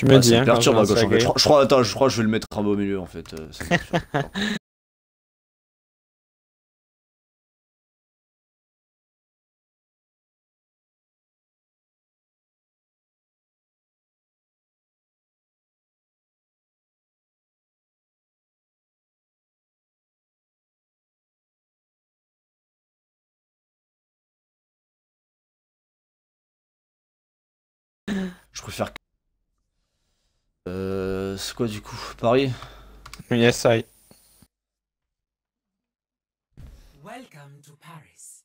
Tu me dis. Hein, je, crois, attends, je crois que je vais le mettre en beau milieu en fait. Euh, je préfère euh, c'est quoi du coup Paris Yes, I. To Paris.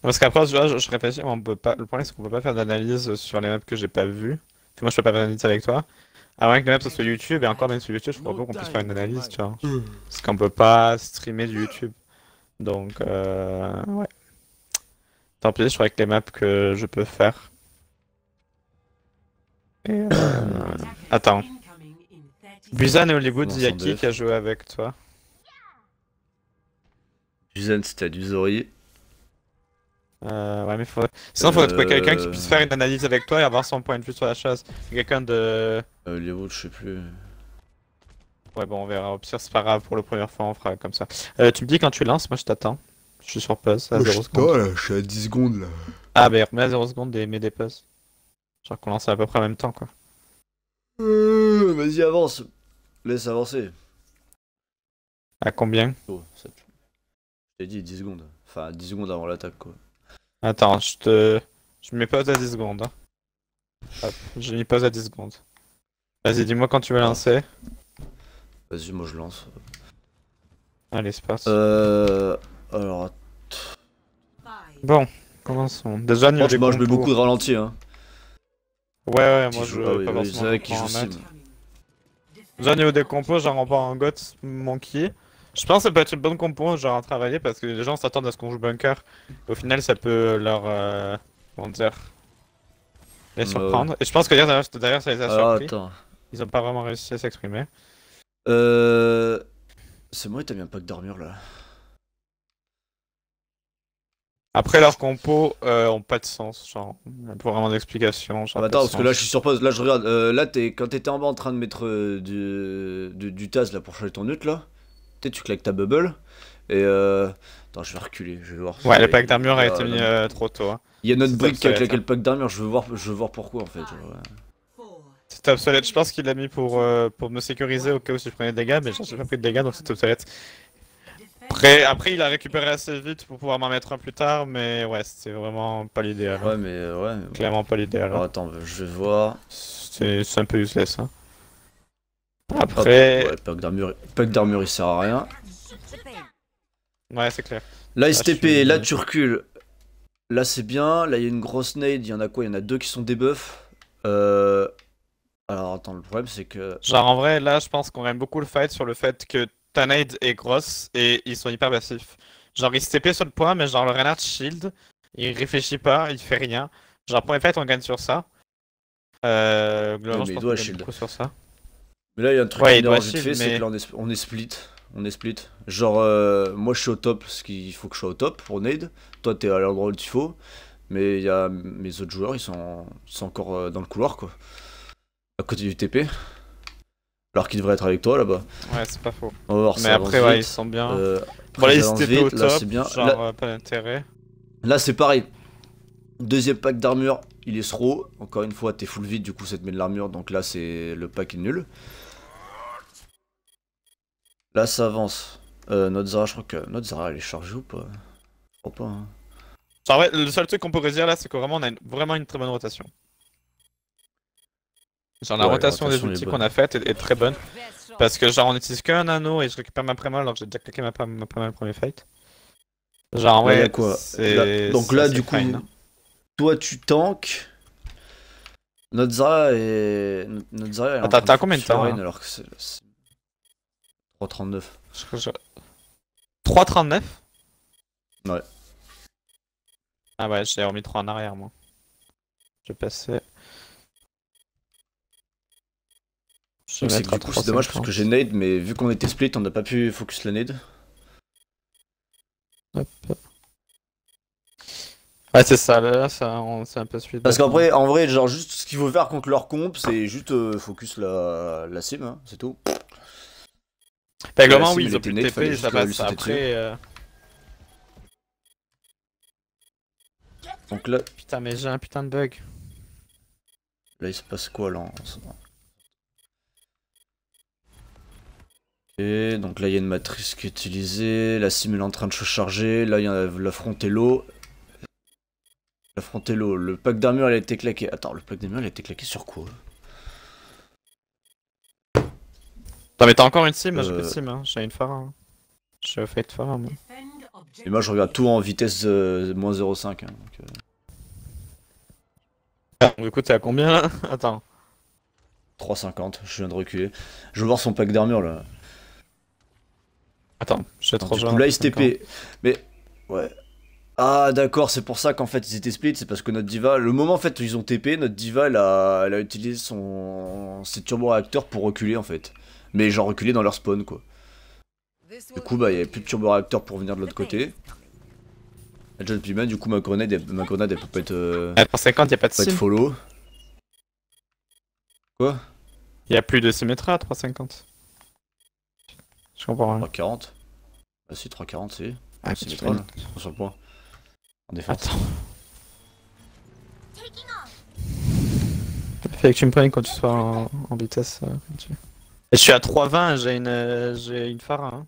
Parce qu'après, je, je, réfléchis, on peut pas, le problème c'est qu'on peut pas faire d'analyse sur les maps que j'ai pas vues. moi, je peux pas faire d'analyse avec toi. Avant que les maps soient sur YouTube, et encore même sur YouTube, je crois pas qu'on puisse faire une analyse, tu vois. Hmm. Parce qu'on peut pas streamer du YouTube. Donc, euh, ouais. Tant pis, je crois que les maps que je peux faire, euh... Attends. Buzan et Hollywood, il y a qui qui a joué avec toi Buzan c'était du Zori. Euh, ouais, mais faut... Sinon, il faudrait trouver quelqu'un qui puisse faire une analyse avec toi et avoir son point de vue sur la chose. Quelqu'un de. Euh, Hollywood, je sais plus. Ouais, bon, on verra. Au pire, c'est pas grave. Pour la première fois, on fera comme ça. Euh, tu me dis quand tu lances, moi je t'attends. Je suis sur pause à 0 secondes. Je suis à 10 secondes là. Ah, bah, remets à 0 secondes et mets des pauses. Genre qu'on lance à peu près en même temps, quoi. Euh, Vas-y, avance. Laisse avancer. À combien oh, Je t'ai dit 10 secondes. Enfin, 10 secondes avant l'attaque, quoi. Attends, je te... Je mets pause à 10 secondes. Hein. Hop, je mis pause à 10 secondes. Vas-y, dis-moi quand tu veux lancer. Vas-y, moi je lance. Allez, c'est parti. Euh... Alors... Bon, commençons. Déjà, je mets beaucoup de ralenti hein. Ouais, ouais, moi je ah joue pas forcément en net. Au niveau des compos, genre on part en goth, Monkey... Je pense que ça peut être une bonne compo, genre à travailler, parce que les gens s'attendent à ce qu'on joue bunker. Au final, ça peut leur. Euh, comment dire Les bah surprendre. Et je pense que derrière, ça les a ah, surpris. Ils ont pas vraiment réussi à s'exprimer. Euh. C'est moi, t'as mis un pack d'armure là. Après, leurs compo, euh, ont pas de sens, genre, pas vraiment d'explication. Ah attends, parce que là, je suis Là, je regarde. Euh, là, es, quand t'étais en bas en train de mettre euh, du, du, tas là pour changer ton ut là, tu claques ta bubble. Et euh, Attends, je vais reculer, je vais voir. Ouais, le pack d'armure a ah, été mis euh, trop tôt. Hein. Il y a notre brique qui a claqué hein. le pack d'armure, je veux voir, je veux voir pourquoi en fait. C'est obsolète, je pense qu'il l'a mis pour, pour me sécuriser au cas où je prenais des dégâts, mais j'ai pas pris de dégâts donc c'est obsolète. Après, il a récupéré assez vite pour pouvoir m'en mettre un plus tard, mais ouais, c'est vraiment pas l'idéal. Hein. Ouais, mais euh, ouais. Clairement pas l'idéal. Hein. Oh, attends, bah, je vais voir. C'est un peu useless. Hein. Après. ouais, Puck d'armure il sert à rien. Ouais, c'est clair. Là, ah, STP là, tu recules. Là, c'est bien. Là, il y a une grosse nade. Il y en a quoi Il y en a deux qui sont debuff. Euh. Alors attends, le problème c'est que. Genre en vrai, là je pense qu'on aime beaucoup le fight sur le fait que ta nade est grosse et ils sont hyper passifs. Genre, il se TP sur le point, mais genre, le renard shield, il réfléchit pas, il fait rien. Genre, pour fait on gagne sur ça. Euh, globalement, je pense sur ça. Mais là, il y a un truc qui vite fait, c'est que là, on est, split. On est split. Genre, euh, moi, je suis au top, parce qu'il faut que je sois au top pour nade. Toi, t'es à l'endroit où tu faut. Mais il y a mes autres joueurs, ils sont encore euh, dans le couloir, quoi. À côté du TP alors qu'il devrait être avec toi là-bas. Ouais, c'est pas faux. mais après, ouais, ils sont bien. Voilà euh, là, ils étaient au là, top, bien. genre là... Euh, pas d'intérêt. Là, c'est pareil. Deuxième pack d'armure, il est trop. Encore une fois, t'es full vide, du coup, ça te met de l'armure. Donc là, c'est le pack est nul. Là, ça avance. Euh, notre Zara, je crois que notre Zara, elle est chargée ou pas Je crois pas. Hein. ouais, le seul truc qu'on pourrait dire là, c'est que vraiment, on a vraiment une très bonne rotation. Genre la rotation, des outils qu'on a faite est, très bonne. Parce que genre on utilise qu'un anneau et je récupère ma préma alors que j'ai déjà claqué ma première le premier fight. Genre ouais, ouais quoi. donc là du coup, toi tu tanks. Notre Zara est. Notre Zara est Attends, t'as combien de temps hein alors que c'est. 3,39. 3,39 Ouais. Ah ouais, j'ai remis 3 en arrière moi. Je vais passer C'est dommage parce que j'ai nade, mais vu qu'on était split, on n'a pas pu focus la nade. Ouais, c'est ça, là, là ça, c'est un peu split Parce qu'en vrai, en vrai, genre, juste ce qu'il faut faire contre leur comp, c'est juste euh, focus la, la sim, hein, c'est tout. Bah, globalement, oui, ils ont plus de TP, ça euh, passe après. Euh... Donc là. Putain, mais j'ai un putain de bug. Là, il se passe quoi là en ce moment Ok, donc là il y a une matrice qui est utilisée, la sim est en train de se charger, là il y a la frontello. La frontello, le pack d'armure elle a été claqué. Attends, le pack d'armure il a été claqué sur quoi Attends mais t'as encore une sim, hein, j'ai une euh. sim, hein, j'ai une phare. Je de Et moi je regarde tout en vitesse euh, moins 0,5. Hein, donc, euh. ah, Du coup t'es à combien là Attends. 3,50, je viens de reculer. Je veux voir son pack d'armure là. Attends, je rejoindre. Du coup Là, ils Mais. Ouais. Ah, d'accord, c'est pour ça qu'en fait ils étaient split. C'est parce que notre diva. Le moment en fait où ils ont TP, notre diva elle a, utilisé son. ses réacteurs pour reculer en fait. Mais genre reculer dans leur spawn quoi. Du coup, bah, il y plus de turbo-réacteurs pour venir de l'autre côté. La John piment, du coup, ma grenade, elle, ma grenade, elle peut pas être. Euh... pour pas de follow. Quoi Il y a plus de symétrie à 350. Je comprends 3,40. Bah si, 3,40 c'est. Ah, c'est métrole. Sur point. En défense. Attends. Fait que tu me prennes quand tu sois en, vitesse. Euh, je suis à 3,20, j'ai une, euh, phare. Hein.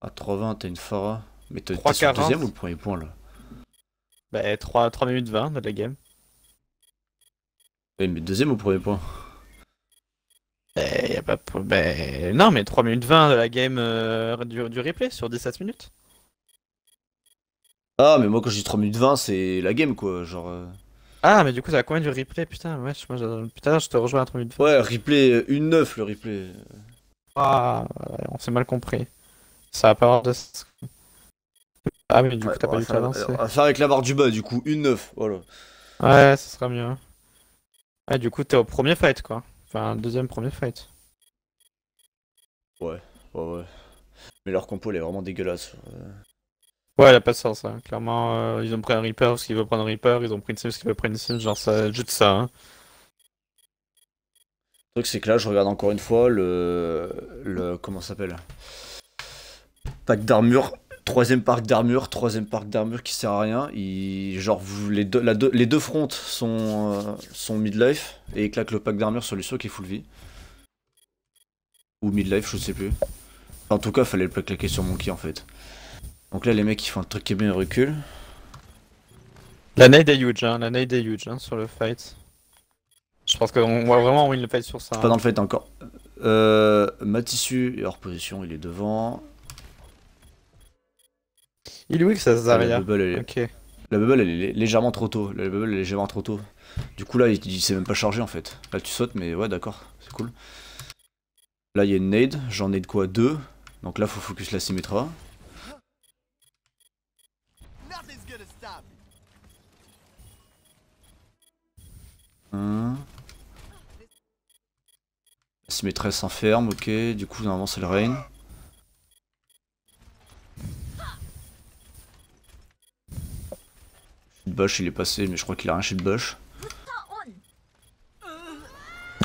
À 3,20, t'as une phara. Mais t'es sur le deuxième ou le premier point là Bah 3, 3 minutes 20 de la game. Oui, eh, mais deuxième ou premier point eh, y a pas... Bah non, mais 3 minutes 20 de la game euh, du, replay sur 17 minutes. Ah, mais moi quand je dis 3 minutes 20, c'est la game quoi, genre. Euh. Ah, mais du coup, ça va combien du replay Putain, ouais, Putain, je te rejoins à 3 minutes 20. Ouais, replay 1-9 euh, le replay. Ah, on s'est mal compris. Ça va pas avoir de. Ah, mais du coup, t'as pas du tout avancé. faire avec la barre du bas, du coup, 1-9, voilà. Ouais, ça sera mieux. Hein. Ouais, du coup, t'es au premier fight quoi un deuxième, premier fight. Ouais, ouais, ouais. Mais leur compo, est vraiment dégueulasse. Ouais, elle a pas de sens. Hein. Clairement, euh, ils ont pris un Reaper parce qu'ils veulent prendre un Reaper, ils ont pris une Sims parce qu'ils veulent prendre une genre ça, juste ça. Donc hein. Le truc, c'est que là, je regarde encore une fois le. le comment s'appelle Pack d'armure Troisième parc d'armure, troisième parc d'armure qui sert à rien. Il, genre, vous, les, deux, la les deux fronts sont, euh, sont midlife et claque le pack d'armure sur Lucio qui est full vie. Ou midlife, je sais plus. en tout cas, fallait le claquer sur Monkey en fait. Donc là, les mecs ils font un truc qui est bien recul. La nade est huge, hein, la nade est huge hein, sur le fight. Je pense qu'on va vraiment win le fight sur ça. Pas dans hein. le fight encore. Euh, Matissu est hors position, il est devant. Il est où que ça se la, la bubble, elle est légèrement trop tôt. La bubble, est légèrement trop tôt. Du coup, là, il, s'est même pas chargé en fait. Là, tu sautes, mais ouais, d'accord, c'est cool. Là, il y a une nade. J'en ai de quoi deux. Donc là, faut focus la symétra. La Symmetra s'enferme, ok. Du coup, normalement, c'est le rain. BUSH il est passé, mais je crois qu'il a rien chez de Bosch.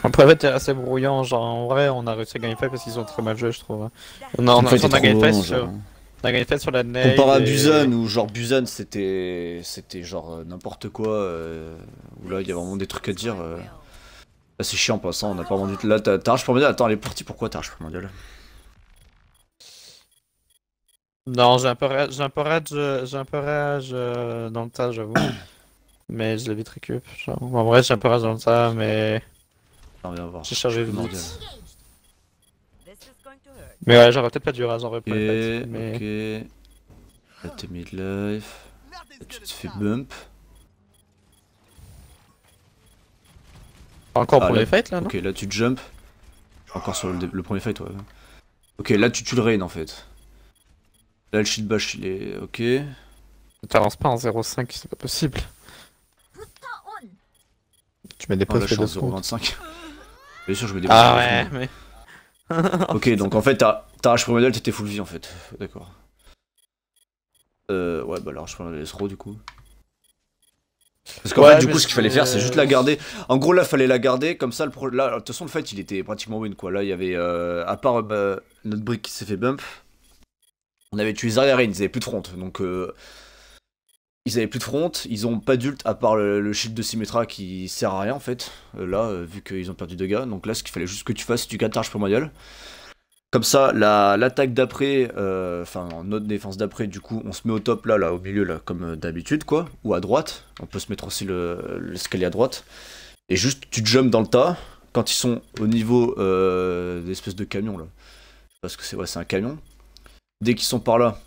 Après, c'était assez brouillant. Genre, en vrai, on a réussi à gagner Fight parce qu'ils ont très mal joué, je trouve. Hein. On a, réussi on a gagné Fight sur. On a gagné sur la Comparé à Buzan, où genre Buzan c'était. C'était genre euh, n'importe quoi. Euh, où là, il y a vraiment des trucs à dire. Euh. Ah, c'est chiant, pas ça. On a pas vendu. Là, Targe pour mondial. Attends, elle est partie. Pourquoi Targe pour mondial non, j'ai un peu j'ai un un euh, dans le tas, j'avoue. mais je l'ai vite récup. j'avoue. En vrai, j'ai un peu rage dans le tas, mais. voir. J'ai chargé le monde. Mais ouais, j'aurais peut-être pas du rage en replay. Ok, mais... Ok. Là, t'es midlife. Là, tu te fais bump. Encore au ah, pour fight, là non Ok, là tu jump. Encore sur le, premier fight, ouais. Ok, là tu tues le rain en fait. Là, le shield il est ok. T'avances pas en hein, 0,5, c'est pas possible. Tu mets des ah, chance oh, 0,25. Bien sûr, je mets des Ah ouais, mais. ok, donc en fait, un premier Model t'étais full vie en fait. D'accord. Euh, ouais, bah alors je prends les RAW du coup. Parce qu'en fait, du coup, ce qu'il fallait faire, c'est juste la garder. En gros, là, fallait la garder. Comme ça, le pro... de toute façon, le fait, il était pratiquement win quoi. Là, il y avait. Euh, à part bah, notre brique qui s'est fait bump. On avait tué Zarya ils avaient plus de front, donc euh, ils avaient plus de front, ils ont pas d'ult à part le, shield de Symmetra qui sert à rien en fait, euh, là, euh, vu qu'ils ont perdu de gars, donc là ce qu'il fallait juste que tu fasses, tu gâtes pour primordial. Comme ça, l'attaque d'après, enfin notre défense d'après, du coup, on se met au top là, là, au milieu, là, comme d'habitude, quoi. Ou à droite. On peut se mettre aussi l'escalier à droite. Et juste, tu jumps dans le tas quand ils sont au niveau d'espèce de camion là. Parce que c'est c'est un camion dès qu'ils sont par là,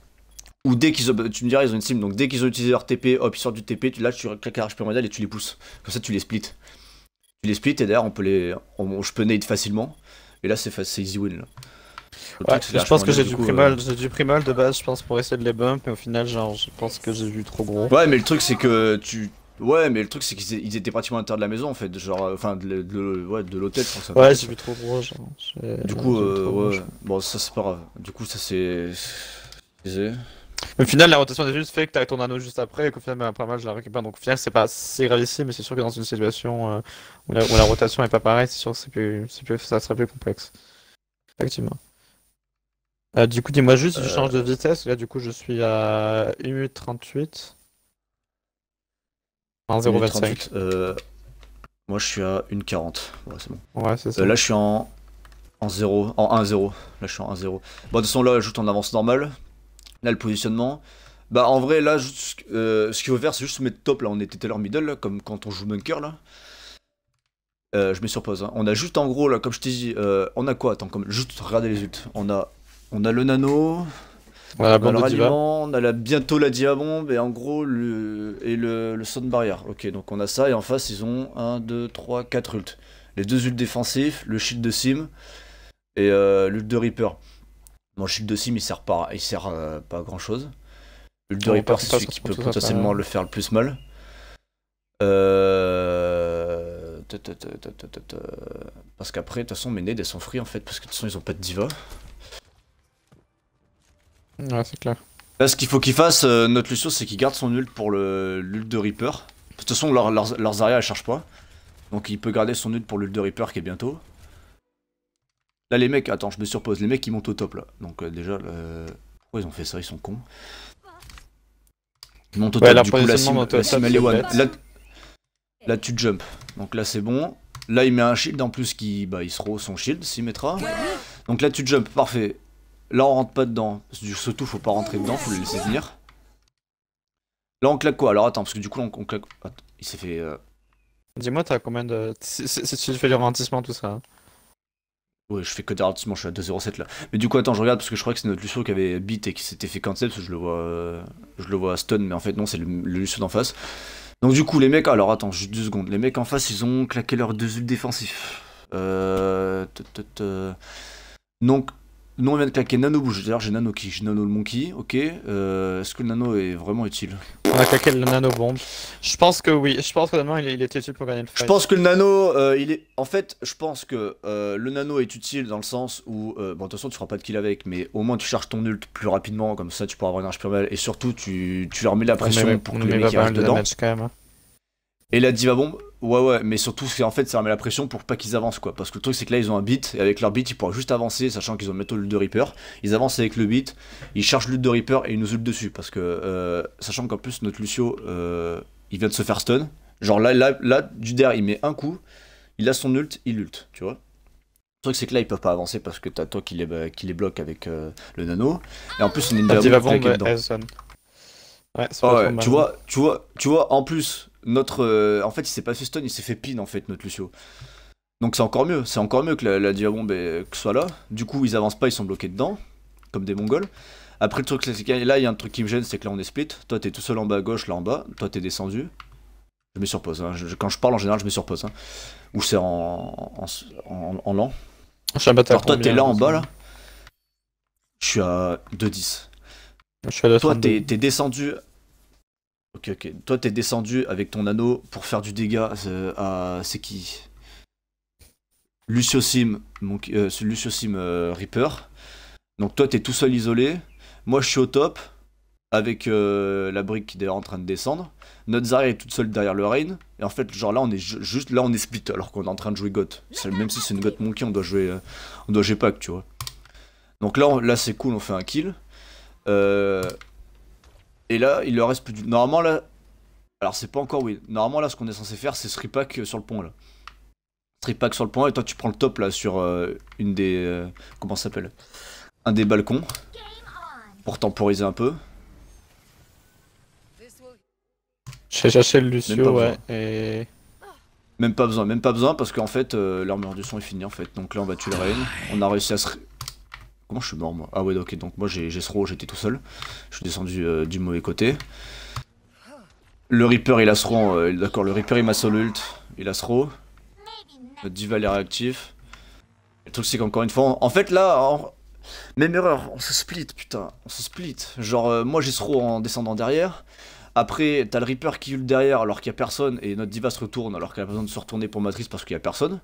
ou dès qu'ils tu me diras ils ont une sim donc dès qu'ils ont utilisé leur TP hop ils sortent du TP tu, là tu claques à HP modèle et tu les pousses comme ça tu les splits tu les splits et d'ailleurs on peut les on, je peux nade facilement et là c'est easy win là. Ouais, je pense que j'ai du, primal, euh, j'ai du primal de base je pense pour essayer de les bump et au final genre je pense que j'ai vu trop gros ouais mais le truc c'est que tu Ouais, mais le truc, c'est qu'ils étaient pratiquement à l'intérieur de la maison, en fait. Genre, euh, enfin, de, l'hôtel, je Ouais, c'est plus trop gros, hein. Du coup, euh, euh ouais. bon, ça, c'est pas grave. Du coup, ça, c'est. Mais au final, la rotation des juste fait que t'as ton anneau juste après et qu'au final, ben, après mal, je la récupère. Donc au final, c'est pas si grave ici, mais c'est sûr que dans une situation euh, où, la, rotation est pas pareille, c'est sûr que, plus, ça serait plus complexe. Effectivement. du coup, dis-moi juste, je change de vitesse. Là, du coup, je suis à 1 minute 38 1,025. Euh, moi, je suis à 1,40. Ouais, c'est bon. Euh, là, je suis en, en 0, en 1-0. Là, je suis en 1-0. Bon, de toute façon, là, juste en avance normale. Là, le positionnement. Bah, en vrai, là, euh, ce qu'il faut faire, c'est juste se mettre top. Là, on était tout à middle, comme quand on joue bunker, là. je mets sur pause. Hein. On a juste en gros, là, comme je t'ai dit, on a quoi Attends, comme, juste regarder les ultes. On a, on a le nano, on a, ralliement, on a bientôt la diabombe et en gros le, et le, le sound barrière Ok, donc on a ça et en face ils ont 1, 2, 3, 4 ults. Les deux ults défensifs, le shield de sim et euh, l'ult de Reaper. Mon shield de sim il sert pas, il sert euh, pas à grand chose. L'ult de Reaper c'est celui qui peut potentiellement le faire le plus mal. Euh, parce qu'après, de toute façon, mes nades elles sont free en fait, parce que de toute façon ils ont pas de diva. Ouais, c'est clair. Là, ce qu'il faut qu'il fasse, euh, notre Lucio, c'est qu'il garde son ult pour l'ult de Reaper. De toute façon, leurs, arrières, arias, elles chargent pas. Donc il peut garder son ult pour l'ult de Reaper qui est bientôt. Là, les mecs, attends, je me surpose, les mecs, ils montent au top, là. Donc euh, déjà, euh, pourquoi ils ont fait ça Ils sont cons. Ils montent au top, du coup, sim, la là, là, tu jump. Donc là, c'est bon. Là, il met un shield en plus qui... Bah, il se son shield, s'il mettra. Donc là, tu jump, parfait. Là, on rentre pas dedans. Du faut pas rentrer dedans, faut le laisser venir. Là, on claque quoi Alors, attends, parce que du coup, on, claque. il s'est fait. Euh, Dis-moi, t'as combien de. Si tu fais du ralentissement, tout ça. Hein. ouais, je fais que des ralentissements, je suis à 2,07 là. Mais du coup, attends, je regarde parce que je crois que c'est notre Lucio qui avait beat et qui s'était fait cancel parce que je le vois. Euh, je le vois à stun, mais en fait, non, c'est le, le Lucio d'en face. Donc, du coup, les mecs. Alors, attends, juste deux secondes. Les mecs en face, ils ont claqué leur deux ults défensifs. Euh. Donc, nous on vient de claquer Nano Bouge. D'ailleurs j'ai Nano qui J'ai Nano le Monkey, ok. Euh, Est-ce que le Nano est vraiment utile On a claqué le Nano Bombe. Je pense que oui, je pense que le Nano il, est utile pour gagner le fight. Je pense que le Nano, euh, il est. En fait, je pense que euh, le Nano est utile dans le sens où. Euh, bon, de toute façon tu feras pas de kill avec, mais au moins tu charges ton ult plus rapidement, comme ça tu pourras avoir une arche plus mal. Et surtout tu, tu leur mets la pression pour que les mecs arrivent dedans. Quand même, hein. Et la diva ouais ouais, mais surtout c'est en fait ça remet la pression pour pas qu'ils avancent quoi. Parce que le truc c'est que là ils ont un beat et avec leur beat ils pourraient juste avancer, sachant qu'ils ont le métaux de Reaper. Ils avancent avec le beat, ils chargent l'ult de Reaper et ils nous ultent dessus parce que euh, sachant qu'en plus notre Lucio euh, il vient de se faire stun. Genre là là là du il met un coup, il a son ult, il ult, tu vois. Le truc c'est que là ils peuvent pas avancer parce que t'as toi qui les, bah, qui les bloque avec euh, le nano. Et en plus il est une Ouais, ouais. Tu vois, tu vois, tu vois en plus notre. Euh, en fait, il s'est pas fait stun, il s'est fait pin en fait, notre Lucio. Donc c'est encore mieux, c'est encore mieux que la, la diabombe soit là. Du coup, ils avancent pas, ils sont bloqués dedans, comme des Mongols. Après, le truc, c'est là, il y a un truc qui me gêne, c'est que là, on est split. Toi, t'es tout seul en bas à gauche, là en bas. Toi, t'es descendu. Je mets sur pause. Hein. quand je parle, en général, je mets sur pause. Hein. Ou c'est en, en, lent. Alors, toi, t'es là en bas, là. Je suis à 2-10. Toi, t'es descendu Ok, ok. Toi, t'es descendu avec ton anneau pour faire du dégât euh, à. C'est qui Lucio Sim, mon... Euh, Lucio Sim euh, Reaper. Donc toi, t'es tout seul isolé. Moi, je suis au top avec la brique qui est en train de descendre. Notre Zarya est toute seule derrière le Rain. Et en fait, genre là, on est juste là, on est split alors qu'on est en train de jouer Goth. Même si c'est une Goth Monkey, on doit jouer, on tu vois. Donc là, là c'est cool, on fait un kill. Et là, il leur reste plus du... Normalement, là... Alors, c'est pas encore oui. Normalement, là, ce qu'on est censé faire, c'est strip-pack euh, sur le pont, là. Strip-pack sur le pont, et toi, tu prends le top, là, sur euh, une des... Euh, comment ça s'appelle Un des balcons. Pour temporiser un peu. J'ai cherché le Lucio, ouais, et... Même pas besoin, même pas besoin, parce qu'en fait, l'armure du son est finie, en fait. Donc là, on va tuer le reine. On a réussi à se... Comment je suis mort moi Ah ouais ok donc moi j'ai Sro, j'étais tout seul. Je suis descendu euh, du mauvais côté. Le Reaper il a ce euh, d'accord le Reaper il m'a solo ult, il a Notre D.va il est réactif. Le truc c'est qu'encore une fois, en fait là, même erreur, on se split putain, on se split. Genre euh, moi j'ai Sro en descendant derrière. Après, t'as le Reaper qui ult derrière alors qu'il y a personne et notre diva se retourne alors qu'elle a besoin de se retourner pour Matrice parce qu'il y a personne.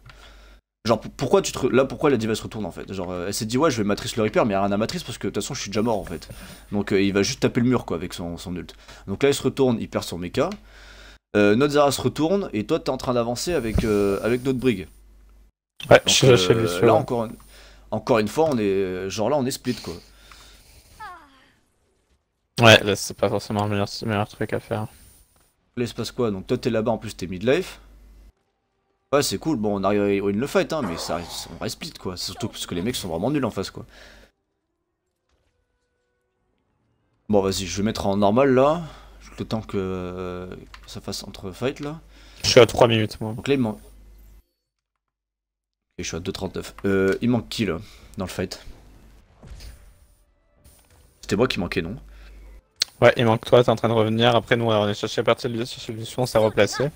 Genre, pourquoi tu te... là, pourquoi la diva se retourne en fait Genre, euh, elle s'est dit, ouais, je vais matrice le Reaper, mais il rien à matrice parce que de toute façon, je suis déjà mort en fait. Donc, euh, il va juste taper le mur quoi avec son, son ult. Donc là, il se retourne, il perd son mecha. Euh, notre se retourne et toi, t'es en train d'avancer avec, euh, avec notre brigue. Ouais, je suis là, encore, une... encore une fois, on est genre là, on est split quoi. Ouais, là, c'est pas forcément le meilleur, meilleur truc à faire. Là, il se passe quoi Donc, toi, t'es là-bas, en plus, t'es midlife. Ouais, c'est cool, bon, on arrive à une le fight, hein, mais ça, on reste split, quoi. Surtout parce que les mecs sont vraiment nuls en face, quoi. Bon, vas-y, je vais mettre en normal, là. Le temps que euh, ça fasse entre fight, là. Je suis à 3 minutes, moi. Donc là, il manque... Et je suis à 2.39. Euh, il manque qui, là, dans le fight C'était moi qui manquais, non Ouais, il manque toi, t'es en train de revenir. Après, nous, on est cherché à partir de celui à ça replacé.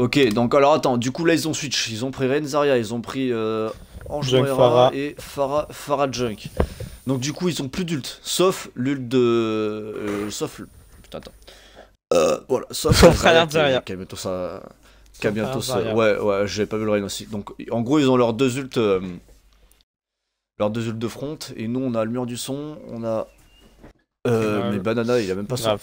Ok, donc alors attends, du coup là ils ont switch, ils ont pris Renzaria, ils ont pris euh, Farah et Farah, Farah Junk. Donc du coup ils ont plus d'ult, sauf l'ult de... Euh, sauf... Putain, attends. Euh, voilà, sauf Renzaria. Qui ça... Ouais, ouais, j'ai pas vu le rain aussi. Donc en gros ils ont leurs deux ults... Euh, leurs deux ults de front, et nous on a le mur du son, on a... Euh, mais Banana il a même pas ça.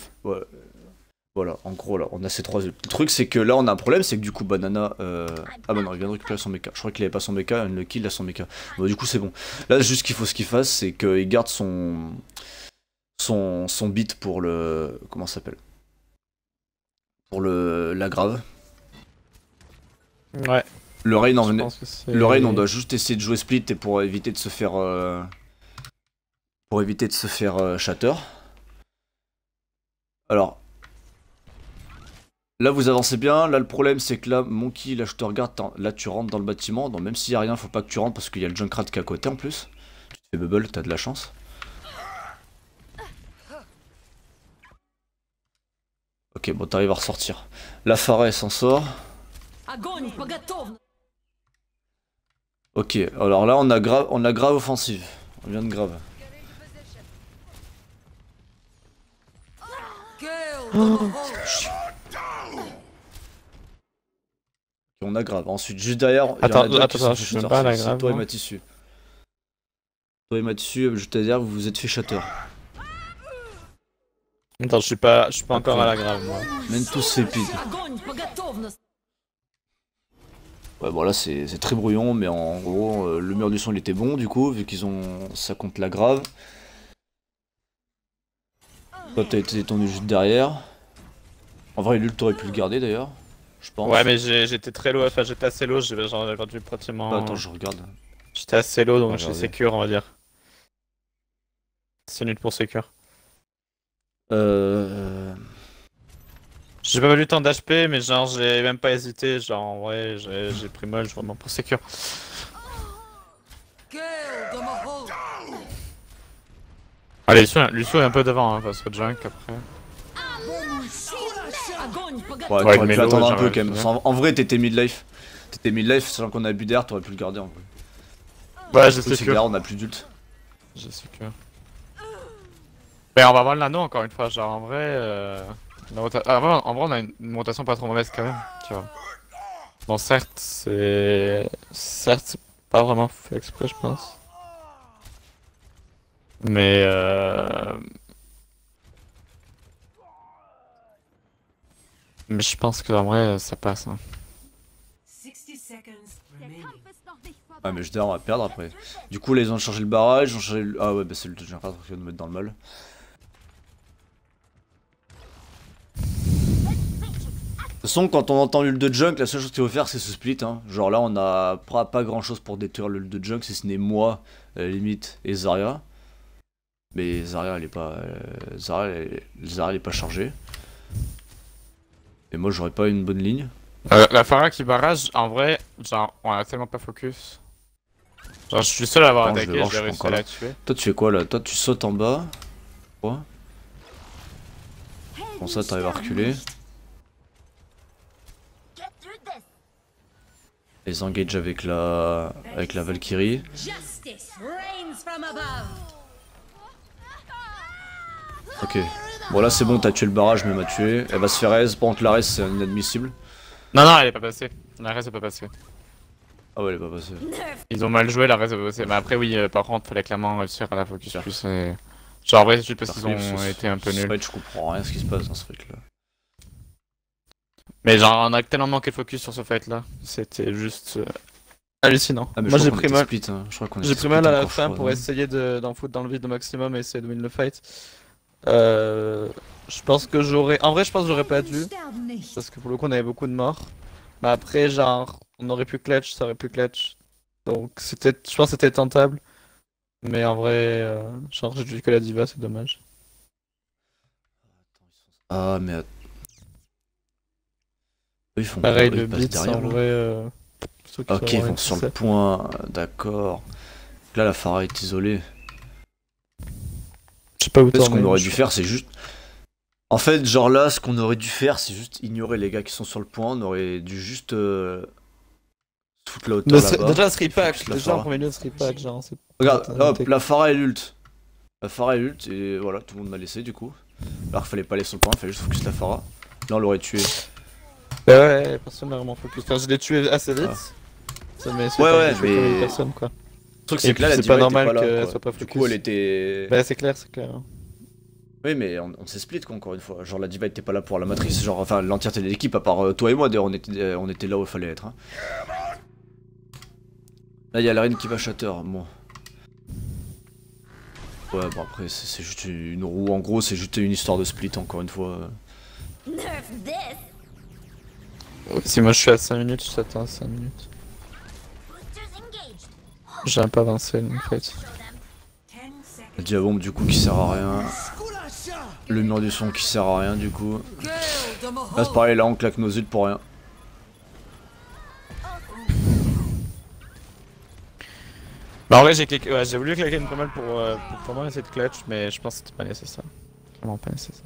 Voilà, en gros, là, on a ces trois Le truc, c'est que là, on a un problème, c'est que du coup, Banana. Euh... Ah bah non, il vient de récupérer son mecha. Je crois qu'il avait pas son mecha, le kill a son mecha. Bon, du coup, c'est bon. Là, juste qu'il faut ce qu'il fasse, c'est qu'il garde son. Son, son beat pour le. Comment ça s'appelle Pour le. La grave. Ouais. Le rain, on, le on doit juste essayer de jouer split et pour éviter de se faire. Euh, pour éviter de se faire shatter. Euh, Alors, Là, vous avancez bien. Là, le problème, c'est que là, Monkey, là, je te regarde. Là, tu rentres dans le bâtiment. Donc, même s'il n'y a rien, faut pas que tu rentres parce qu'il y a le Junkrat qui est à côté en plus. Tu fais bubble, t'as de la chance. Ok, bon, t'arrives à ressortir. La forêt s'en sort. Ok, alors là, on a, grave, on a grave offensive. On vient de grave. On aggrave. Ensuite, juste derrière. Attends, attends, attends je suis Toi et ma tissu. Toi et ma tissu, juste derrière, vous vous êtes fait chateur. Attends, je suis pas, je suis pas encore à la grave moi. Même tous ces pides. Ouais, bon là c'est très brouillon, mais en gros euh, le mur du son il était bon du coup, vu qu'ils ont. ça compte la grave. Toi t'as été étendu juste derrière. En vrai, l'ult t'aurais pu le garder d'ailleurs. Ouais, mais j'étais très low, enfin j'étais assez low, j'ai perdu pratiquement. Bah, attends, je regarde. J'étais assez low, donc je suis secure, on va dire. C'est nul pour secure. Euh. J'ai pas eu le temps d'HP, mais genre j'ai même pas hésité, genre en vrai ouais, j'ai pris molle vraiment pour secure. Allez, Lucio, Lucio est un peu devant, hein, parce que Junk après. Ouais, ouais mais attendre un peu quand même. En, vrai, t'étais mid-life. T'étais mid-life, sachant qu'on a bu d'air, t'aurais pu le garder en vrai. Ouais, je sais que. on a plus d'ult. Je sais que. Mais on va voir nano encore une fois, genre euh, ah, en vrai. en vrai, on a une... une rotation pas trop mauvaise quand même, tu vois. Bon, certes, c'est. Certes, c'est pas vraiment fait exprès, je pense. Mais euh. Mais je pense que en vrai, euh, ça passe. Hein. Ah mais je dis, on va perdre après. Du coup, là, ils ont changé le barrage, ont changé le... Ah ouais, bah c'est le touch parce qui va nous mettre dans le mal. De toute façon, quand on entend le de junk, la seule chose qu'il faut faire, c'est ce split. Hein. Genre là, on a pas, grand chose pour détruire le de junk, si ce n'est moi, limite, et Zarya. Mais Zarya, elle est pas, euh, Zarya, elle est pas chargée. Et moi, j'aurais pas une bonne ligne. Euh, la Farah qui barrage, en vrai, genre, on a tellement pas focus. Genre, je suis seul à avoir attaqué, j'ai réussi Toi, tu fais quoi là Toi, tu sautes en bas. Quoi Comme ça, t'arrives à reculer. Les engage avec la avec la Valkyrie. Ok, Bon là c'est bon, t'as tué le barrage, mais m'a tué. Elle va se faire aise, par contre la c'est inadmissible. Non, non, elle est pas passée. La reste est pas passée. Ah ouais, elle est pas passée. Ils ont mal joué, la res est pas passée. Mais après, oui, euh, par contre, fallait clairement réussir à la focus plus. Et... Genre, vrai c'est juste parce qu'ils ont été un peu nuls. je comprends rien ce qui se passe dans ce truc là. Mais genre, on a tellement manqué de focus sur ce fight là. C'était juste euh, hallucinant. Ah, Moi, j'ai pris mal. J'ai pris mal à la fin pour essayer d'en foutre dans le vide au maximum et essayer de win le fight. Euh, je pense que j'aurais... En vrai, je pense que j'aurais pas dû. Parce que pour le coup, on avait beaucoup de morts. Mais après, genre, on aurait pu clutch, ça aurait pu clutch. Donc, c'était, je pense que c'était tentable. Mais en vrai, euh, genre, j'ai dû que la diva, c'est dommage. Ah, mais... ils font Pareil, le beat, en vrai... Hein. Euh, ok, ils vont sur le point, d'accord. Là, la Pharah est isolée. Je sais pas où Ce qu'on aurait dû faire, c'est juste. En fait, genre là, ce qu'on aurait dû faire, c'est juste ignorer les gars qui sont sur le point. On aurait dû juste. Euh, foutre la hauteur. Bah, là déjà, ce repack. Déjà, en premier lieu, ce repack. Genre, Regarde, hop, la Farah est l'ult. La Farah et l'ult, et voilà, tout le monde m'a laissé du coup. Alors qu'il fallait pas aller sur le point, il fallait juste focus la Pharah. Là, on l'aurait tué. Ouais, personne n'a vraiment focus. Enfin, je l'ai tué assez vite. Ah. Ça ouais, ouais, mais. Personne, quoi c'est pas normal qu'elle soit pas focus. Du coup, elle était. Bah, c'est clair, c'est clair. Oui, mais on, s'est split, quoi, encore une fois. Genre, la diva était pas là pour la matrice, genre, enfin, l'entièreté de l'équipe, à part euh, toi et moi, d'ailleurs, on était, euh, on était là où il fallait être. Hein. Là, il y a la reine qui va shatter, moi. Bon. Ouais, bon, après, c'est juste une roue, en gros, c'est juste une histoire de split, encore une fois. Si moi je suis à 5 minutes, je t'attends à 5 minutes. J'aime pas avancé en fait. La diabombe du coup qui sert à rien. Le mur du son qui sert à rien du coup. Là c'est pareil, là on claque nos pour rien. Bah en vrai j'ai cliqué... ouais, voulu claquer une mal pour, euh, pour vraiment essayer de clutch mais je pense que c'était pas nécessaire. Vraiment pas nécessaire.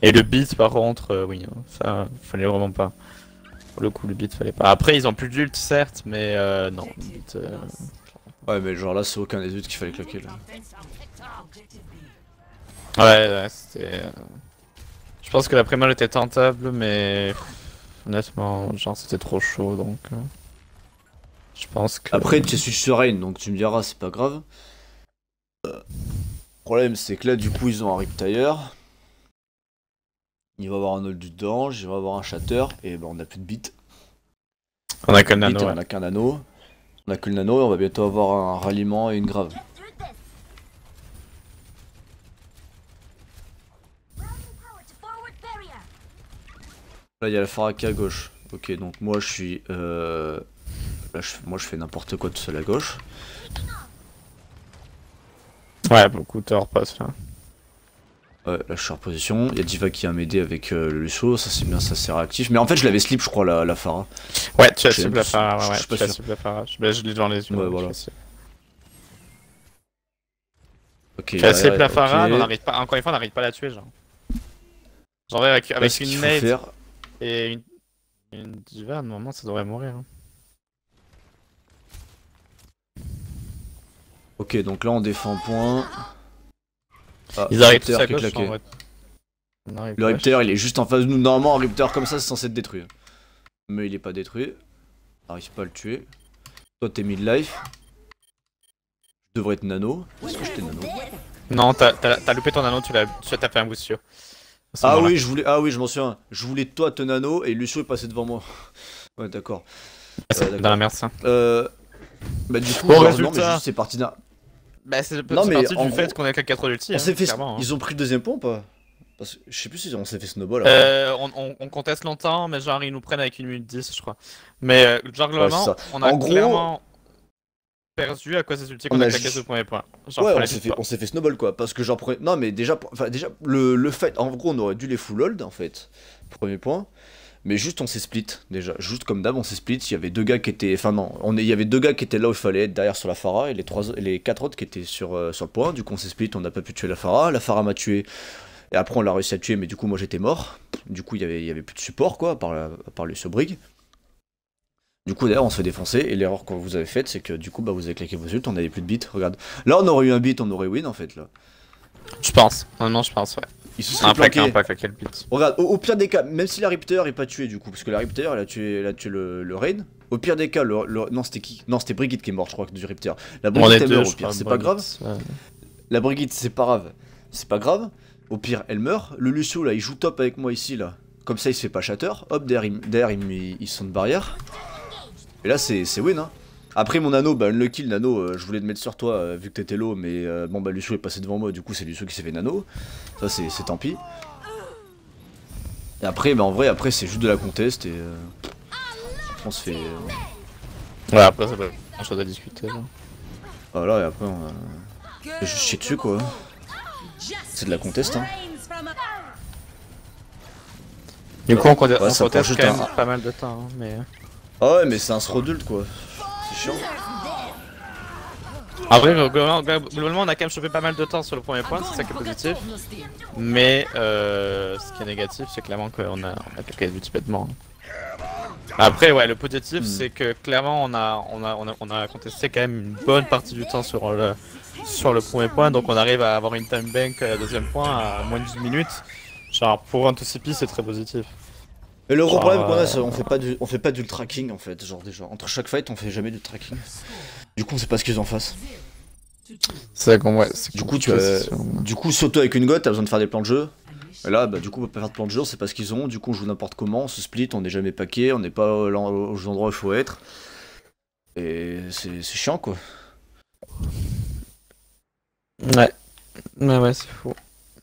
Et le beat par contre, euh, oui, hein, ça fallait vraiment pas. Pour le coup le beat fallait pas. Après ils ont plus d'ultes certes mais euh, non, euh, Ouais, mais genre là, c'est aucun des huit qu'il fallait claquer là. Ouais, ouais, c'était. Euh, je pense que la mal était tentable, mais. Honnêtement, genre, c'était trop chaud donc. Euh, je pense que. Après, tu es sur donc tu me diras, c'est pas grave. Le euh, problème, c'est que là, du coup, ils ont un Riptire. Il va avoir un Old du Dange, il va avoir un shatter, et bah on a plus de bits. On a qu'un nano. On a qu'un anneau. On a que le nano et on va bientôt avoir un ralliement et une grave. Là il y a le Faraka à gauche. Ok donc moi je suis... Euh... Là, je... Moi je fais n'importe quoi tout seul à gauche. Ouais beaucoup hors repasse là. Ouais, là je suis en position. Il y a Diva qui a m'aider avec euh, le show ça c'est bien, ça c'est réactif. Mais en fait, je l'avais slip, je crois, la, la Phara. Ouais, tu as slip la Phara, ouais, ouais, je, la ben, Phara. je l'ai devant les yeux. Ouais, voilà. Ok. Tu as slip la Phara, on n'arrive pas, encore une fois, on n'arrive pas à la tuer, genre. Genre, avec, une nade et une, une Diva, normalement ça devrait mourir. Hein. Ok, donc là on défend point. Ah, Ils arrivent tous à gauche, Le Ripter, il est juste en face de nous. Normalement, un Ripter comme ça, c'est censé être détruit. Mais il est pas détruit. Arrive pas à le tuer. Toi, t'es mid-life. Je devrais être nano. Est-ce que t'ai nano Non, t'as loupé ton nano, tu l'as tapé un boost sûr. Ah oui, je voulais, ah oui, je m'en souviens. Je voulais toi te nano et Lucio est passé devant moi. Ouais, d'accord. Ah, dans la merde ça. Euh, bah du coup, bon, euh, c'est parti d'un. Bah, c'est non, du fait qu'on a claqué 4 ulti. Ils ont pris le deuxième point ou pas Parce que je sais plus si on s'est fait snowball. Euh, on, conteste longtemps, mais genre ils nous prennent avec une minute 10, je crois. Mais euh, genre globalement, on a clairement gros, perdu à quoi ça ultis qu'on a, a claqué ce premier point. ouais, on s'est, fait, fait snowball quoi. Parce que genre, non mais déjà, déjà le fait, en gros, on aurait dû les full hold en fait. Premier point mais juste on s'est split déjà. Juste comme d'hab, on s'est split. Il y avait deux gars qui étaient, enfin non, il y avait deux gars qui étaient là où il fallait être derrière sur la phara et les trois, les quatre autres qui étaient euh, sur le point. Du coup, on s'est split. On n'a pas pu tuer la phara, La phara m'a tué. Et après, on l'a réussi à tuer, mais du coup, moi j'étais mort. Du coup, il y avait, il y avait plus de support quoi, par par le Sobrig. Du coup, d'ailleurs, on se fait défoncer. Et l'erreur que vous avez faite, c'est que du coup, bah, vous avez claqué vos ults, on n'avait plus de bits Regarde. Là, on aurait eu un bit, on aurait win en fait. là. Je pense. maintenant non, je pense, ouais. Ils se un un Regarde, au, pire des cas, même si la Ripter est pas tuée du coup, parce que la Ripter elle a tué, elle a le, le Au pire des cas, non c'était qui Non c'était Brigitte qui est morte, je crois, du Ripter. La Brigitte est meurt, au pire, c'est pas grave. La Brigitte c'est pas grave, c'est pas grave. Au pire, elle meurt. Le Lucio là, il joue top avec moi ici là. Comme ça, il se fait pas chatter, Hop, derrière, il, derrière, sont de barrière. Et là, c'est win, hein. Après mon anneau, bah le kill nano, euh, je voulais te mettre sur toi euh, vu que t'étais low, mais euh, bon bah Lucio est passé devant moi, du coup c'est Lucio qui s'est fait nano. Ça c'est tant pis. Et après, bah en vrai, après c'est juste de la conteste et on se fait. Ouais, après ça peut être chose à discuter. Là. Voilà, et après on va juste dessus quoi. C'est de la conteste hein. Du coup, on, ouais, on, on pas mal de temps, hein, mais. Ah ouais, mais c'est un srodult quoi. C'est chaud. En globalement, on a quand même chopé pas mal de temps sur le premier point, c'est ça qui est positif. Mais euh, ce qui est négatif, c'est clairement qu'on a, on a quelques de Après, ouais, le positif, hmm. c'est que clairement, on a, on, on, a, contesté quand même une bonne partie du temps euh, sur le, premier point, donc on arrive à avoir une time bank euh, deuxième point à moins de minute. minutes. Genre, pour un pis, c'est très positif. Et le gros problème oh qu'on a, c'est qu'on fait pas du, on fait pas du tracking en fait, genre déjà. Entre chaque fight, on fait jamais du tracking. Du coup, on sait pas ce qu'ils en fassent. C'est vrai ouais, du coup, tu euh, du coup, surtout avec une gotte, t'as besoin de faire des plans de jeu. Et là, bah, du coup, on peut pas faire de plan de jeu, c'est pas ce qu'ils ont. Du coup, on joue n'importe comment, on se split, on n'est jamais paquet, on n'est pas aux endroits où il faut être. Et c'est chiant, quoi. Ouais. Ouais, ouais, c'est faux.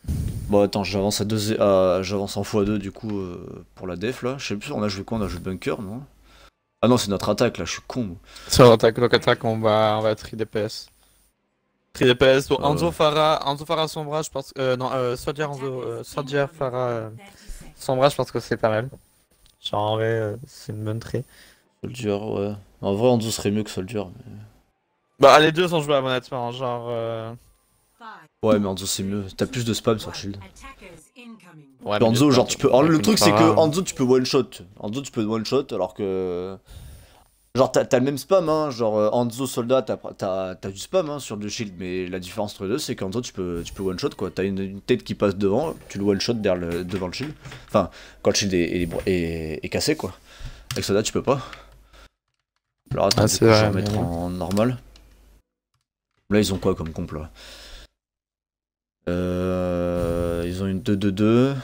Bon, bah, attends, j'avance à deux, j'avance en x2 du coup euh, pour la def là. Je sais plus, on a joué quoi On a joué bunker, non Ah non, c'est notre attaque là, je suis con. C'est notre attaque, donc attaque, on va, on va 3 DPS. 3 DPS, bon, Anzo, euh. Farah, Anzo, Farah, Sombra, je pense. Euh, non, euh, Soldier, Soldier, Farah, Sombra, je pense que c'est pas mal. Genre, en vrai, c'est une bonne tri. Soldier, ouais. En vrai, Anzo serait mieux que Soldier. Mais... Bah, les deux sont jouables, honnêtement, genre. Ouais, mais Hanzo c'est mieux. T'as plus de spam sur shield. Ouais, genre, tu peux. le truc, c'est que Anzo tu peux one shot. Enzo tu peux one shot, alors que. Genre, t'as le même spam, hein. Genre, euh, Anzo soldat, t'as du spam hein, sur du shield. Mais la différence entre les deux, c'est qu'enzo tu peux, tu peux one shot, quoi. T'as une, tête qui passe devant, tu le one shot derrière devant le shield. Enfin, quand le shield est, est, cassé, quoi. Avec soldat, tu peux pas. Alors, attends, ah, mettre en normal. Là, ils ont quoi comme complot euh, ils ont une 2-2-2.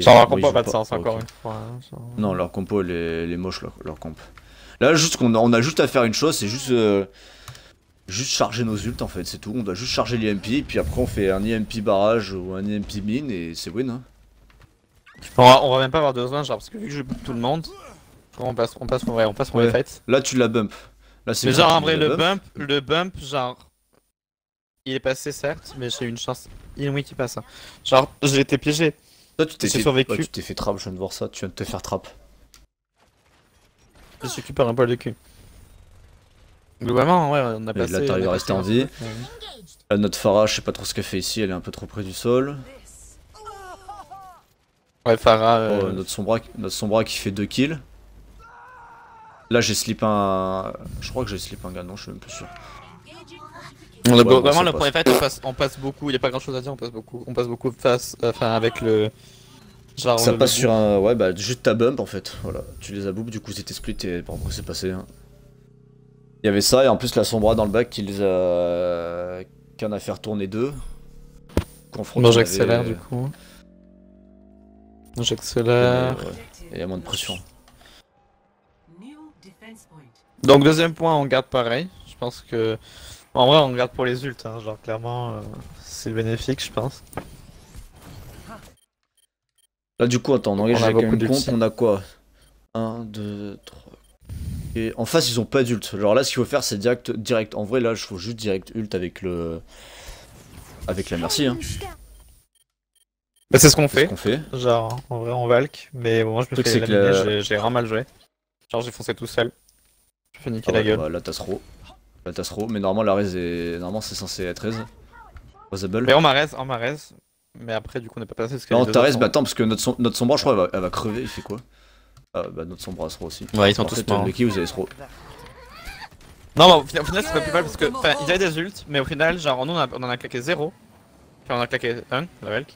Ça leur compo pas de sens encore une fois. Hein, non, leur compo, elle est, moche, leur, comp. Là, juste qu'on on a juste à faire une chose, c'est juste, euh, juste charger nos ults en fait, c'est tout. On doit juste charger l'IMP, puis après on fait un IMP barrage ou un IMP mine et c'est win. Hein. On, va, même pas avoir besoin, genre, parce que vu que je bump tout le monde, on passe, on passe, les Là, tu la bump. Là, c'est genre, en vrai, le bump, le bump, genre il est passé certes, mais j'ai eu une chance Il inouïe qui passe. Hein. Genre, j'ai été piégé. Toi, tu t'es survécu. tu t'es fait trap, je viens de voir ça. Tu viens de te faire trap. Je suis par un poil de cul. Globalement, ouais, on a passé. là, rester en vie. Euh, notre Farah, je sais pas trop ce qu'elle fait ici, elle est un peu trop près du sol. Ouais, Farah. Euh, oh, notre, sombra, notre sombra qui fait 2 kills. Là, j'ai slip un. Je crois que j'ai slip un gars, non, je suis même plus sûr. On vraiment, le passe. fight on passe, beaucoup, il n'y a pas grand chose à dire, on passe beaucoup, on passe beaucoup face, enfin, avec le. Genre ça passe sur un. Ouais, bah, juste ta bump en fait, voilà. Tu les as du coup, c'était split et bon, c'est passé. Hein. Il y avait ça, et en plus, la sombra dans le bac qui les a. qui a fait retourner deux. Confront bon, j'accélère du coup. J'accélère. Et il y a moins de pression. Donc, deuxième point, on garde pareil. Je pense que. En vrai, on regarde pour les ults, hein. genre clairement, euh, c'est bénéfique, je pense. Là, du coup, attends, on engage avec compte, on a quoi 1, 2, 3. Et en face, ils ont pas d'ult. Genre là, ce qu'il faut faire, c'est direct, direct. En vrai, là, je faut juste direct ult avec le. Avec la merci. Hein. Bah, c'est ce qu'on fait. Genre, en vrai, on valk, mais bon, moi, je me fais j'ai vraiment mal joué. Genre, j'ai foncé tout seul. Je fais niquer ah la gueule. Bah, là, t'as trop mais normalement la raise est. Normalement c'est censé être res. Mais on m'a raise, on m'a Mais après du coup on est pas passé parce que. Non, t'as res bah hein. attends, parce que notre, notre sombre, je crois, elle va, crever, il fait quoi Ah bah notre sombre à aussi. Ouais, ils sont tous morts. qui vous avez Non, bah au final, c'est pas plus mal parce que. Enfin, il y des ults, mais au final, genre nous on, en a claqué 0. Enfin, on a claqué 1, la Velk.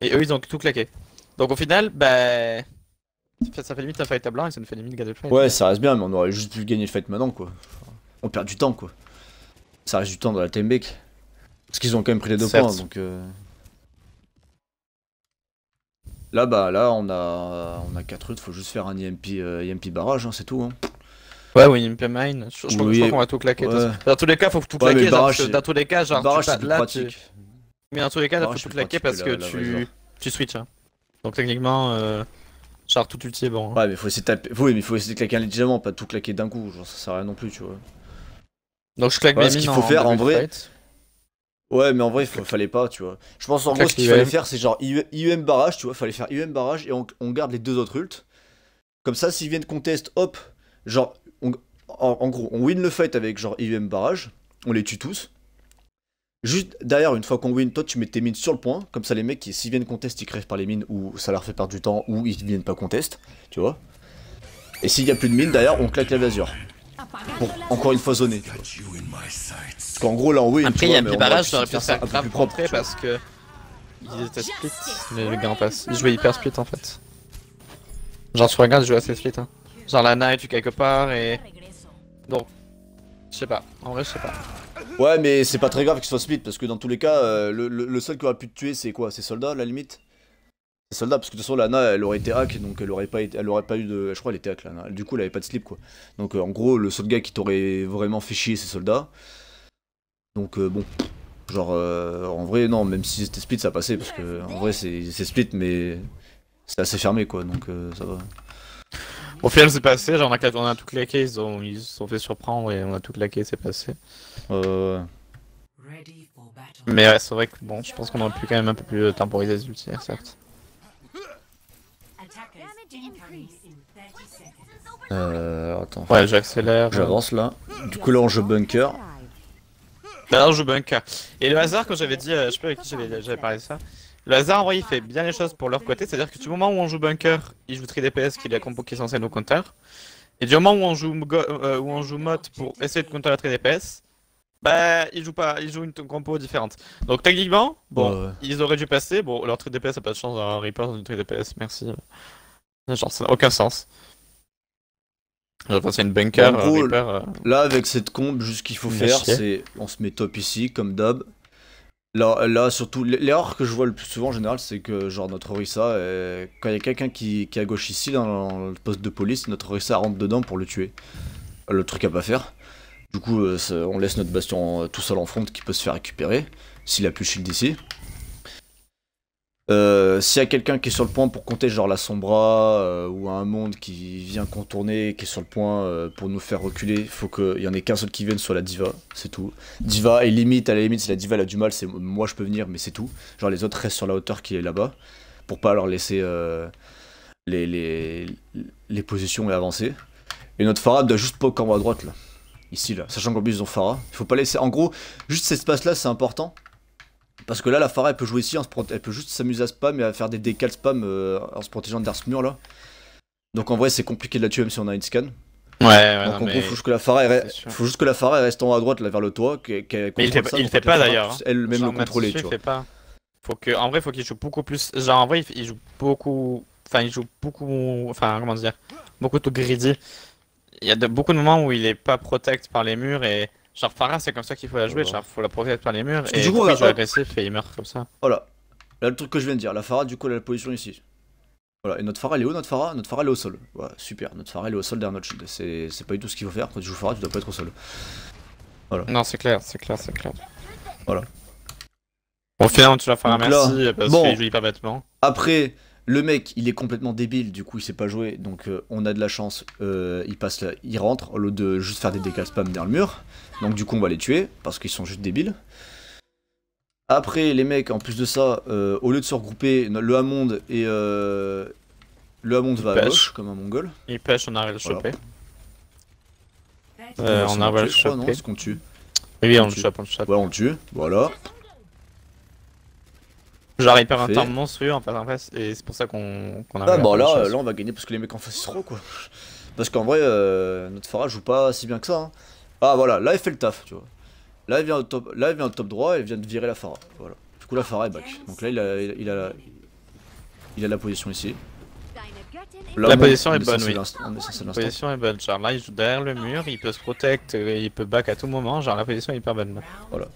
Et eux ils ont tout claqué. Donc au final, bah. Ça fait limite un fight à blanc et ça nous fait limite gagner de fight. Ouais, ça reste bien, mais on aurait juste dû gagner le fight maintenant quoi on perd du temps, quoi. Ça reste du temps dans la Tembec. Parce qu'ils ont quand même pris les deux points, donc... Euh. Là, bah, là, on a, on a 4 routes faut juste faire un IMP, e euh, e barrage, hein, c'est tout. Hein. Ouais, oui IMP e mine. Je, pense crois qu'on va tout claquer. Dans tous les cas, faut tout claquer. Barrage, dans tous les cas, genre, barrage, tu là, Tu... Mais dans tous les cas, barrage, faut tout claquer parce que tu, tu switches. Hein. Donc techniquement, euh, genre tout ulti bon. Hein. Ouais, mais faut essayer de taper... Oui, mais faut essayer de claquer intelligemment, pas tout claquer d'un coup. Genre, ça sert à rien non plus, tu vois. Donc je claque mes mines qu'il faut faire en vrai. Ouais, mais en vrai, il fallait pas, tu vois. Je pense en gros, ce qu'il fallait faire, c'est genre IUM barrage, tu vois. Fallait faire IUM barrage et on, garde les deux autres ults. Comme ça, s'ils viennent contest, hop, genre, en, gros, on win le fight avec genre IUM barrage, on les tue tous. Juste derrière, une fois qu'on win, toi tu mets tes mines sur le point, comme ça les mecs, s'ils viennent contest, ils crèvent par les mines ou ça leur fait perdre du temps ou ils viennent pas contest, tu vois. Et s'il y a plus de mines, d'ailleurs on claque la vasure pour encore une fois zoner. Parce qu'en gros, là en haut, Après, il y a un petit barrage, j'aurais pu faire grave propre parce que. Ils étaient split, mais le gars en face Ils jouaient hyper split en fait. Genre, un gars ils jouaient assez split. Hein. Genre, la night, tu quelque part et. Donc, je sais pas. En vrai, je sais pas. Ouais, mais c'est pas très grave qu'ils soient split parce que dans tous les cas, euh, le, seul qui aurait pu te tuer, c'est quoi C'est soldats, à la limite les soldats, parce que de toute façon, Lana, elle aurait été hack, donc elle aurait pas, été, elle aurait pas eu de. Je crois qu'elle était hack, Du coup, elle avait pas de slip, quoi. Donc, euh, en gros, le seul gars qui t'aurait vraiment fait chier, c'est soldats. Donc, euh, bon. Genre, euh, en vrai, non, même si c'était split, ça passait, parce que, en vrai, c'est split, mais c'est assez fermé, quoi, donc ça va. Au final, c'est passé, genre, on a, tout claqué, ils, ont, se sont fait surprendre et on a tout claqué, c'est passé. Mais c'est vrai que, bon, je pense qu'on aurait pu quand même un peu plus temporiser les ultimes certes. Euh, attends. Ouais, j'accélère. J'avance là. Du coup, là, on joue bunker. Là, on joue bunker. Et le hasard, quand j'avais dit, euh, je sais pas avec qui j'avais parlé de ça. Le hasard, en vrai, il fait bien les choses pour leur côté. C'est-à-dire que du moment où on joue bunker, il joue tri DPS qui est la compo qui est censée nous counter. Et du moment où on joue, euh, où on joue mode pour essayer de counter la tri DPS, bah, ils jouent pas, ils jouent une compo différente. Donc techniquement, bon, ils auraient dû passer. Bon, leur 3 DPS a pas de chance d'avoir un Reaper dans une 3 DPS, merci. Euh, genre, ça n'a aucun sens c'est une bunker. Euh, euh. là, avec cette combe, juste qu'il faut faire, c'est on se met top ici, comme d'hab. Là, là, surtout, l'erreur que je vois le plus souvent en général, c'est que genre notre Orissa, euh, quand il y a quelqu'un qui, qui, est à gauche ici, dans le poste de police, notre Orissa rentre dedans pour le tuer. Le truc à pas faire. Du coup, on laisse notre bastion tout seul en front qui peut se faire récupérer, s'il a plus shield ici. Euh, s'il y a quelqu'un qui est sur le point pour compter genre la Sombra euh, ou un monde qui vient contourner, qui est sur le point euh, pour nous faire reculer, il faut qu'il y en ait qu'un seul qui vienne, sur la Diva, c'est tout. Diva est limite, à la limite si la Diva elle a du mal, c'est moi je peux venir, mais c'est tout. Genre les autres restent sur la hauteur qui est là-bas, pour pas leur laisser les, positions et avancer. Et notre Farah doit juste poke en haut à droite là, ici là, sachant qu'en plus ils ont Farah. Il faut pas laisser, en gros, juste cet espace là c'est important parce que là, la Farah, elle peut jouer ici, elle peut juste s'amuser à spam et à faire des décals spam euh, en se protégeant derrière ce mur là. Donc en vrai, c'est compliqué de la tuer même si on a une scan. Ouais, ouais, Donc faut juste que la Farah, faut juste que la Farah reste en haut à droite, vers le toit. mais il fait, fait pas d'ailleurs. Elle-même hein. le contrôler, tu vois. Fait pas. en vrai, faut qu'il joue beaucoup plus. Genre, en vrai, il joue beaucoup. Enfin, il joue beaucoup. Enfin, comment dire Beaucoup tout greedy. Il y a beaucoup de moments où il est pas protect par les murs et. Genre Farah, c'est comme ça qu'il faut la jouer, ah bah. faut la projeter par les murs. et du coup, joue agressif et il meurt comme ça. Voilà. Là, le truc que je viens de dire, la Farah, du coup, elle a la position ici. Voilà, et notre Farah, elle est où notre Farah Notre Farah, elle est au sol. Voilà, super, notre Farah, elle est au sol derrière notre shield. C'est pas du tout ce qu'il faut faire. Quand tu joues Farah, tu dois pas être au sol. Voilà. Non, c'est clair, c'est clair, c'est clair. Voilà. Au final, tu la Farah, merci, là, parce bon, qu'il joue pas bêtement. Après. Le mec, il est complètement débile, du coup il sait pas jouer, donc euh, on a de la chance, euh, il passe, là, il rentre, au lieu de juste faire des décal spam derrière le mur. Donc du coup on va les tuer, parce qu'ils sont juste débiles. Après les mecs, en plus de ça, euh, au lieu de se regrouper, le Hamonde et euh, le Hamonde va à gauche comme un mongol. Il pêche, on arrive à le choper. Euh, on, arrive à le choper. non, ce qu'on tue Oui, on, le chope, on le chope. Ouais, on le tue, voilà. Genre par un temps monstrueux en face et c'est pour ça qu'on qu arrive ah, bon, bah là, là on va gagner parce que les mecs en face ils trop quoi. Parce qu'en vrai, euh, notre Farah joue pas si bien que ça. Hein. Ah voilà, là elle fait le taf, tu vois. Là elle vient au top, là, vient au top droit et elle vient de virer la phara. Voilà. Du coup la phara est back. Donc là il a, il, a, il a, la, position ici. la position est, bonne, oui. la position est bonne, genre là il joue derrière le mur, il peut se protect, il peut back à tout moment, genre la position est hyper bonne. Voilà.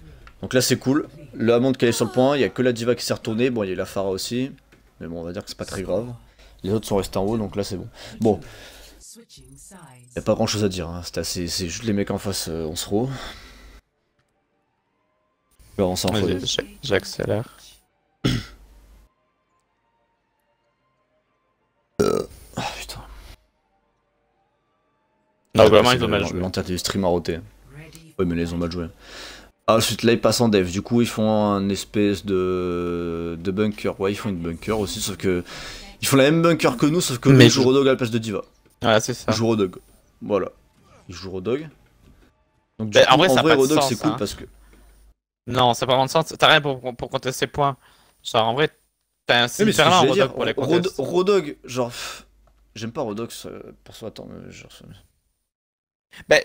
Donc là c'est cool, la montre qu'elle est sur le point, il y a que la diva qui s'est retournée, bon il y a la phara aussi, mais bon on va dire que c'est pas très grave. Les autres sont restés en haut donc là c'est bon. Bon, y a pas grand chose à dire, hein. c'est assez, juste les mecs en face, euh, on se roule. on s'en fout J'accélère. Ah putain. Non, ah, vraiment, ils ont mal joué. L'enterre du stream a roté. oui mais ils ont mal joué. Ah, ensuite, là, ils passent en dev. Du coup, ils font un espèce de... de bunker. Ouais, ils font une bunker aussi, sauf que. Ils font la même bunker que nous, sauf que mais nous, je... joue Rodog à la place de Diva. Ouais c'est ça. Il joue Rodog. Voilà. Il joue Rodog. Donc, bah, en vrai, en vrai, pas Rodog, c'est cool hein. parce que. Non, ça n'a pas vraiment de sens. T'as rien pour, pour, compter ses points. Genre, en vrai, t'as un super oui, Rodog pour les compter. Rodog, genre. J'aime pas Rodog, perso, attends. Genre... Bah,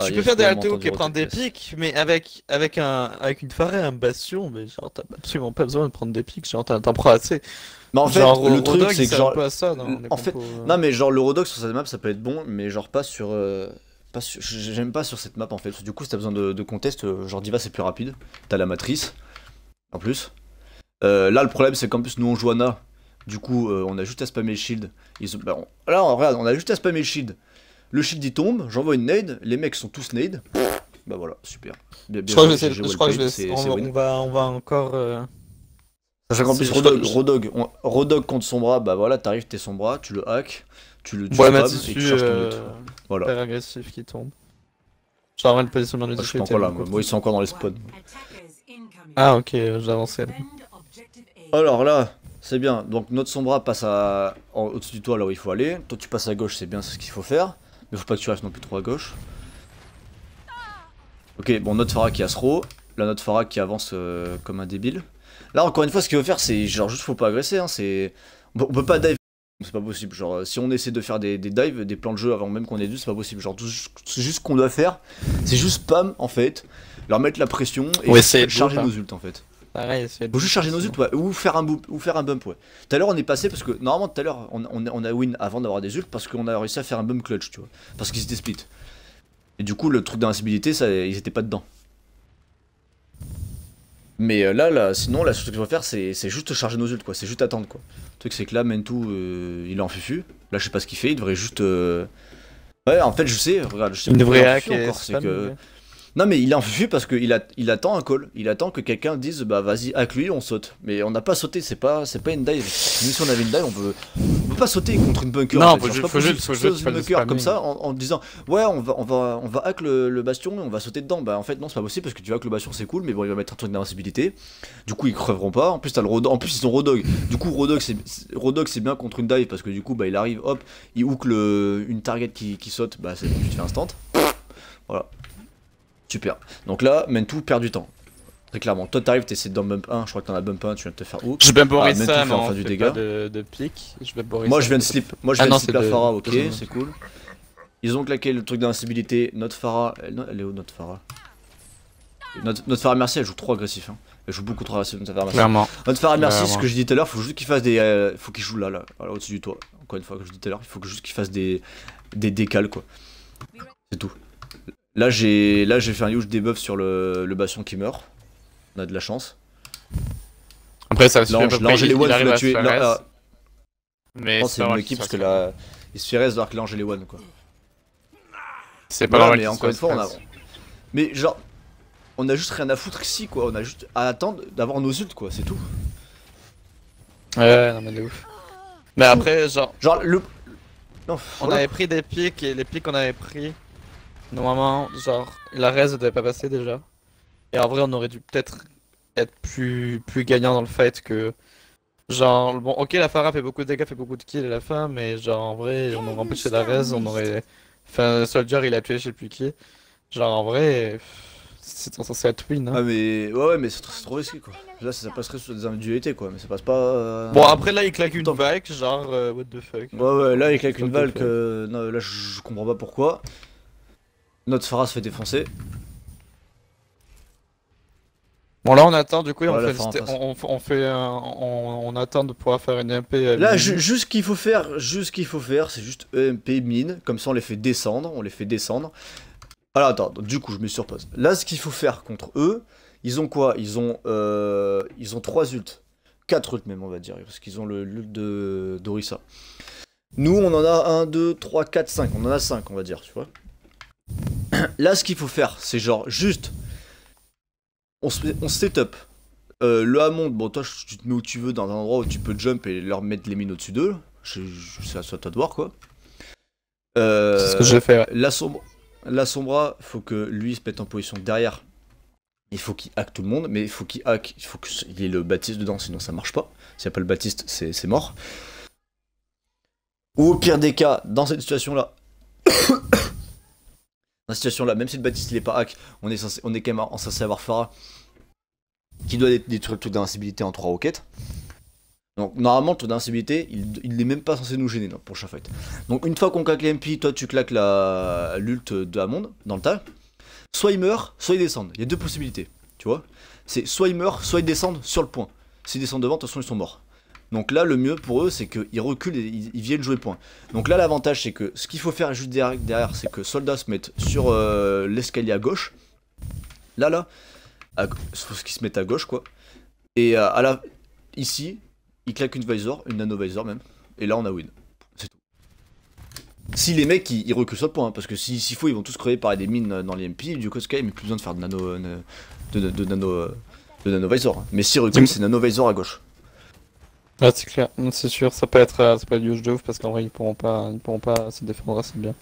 ah, tu peux faire des altéos et prendre des pics, mais avec, avec, un, avec une farée, un bastion, mais genre t'as absolument pas besoin de prendre des pics, genre t'en prends assez. Mais en fait, le truc c'est que genre. ça, non, en hein. fait, non mais genre le Rodox sur cette map ça peut être bon, mais genre pas sur. Euh, j'aime pas sur cette map en fait, du coup si t'as besoin de, de, contest, euh, genre Diva c'est plus rapide, t'as la matrice, en plus. Euh, là le problème c'est qu'en plus nous on joue Anna, du coup on a juste à spammer le shield. Ils... Bah, on... Alors regarde, on a juste à spammer le shield. Le shield il tombe, j'envoie une nade, les mecs sont tous nade. Bah voilà, super. je crois, que, je vais. essayer, on, va, on va encore. Ça euh, Sachant qu'en plus, Rodog, Rodog, contre son bras, bah voilà, t'arrives, t'es son bras, tu le hack, tu le tues ouais, et tu cherches ton euh... Voilà. agressif qui tombe. Je le positionnement du ah, là, moi, moi ils sont encore dans les spawns. Ah ok, j'avançais. Alors là, c'est bien. Donc notre sombra passe à... au-dessus du toit là où il faut aller. Toi tu passes à gauche, c'est bien, ce qu'il faut faire. Il faut pas que tu restes non plus trop à gauche. Ok, bon, notre Farah qui a Sro. Là, notre Farah qui avance euh, comme un débile. Là, encore une fois, ce qu'il veut faire, c'est genre juste faut pas agresser. Hein, c'est on peut pas dive. C'est pas possible. Genre, euh, si on essaie de faire des, dives, des plans de jeu avant même qu'on ait du c'est pas possible. Genre, c'est juste qu'on doit faire. C'est juste spam en fait. Leur mettre la pression et charger nos ults en fait. Pareil, faut juste charger nos ults Ou faire un, bump, ou faire un bump, ouais. Tout à l'heure, on est passé parce que, normalement, tout à l'heure, on, a win avant d'avoir des ults parce qu'on a réussi à faire un bump clutch, tu vois. Parce qu'ils étaient split. Et du coup, le truc d'invincibilité, ils étaient pas dedans. Mais euh, là, là, sinon, la chose qu'il faut faire, c'est juste charger nos ults. quoi. C'est juste attendre, quoi. Le truc, c'est que là, Mentou, euh, il est en fufu. Là, je sais pas ce qu'il fait. Il devrait juste. Euh, ouais, en fait, je sais. Regarde, je sais. Il devrait hack. Non, mais il est vu parce qu'il il attend un call. Il attend que quelqu'un dise, bah vas-y, hack lui, on saute. Mais on n'a pas sauté, c'est pas, c'est pas une dive. Même si on avait une dive, on peut, on pas sauter contre une bunker. Non, juste, bunker comme ça en, disant, ouais, on va, on va, on va hack le, bastion et on va sauter dedans. Bah en fait, non, c'est pas possible parce que tu vois que le bastion c'est cool, mais bon, il va mettre un truc d'invincibilité. Du coup, ils creveront pas. En plus, t'as le rod, En plus, ils ont Rodog. Du coup, Rodog, c'est, c'est bien contre une dive parce que du coup, bah il arrive, hop, il hook une target qui, saute, bah c'est, tu fais instant. Voilà. Super. Donc là, Mentou perd du temps. Très clairement. Toi, t'arrives, t'essaies de bump 1, je crois que t'en as bump 1, tu viens de te faire hook. Je vais ah, ça, du dégât. De, pique. Je Moi, je viens de slip. Moi, je ah viens de slip la phara, ok, c'est cool. Ils ont claqué le truc d'invincibilité. Notre phara... elle, est où notre phara. notre, notre Merci, elle joue trop agressif. Hein. Elle joue beaucoup trop agressif, notre Phara Merci. Notre Farah Merci, ce que j'ai dit tout à l'heure, faut juste qu'il fasse des. Il euh, faut qu'il joue là, là, au-dessus du toit. Encore une fois, que je dis tout à l'heure, il faut juste qu'il fasse des, des décales, quoi. C'est tout. Là, j'ai là j'ai fait un huge debuff sur le, le bastion qui meurt. On a de la chance. Après, ça va fait L'ange les one, il l'a tué. Là, Mais c'est une équipe parce que là, il se fait reste que l'ange les one quoi. C'est pas normal. Mais encore une fois, on a. Mais genre, on a juste rien à foutre ici quoi. On a juste à attendre d'avoir nos ults quoi, c'est tout. Ouais, non mais des ouf. Mais après, genre. Genre, le. on avait pris des pics et les pics qu'on avait pris. Normalement, genre, la reste ne devait pas passer déjà. Et en vrai, on aurait dû peut-être être plus, plus gagnant dans le fight que. Genre, bon, ok, la Farah fait beaucoup de dégâts, fait beaucoup de kills à la fin, mais genre, en vrai, on aurait empêché la rez, on aurait. Enfin, Soldier, il a tué je sais plus qui. Genre, en vrai. C'est censé être win. Hein. Ah, mais ouais, ouais mais c'est trop risqué quoi. Là, ça, passerait sur des individualités quoi, mais ça passe pas. Euh, bon, après là, il claque une vague, genre, euh, what the fuck. Ouais, ouais, là, il claque une vague, euh, non, là, je comprends pas pourquoi. Notre Phara se fait défoncer. Bon là on attend du coup on, fait on, on, attend de pouvoir faire une EMP. Euh, là juste ce qu'il faut faire, juste qu'il faut faire, c'est juste EMP mine, comme ça on les fait descendre, on les fait descendre. Alors attends, du coup je me surpose. Là ce qu'il faut faire contre eux, ils ont quoi Ils ont euh, ils ont 3 ults. 4 ults même on va dire, parce qu'ils ont le l'ult de d'Orisa. Nous on en a 1, 2, 3, 4, 5, on en a 5 on va dire, tu vois. Là, ce qu'il faut faire, c'est genre juste. On, se, set up. le Hamond, bon, toi, tu te mets où tu veux, dans un endroit où tu peux jump et leur mettre les mines au-dessus d'eux. C'est à toi de voir, quoi. c'est ce que je La, sombra, la faut que lui se mette en position derrière. Il faut qu'il hack tout le monde, mais il faut qu'il hack, il faut qu'il ait le Baptiste dedans, sinon ça marche pas. S'il n'y a pas le Baptiste, c'est mort. Ou au pire des cas, dans cette situation-là, la situation là, même si le Baptiste il est pas hack, on est, censé, on est quand même censé avoir Farah qui doit détruire le taux d'invincibilité en 3 roquettes. Donc normalement le taux d'invincibilité il n'est même pas censé nous gêner pour le prochain fight. Donc une fois qu'on claque les MP, toi tu claques la l'ult de Hammond dans le tas. Soit il meurt, soit il descend. Il y a deux possibilités, tu vois. C'est soit il meurt, soit il descend sur le point. S'ils descendent devant, de toute façon ils sont morts. Donc là, le mieux pour eux, c'est qu'ils reculent et ils, viennent jouer point. Donc là, l'avantage, c'est que ce qu'il faut faire juste derrière, c'est que soldats se mettent sur euh, l'escalier à gauche. Là, là. Il faut qu'ils se mettent à gauche, quoi. Et euh, à la, ici, ils claquent une Visor, une Nano Visor même. Et là, on a win. C'est tout. Si les mecs, ils, reculent sur le point, hein, parce que s'il faut, ils vont tous crever par des mines euh, dans les MP. Du coup, Sky, il plus besoin de faire de Nano, de, de, de nano, de Visor. Hein. Mais s'ils reculent, c'est Nano Visor à gauche. Ah, c'est clair, c'est sûr, ça peut être, euh, ça pas de ouf parce qu'en vrai ils pourront pas, ils pourront pas se défendre assez bien.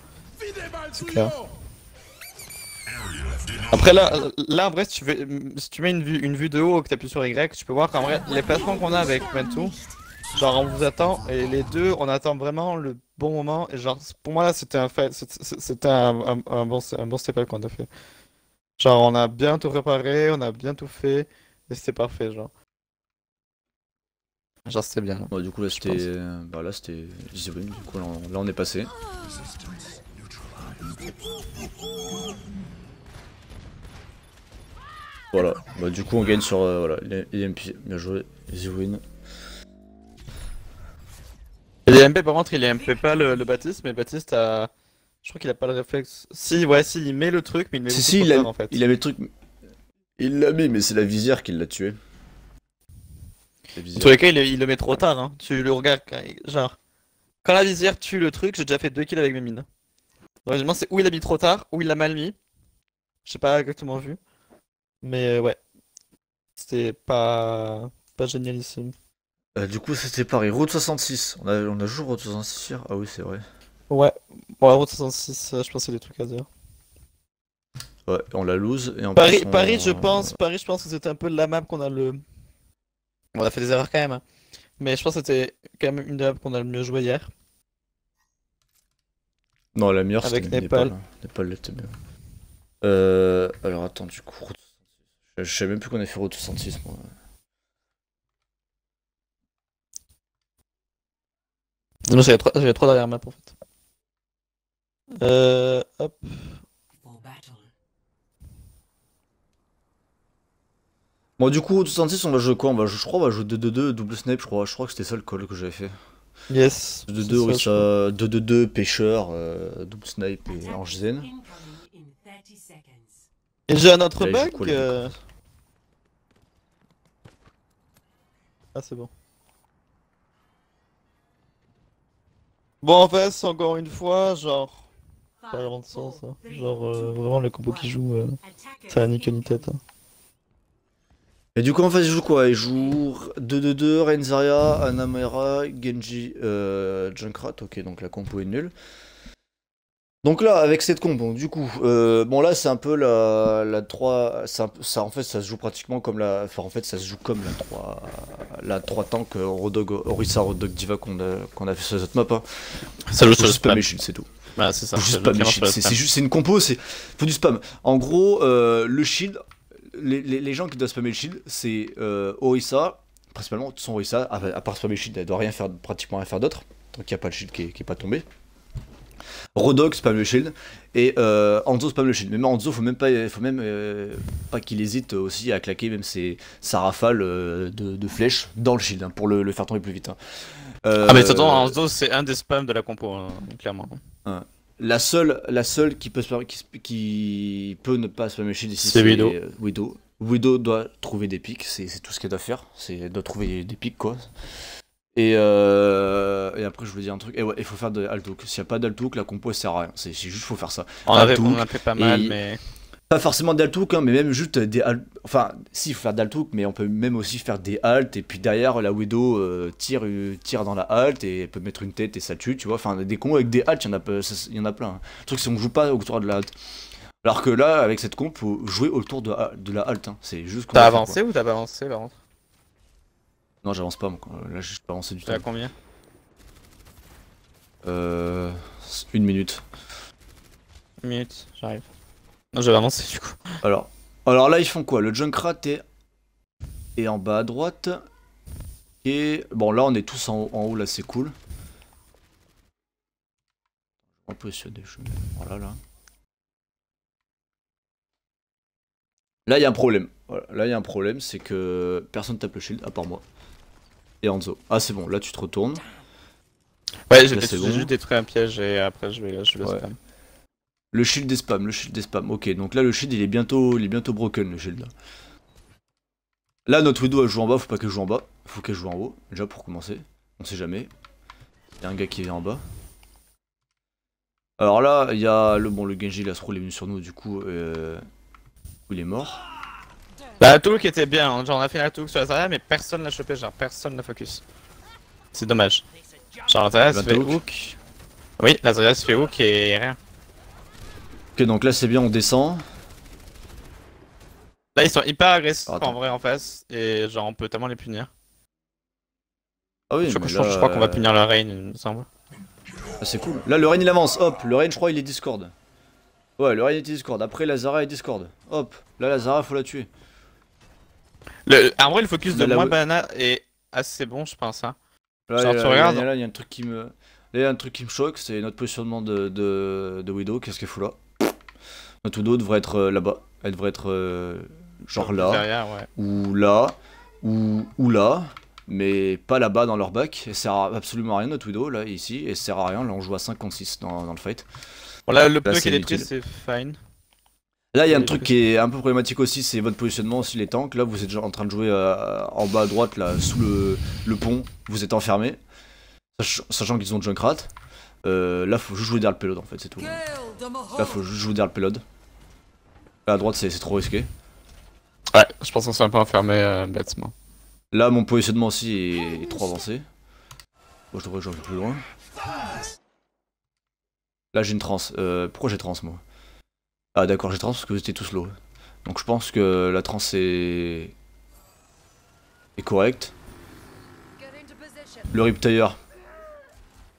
Après là, là en vrai si tu, tu mets une vue, une vue de haut et que t'appuies sur Y, tu peux voir qu'en vrai les placements qu'on a avec Mentou, genre on vous attend et les deux on attend vraiment le bon moment et genre pour moi là c'était un fait, c'était un, bon, un bon step-up qu'on a fait. Genre on a bien tout préparé, on a bien tout fait et c'était parfait genre. Genre c'était bien. Là. Bah, du coup là c'était. Bah là c'était. du coup là on, est passé. Voilà, bah du coup on gagne sur euh, voilà, les, est MP, bien joué, easy win. Les MP par contre il est MP pas le, Baptiste, mais Baptiste a... Je crois qu'il a pas le réflexe. Si, ouais, si, il met le truc, mais il met si, si, il a, en fait. il le truc... Il l'a mis, mais c'est la visière qui l'a tué. En tous les il, le met trop tard. Hein. Tu le regardes. Genre, quand la visière tue le truc, j'ai déjà fait deux kills avec mes mines. Normalement, c'est où il l'a mis trop tard, où il l'a mal mis. Je sais pas exactement vu. Mais euh, ouais. C'était pas. pas génialissime. Euh, du coup, c'était Paris. Route 66. On a, on joué Route 66 hier. Ah oui, c'est vrai. Ouais. Bon, la Route 66, je pensais les trucs à dire. Ouais, on la lose et Paris, on... Paris, je pense, Paris, je pense que c'était un peu la map qu'on a le on a fait des erreurs quand même. Hein. Mais je pense que c'était quand même une des maps qu'on a le mieux joué hier. Non, la meilleure c'était Népal. Népal, Népal était mieux. Euh, alors attends, du coup, je, je sais même plus qu'on ait fait Route 66 moi. Non, j'avais trois, trois dernières maps en fait. Euh, hop. Bon, du coup, 266, on va jouer quoi on va jouer, Je crois on va jouer 2-2-2, double snipe, je crois. Je crois que c'était ça le call que j'avais fait. Yes. 2-2, 2 pêcheur, double snipe et zen. Et j'ai un autre bug euh Ah, c'est bon. Bon, en face, encore une fois, genre. Pas grand sens, hein. genre euh, vraiment le combo qui joue, euh, ça a niqué ni tête. Hein. Et du coup, en fait il joue quoi Il joue 2-2-2, Renzaria, Anamera, Genji, euh, Junkrat. Ok, donc la compo est nulle. Donc là, avec cette combo, du coup, euh, bon là, c'est un peu la, la 3, ça, en fait, ça se joue pratiquement comme la, enfin, en fait, ça se joue comme la 3, la 3 tank euh, Rodog, Orisa, Rodog, Diva qu'on a, fait sur cette map. Hein. Ça joue sur le spam. c'est tout. c'est ça. juste c'est juste, une compo, c'est, faut du spam. En gros, le shield, les, gens qui doivent spammer le shield, c'est euh, Orisa, principalement son Orisa, à, part spammer le shield, elle doit rien faire, pratiquement rien faire d'autre, tant qu'il n'y a pas le shield qui n'est pas tombé. Rodox spam le shield et euh, Anzo spam le shield. Mais Anzo, faut même pas, faut même euh, pas qu'il hésite aussi à claquer même ses, sa rafale euh, de, flèches dans le shield hein, pour le, faire tomber plus vite. Hein. ah mais attends, euh, Anzo c'est un des spams de la compo, hein, clairement. La seule, la seule qui, peut qui, peut ne pas se mêcher d'ici, c'est euh, Widow. Widow. doit trouver des pics, c'est tout ce qu'elle doit faire. Elle doit trouver des pics, quoi. Et, euh, et, après, je voulais dire un truc. il faut faire de Altook. S'il n'y a pas d'Altook, la compo elle sert à rien. C'est juste, il faut faire ça. On, l'a on a fait pas mal, mais pas forcément d'altouk, hein, mais même juste des Enfin, si, il faut faire d'altouk, mais on peut même aussi faire des haltes. Et puis derrière, la Widow euh, tire, euh, tire dans la halte et peut mettre une tête et ça tue, tu vois. Enfin, des cons avec des haltes, il y, en a plein. Hein. truc, c'est qu'on joue pas autour de la halte. Alors que là, avec cette comp, faut jouer autour de, de la halte. Hein. C'est juste T'as avancé ou t'as pas avancé, par Non, j'avance pas, moi. Là, j'ai pas avancé du tout. T'as combien Euh. Une minute. Une minute, j'arrive. Non, vais avancer du coup. Alors, alors là, ils font quoi Le Junkrat est... est en bas à droite. Et bon, là, on est tous en, haut, là, c'est cool. On peut se déchirer. Voilà, là. Là, il y a un problème. Là, il y a un problème, c'est que personne tape le shield à part moi. Et Anzo. Ah, c'est bon, là, tu te retournes. Ouais, j'ai juste détruit un piège et après, je vais, là, je vais le spam. Le shield des spams, le shield des spams. Ok, donc là, le shield, il est bientôt, il est bientôt broken, le shield. Là, notre widow, a joué en bas. Faut pas qu'elle joue en bas. Faut qu'elle joue en haut, déjà, pour commencer. On sait jamais. Il y a un gars qui est en bas. Alors là, il y a le bon le Genji, la est venu sur nous, du coup, euh, il est mort. Bah, la qui était bien, hein. genre on a fait la toux sur la mais personne l'a chopé, genre personne ne focus. C'est dommage. Genre la eh ben, fait hook. Oui, la Zarya se fait hook et rien. Ok, donc là c'est bien, on descend. Là ils sont hyper agressifs en vrai en face et genre on peut tellement les punir. Ah oui, je, crois qu'on va punir le Rain, il me semble. Ah, c'est cool. Là le Rain il avance, hop, le Rain je crois il est Discord. Ouais, le Rain est Discord, après Lazara est Discord. Hop, là Lazara faut la tuer. Le, en vrai le focus de moins Banana est assez bon je pense. Hein. Là, il y a un truc qui me. un truc qui me choque, c'est notre positionnement de, de, de Widow, qu'est-ce qu'elle fout là notre Widow devrait être euh, là-bas. Elle devrait être euh, genre là, ou là, ou, là, mais pas là-bas dans leur bac. Et sert absolument à rien notre Widow, là, ici, et sert à rien. Là, on joue à 5 contre 6 dans, le fight. Bon, là, le peu est détruit, c'est fine. Là, il y a un truc qui est un peu problématique aussi, c'est votre positionnement aussi, les tanks. Là, vous êtes en train de jouer euh, en bas à droite, là, sous le, le pont, vous êtes enfermé, sachant qu'ils ont Junkrat. Euh, là, faut juste jouer derrière le payload en fait, c'est tout. Là, faut juste jouer derrière le payload. Là, à droite, c'est trop risqué. Ouais, je pense qu'on s'est un peu enfermé euh, bêtement. Là, mon positionnement aussi est, trop avancé. Bon, je devrais jouer un peu plus loin. Là, j'ai une transe. Euh, pourquoi j'ai transe, moi Ah, d'accord, j'ai transe parce que vous étiez tous low. Donc, je pense que la transe est. est correcte. Le rip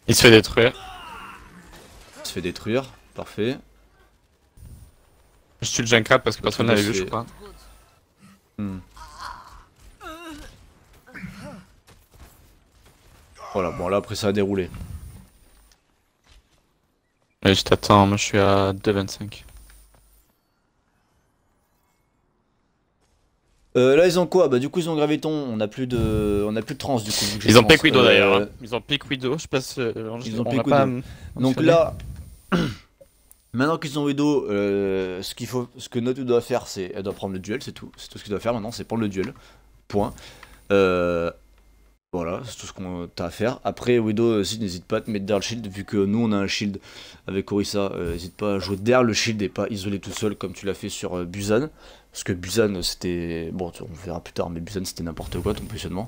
Il se fait détruire se fait détruire, parfait. Je tue le Junkrat parce que personne n'avait vu, je crois. pas. Hmm. Voilà, bon là après ça a déroulé. je t'attends, moi je suis à 2,25. Euh, là ils ont quoi Bah du coup ils ont graviton, on a plus de on a plus de trans du coup. Euh, hein. Ils ont, Pick d'ailleurs. Ils ont Pick je passe ils ont Donc là Maintenant qu'ils ont Widow, euh, ce qu'il faut, ce que Note doit faire, c'est elle doit prendre le duel, c'est tout. C'est tout ce qu'il doit faire maintenant, c'est prendre le duel. Point. Euh, voilà, c'est tout ce qu'on t'a à faire. Après, Widow aussi, n'hésite pas à te mettre derrière le shield, vu que nous on a un shield avec Orisa. Euh, n'hésite pas à jouer derrière le shield et pas isolé tout seul comme tu l'as fait sur Busan. Parce que Busan c'était. Bon, on verra plus tard, mais Busan c'était n'importe quoi ton positionnement.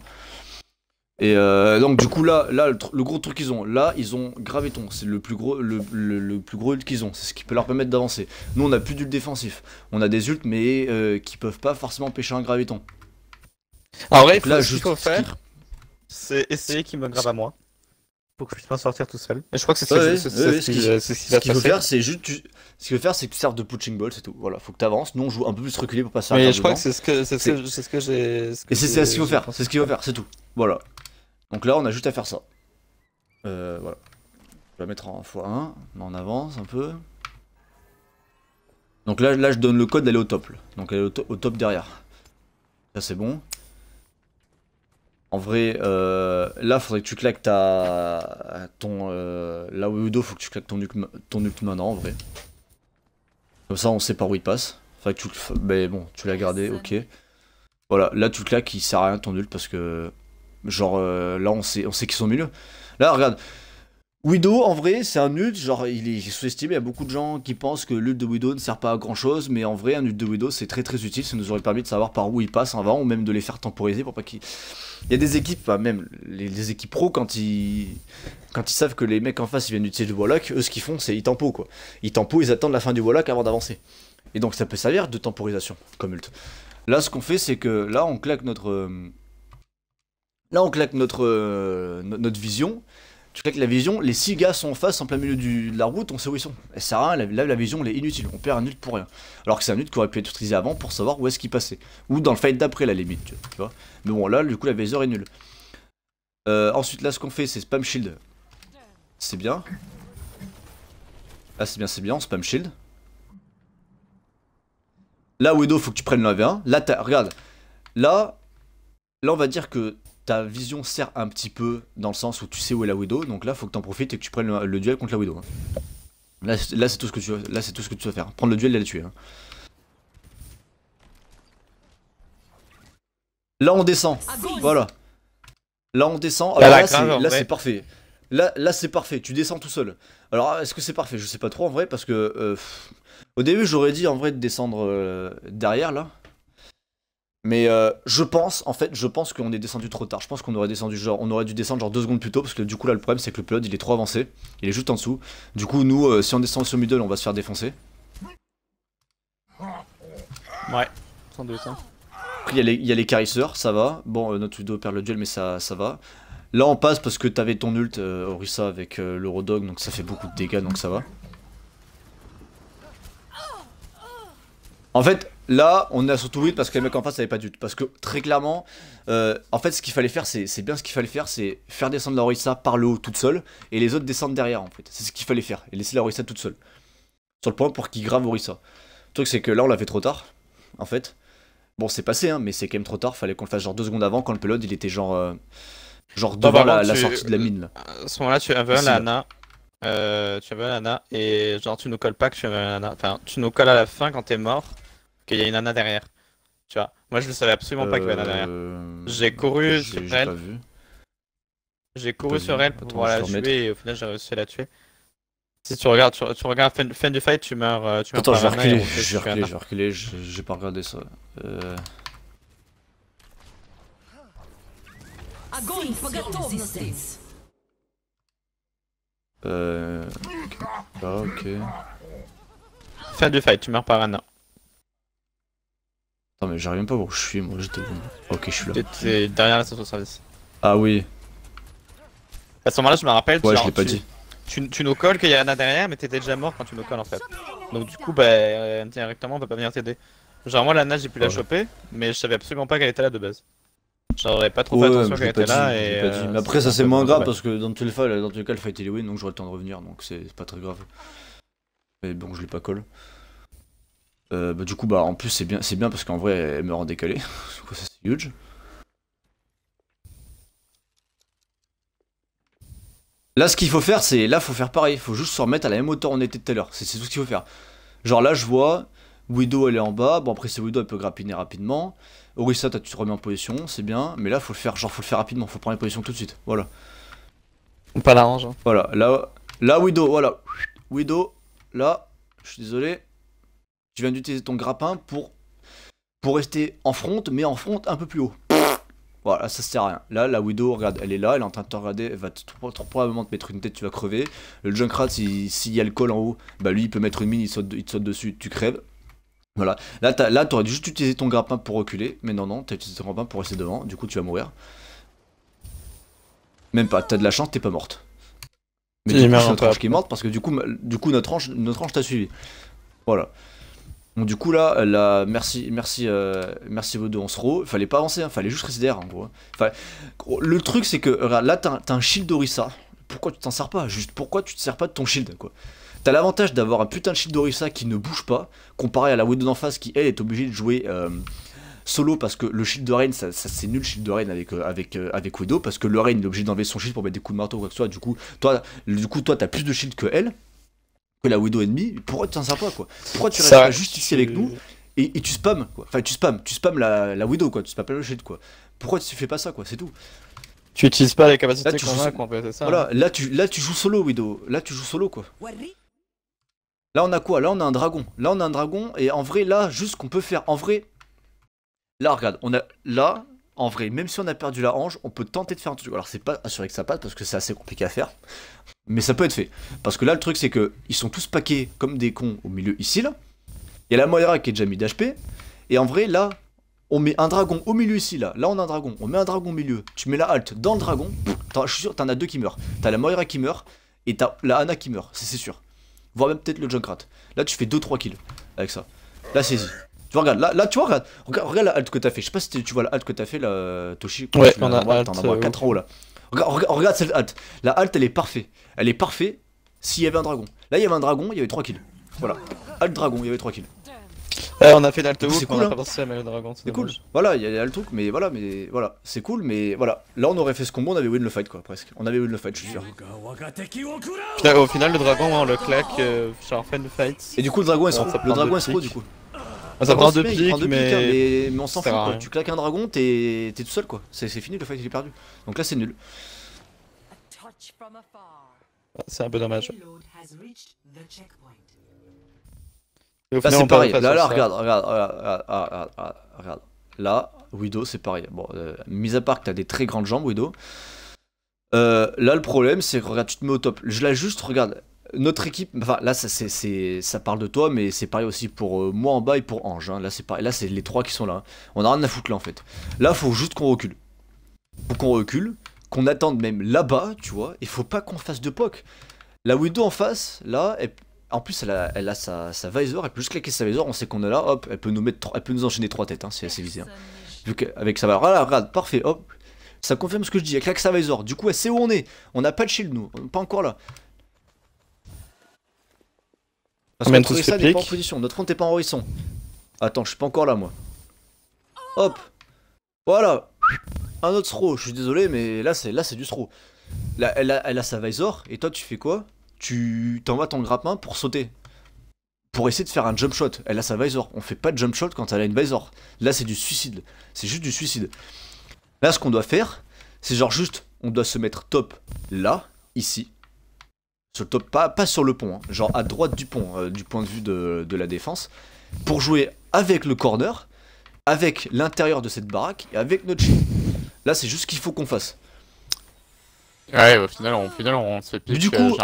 Et euh, donc du coup là, là le, gros truc qu'ils ont, là ils ont Graviton, c'est le plus gros le, plus gros ult qu'ils ont, c'est ce qui peut leur permettre d'avancer. Nous on a plus d'ult défensif, on a des ults mais euh, qui peuvent pas forcément pêcher un graviton. En vrai, là, ce qu'il faut faire, c'est essayer qu'il me grave à moi. Faut que je puisse m'en sortir tout seul. Et je crois que c'est ce qu'il faut faire, c'est juste ce qu'il faut faire, c'est que tu serves de pushing ball, c'est tout. Voilà, faut que tu avances. Nous on joue un peu plus reculé pour passer. Mais je crois que c'est ce que c'est ce que j'ai. Et c'est ce qu'il faut faire. C'est ce qu'il faut faire, c'est tout. Voilà. Donc là, on a juste à faire ça. Euh, voilà. Je vais la mettre en x1, On avance un peu. Donc là, là je donne le code d'aller au top. Donc elle est au, top derrière. Ça c'est bon. En vrai, euh, là, faudrait que tu claques ta... ton... Euh, là où il faut que tu claques ton ult ton maintenant, en vrai. Comme ça, on sait par où il passe. Faudrait que tu... Mais ben, bon, tu l'as gardé, ok. Voilà, là, tu claques, il sert à rien ton ult parce que... Genre, euh, là, on sait, on qu'ils sont au milieu. Là, regarde. Widow, en vrai, c'est un ult, genre, il est sous-estimé, il y a beaucoup de gens qui pensent que l'ult de Widow ne sert pas à grand-chose, mais en vrai, un ult de Widow, c'est très très utile, ça nous aurait permis de savoir par où ils passent avant, ou même de les faire temporiser pour pas qu'ils... Il y a des équipes, même les, équipes pro, quand ils... quand ils savent que les mecs en face, ils viennent utiliser du Warlock, eux, ce qu'ils font, c'est ils tempo, quoi. Ils tempo, ils attendent la fin du Warlock avant d'avancer. Et donc, ça peut servir de temporisation, comme ult. Là, ce qu'on fait, c'est que, là, on claque notre... Euh, Là, on claque notre, euh, notre vision. Tu claques la vision, les six gars sont en face en plein milieu de la route, on sait où ils sont. Et ça sert rien, là la vision elle est inutile, on perd un nul pour rien. Alors que c'est un nul qui aurait pu être utilisé avant pour savoir où est-ce qu'il passait. Ou dans le fight d'après la limite, tu vois. Mais bon là du coup la viseur est nulle. Euh, ensuite là ce qu'on fait c'est spam shield. C'est bien. Ah c'est bien c'est bien, on spam shield. Là Widow faut que tu prennes le 1v1. Là regarde. Là, là on va dire que ta vision sert un petit peu dans le sens où tu sais où est la Widow, donc là faut que t'en profites et que tu prennes le, duel contre la Widow. Hein. Là, c'est tout ce que tu veux, là c'est tout ce que tu faire, prendre le duel et la tuer. Hein. Là on descend, voilà. Là on descend, ah, là c'est parfait. Là, là c'est parfait, tu descends tout seul. Alors est-ce que c'est parfait Je sais pas trop en vrai parce que... Euh, au début j'aurais dit en vrai de descendre euh, derrière là. Mais euh, je pense, en fait, je pense qu'on est descendu trop tard. Je pense qu'on aurait descendu genre, on aurait dû descendre genre deux secondes plus tôt parce que du coup là le problème c'est que le pilote il est trop avancé, il est juste en dessous. Du coup nous, euh, si on descend sur middle, on va se faire défoncer. Ouais, sans doute. Hein. Après il y a les, carisseurs, ça va. Bon, euh, notre Udo perd le duel mais ça, ça va. Là on passe parce que t'avais ton ult Orissa avec l'Eurodog donc ça fait beaucoup de dégâts donc ça va. En fait, Là, on a surtout 8 parce que les mecs en face n'avaient pas du tout. Parce que très clairement, euh, en fait, ce qu'il fallait faire, c'est bien ce qu'il fallait faire, c'est faire descendre la Orissa par le haut toute seule et les autres descendre derrière en fait. C'est ce qu'il fallait faire et laisser la Orissa toute seule. Sur le point pour qu'il grave Orissa. Le truc, c'est que là, on l'a fait trop tard en fait. Bon, c'est passé, hein, mais c'est quand même trop tard. Fallait qu'on le fasse genre deux secondes avant quand le pelote il était genre. Euh, genre bah, bah, devant bah, la, sortie de la mine là. À ce moment-là, tu avais Anna Euh, tu avais Anna et genre tu nous colles pas que tu avais Anna Enfin, tu nous colles à la fin quand t'es mort qu'il y a une nana derrière. Tu vois, moi je ne savais absolument pas qu'il y avait une nana derrière. Euh, j'ai couru sur elle. J'ai couru sur elle pour pouvoir la tuer et au final j'ai réussi à la tuer. Si tu regardes, tu, regardes fin, du fight, tu meurs. Attends, je vais reculer, je vais reculer, je vais reculer, j'ai pas regardé ça. Euh... Euh... ok. Fin du fight, tu meurs par un Attends, mais j'arrive même pas où je suis, moi j'étais où Ok, je suis là. T'es derrière la station de service. Ah oui. À ce moment-là, je me rappelle. je l'ai pas tu, dit. Tu, tu nous colles qu'il y en a derrière, mais t'étais déjà mort quand tu nous colles en fait. Donc du coup, bah, euh, directement, on peut pas venir t'aider. Genre, moi, nage j'ai pu la choper, mais je savais absolument pas qu'elle était là de base. J'aurais pas trop fait attention qu'elle était là et. Euh, mais après, ça, c'est moins grave parce que dans tous les cas, dans le fight donc j'aurais le temps de revenir donc c'est pas très grave. Mais bon, je l'ai pas call. Euh, bah, du coup, bah, en plus, c'est bien, c'est bien parce qu'en vrai, elle me rend décalé. ça, c'est huge. Là, ce qu'il faut faire, c'est. Là, faut faire pareil. Faut juste se remettre à la même hauteur où on était tout à l'heure. C'est tout ce qu'il faut faire. Genre là, je vois. Widow, elle est en bas. Bon, après, c'est Widow, elle peut grappiner rapidement. Orissa, tu te remets en position. C'est bien. Mais là, faut le faire. Genre, faut le faire rapidement. Faut prendre les positions tout de suite. Voilà. Pas la Voilà. Là, là, Widow, voilà. Widow, là. Je suis désolé. Tu viens d'utiliser ton grappin pour, pour rester en front, mais en front un peu plus haut. Voilà, ça sert à rien. Là, la Widow, regarde, elle est là, elle est en train de te regarder, elle va probablement te mettre une tête, tu vas crever. Le Junkrat, s'il y a le col en haut, bah lui, il peut mettre une mine, il, saute, te saute dessus, tu crèves. Voilà. Là, là t'aurais dû juste utiliser ton grappin pour reculer, mais non, non, t'as utilisé ton grappin pour rester devant, du coup, tu vas mourir. Même pas, t'as de la chance, t'es pas morte. Mais c'est notre ange qui est morte parce que du coup, du coup notre ange, notre ange t'a suivi. Voilà. Donc du coup là, merci, merci, euh, merci vos deux, on Fallait pas avancer, hein, fallait juste rester en hein. gros. Le truc c'est que là t'as un shield d'Orisa. Pourquoi tu t'en sers pas Juste pourquoi tu te sers pas de ton shield quoi T'as l'avantage d'avoir un putain de shield d'Orisa qui ne bouge pas, comparé à la Widow d'en face qui elle est obligée de jouer euh, solo parce que le shield de Rain, c'est nul le shield de Rain avec, euh, avec, avec Widow parce que le Rain il est obligé d'enlever son shield pour mettre des coups de marteau ou quoi que ce soit. Du coup, toi, du coup, toi t'as plus de shield que elle la Widow ennemie, pourquoi tu t'en sers pas quoi Pourquoi tu restes juste ici avec nous et, tu spams quoi Enfin tu spams, tu spams la, Widow quoi, tu spams pas le quoi. Pourquoi tu fais pas ça quoi C'est tout. Tu utilises pas les capacités Voilà, là tu, là tu joues solo Widow, là tu joues solo quoi. Là on a quoi Là on a un dragon. Là on a un dragon et en vrai là juste qu'on peut faire en vrai là regarde, on a là en vrai, même si on a perdu la hanche, on peut tenter de faire un truc. Alors c'est pas assuré que ça passe parce que c'est assez compliqué à faire, mais ça peut être fait. Parce que là le truc c'est que ils sont tous paqués comme des cons au milieu ici là. Il y a la Moira qui est déjà mis d'HP. Et en vrai là, on met un dragon au milieu ici là. Là on a un dragon, on met un dragon au milieu. Tu mets la halte dans le dragon, je suis sûr t'en as deux qui meurent. T'as la Moira qui meurt et t'as la Ana qui meurt, c'est sûr. Voire même peut-être le Junkrat. Là tu fais 2-3 kills avec ça. Là saisie regarde, là, là tu vois, regarde, regarde, la halte que t'as fait. Je sais pas si tu vois la halte que t'as fait, là, Toshi. Ouais, on a, 4 euh, en haut, là. Regarde, cette halte. La halte, elle est parfaite. Elle est parfaite s'il y avait un dragon. Là, il y avait un dragon, il y avait 3 kills. Voilà. Halte dragon, il y avait 3 kills. Ouais, on a fait l'alt C'est cool, on a hein. pas pensé à le dragon. C'est cool. Voilà, il y, a le truc, mais voilà, mais voilà. C'est cool, mais voilà. Là, on aurait fait ce combo, on avait win le fight, quoi, presque. On avait win le fight, je suis sûr. au final, le dragon, on hein, le claque, euh, genre fin de fight. Et du coup, le dragon, est se Le dragon, est roule du coup. Ah, ça prend deux pics, hein, mais... mais... on s'en fout. Tu claques un dragon, t'es tout seul quoi. C'est fini, le fight il est perdu. Donc là, c'est nul. C'est un peu dommage. Là, c'est pareil. Là, là, regarde, regarde, regarde, regarde, Là, Widow, c'est pareil. Bon, euh, mis à part que t'as des très grandes jambes, Widow. Euh, là, le problème, c'est que regarde, tu te mets au top. Je la juste, regarde notre équipe, enfin là ça, c'est ça parle de toi, mais c'est pareil aussi pour euh, moi en bas et pour Ange. Hein. Là c'est là c'est les trois qui sont là. Hein. On a rien à foutre là en fait. Là faut juste qu'on recule. Faut qu'on recule, qu'on attende même là-bas, tu vois. Il faut pas qu'on fasse de POC. La Widow en face, là, en plus elle a, sa, sa, visor, elle peut juste claquer sa visor, on sait qu'on est là, hop, elle peut nous mettre, elle peut nous enchaîner trois têtes, c'est assez visé. Avec qu'avec sa visor, voilà, regarde, parfait, hop. Ça confirme ce que je dis, elle claque sa visor. Du coup elle sait où on est. On n'a pas de shield nous, pas encore là. Parce que notre n'est pas en position, notre front n'est pas en horizon. Attends, je suis pas encore là moi. Hop Voilà Un autre throw, je suis désolé mais là c'est là c'est du throw. Là, elle, a, elle a sa visor et toi tu fais quoi Tu t'envoies ton grappin pour sauter. Pour essayer de faire un jump shot. Elle a sa visor. On fait pas de jump shot quand elle a une visor. Là c'est du suicide. C'est juste du suicide. Là ce qu'on doit faire, c'est genre juste on doit se mettre top là, ici, sur le top, pas, pas sur le pont, hein, genre à droite du pont, euh, du point de vue de, la défense, pour jouer avec le corner, avec l'intérieur de cette baraque et avec notre chip. Là, c'est juste ce qu'il faut qu'on fasse. Ouais, au final, on, au final, on fait du coup,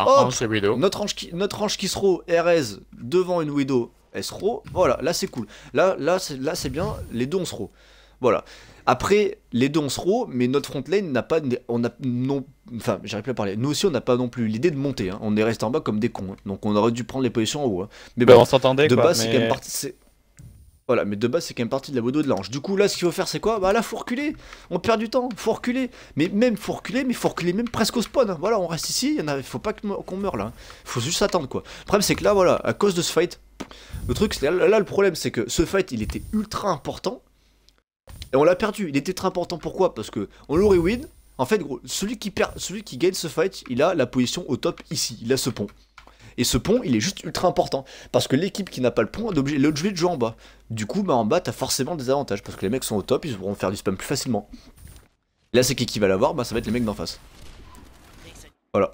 Notre ange, qui, notre qui se RS, devant une Widow, elle row. Voilà, là, c'est cool. Là, là, là c'est bien, les deux, on se row. Voilà. Après, les deux on se mais notre front lane n'a pas. On a, non, enfin, j'arrive plus à parler. Nous aussi, on n'a pas non plus l'idée de monter. Hein. On est resté en bas comme des cons. Hein. Donc on aurait dû prendre les positions en haut. Hein. Mais bah, on s'entendait. De base, c'est quand même Voilà, mais de base, c'est quand partie de la Bodo de l'ange. Du coup, là, ce qu'il faut faire, c'est quoi Bah là, faut reculer. On perd du temps, faut reculer. Mais même faut reculer, mais faut reculer même presque au spawn. Voilà, on reste ici, il faut pas qu'on meure là. Faut juste attendre quoi. Le problème, c'est que là, voilà, à cause de ce fight, le truc, c'est là le problème, c'est que ce fight, il était ultra important. Et on l'a perdu. Il était très important. Pourquoi Parce que on l'aurait win. En fait, gros, celui qui perd, celui qui gagne ce fight, il a la position au top ici. Il a ce pont. Et ce pont, il est juste ultra important. Parce que l'équipe qui n'a pas le pont est obligée, de jouer en bas. Du coup, bah, en bas, t'as forcément des avantages. Parce que les mecs sont au top, ils pourront faire du spam plus facilement. Là, c'est qui qui va l'avoir Bah, ça va être les mecs d'en face. Voilà.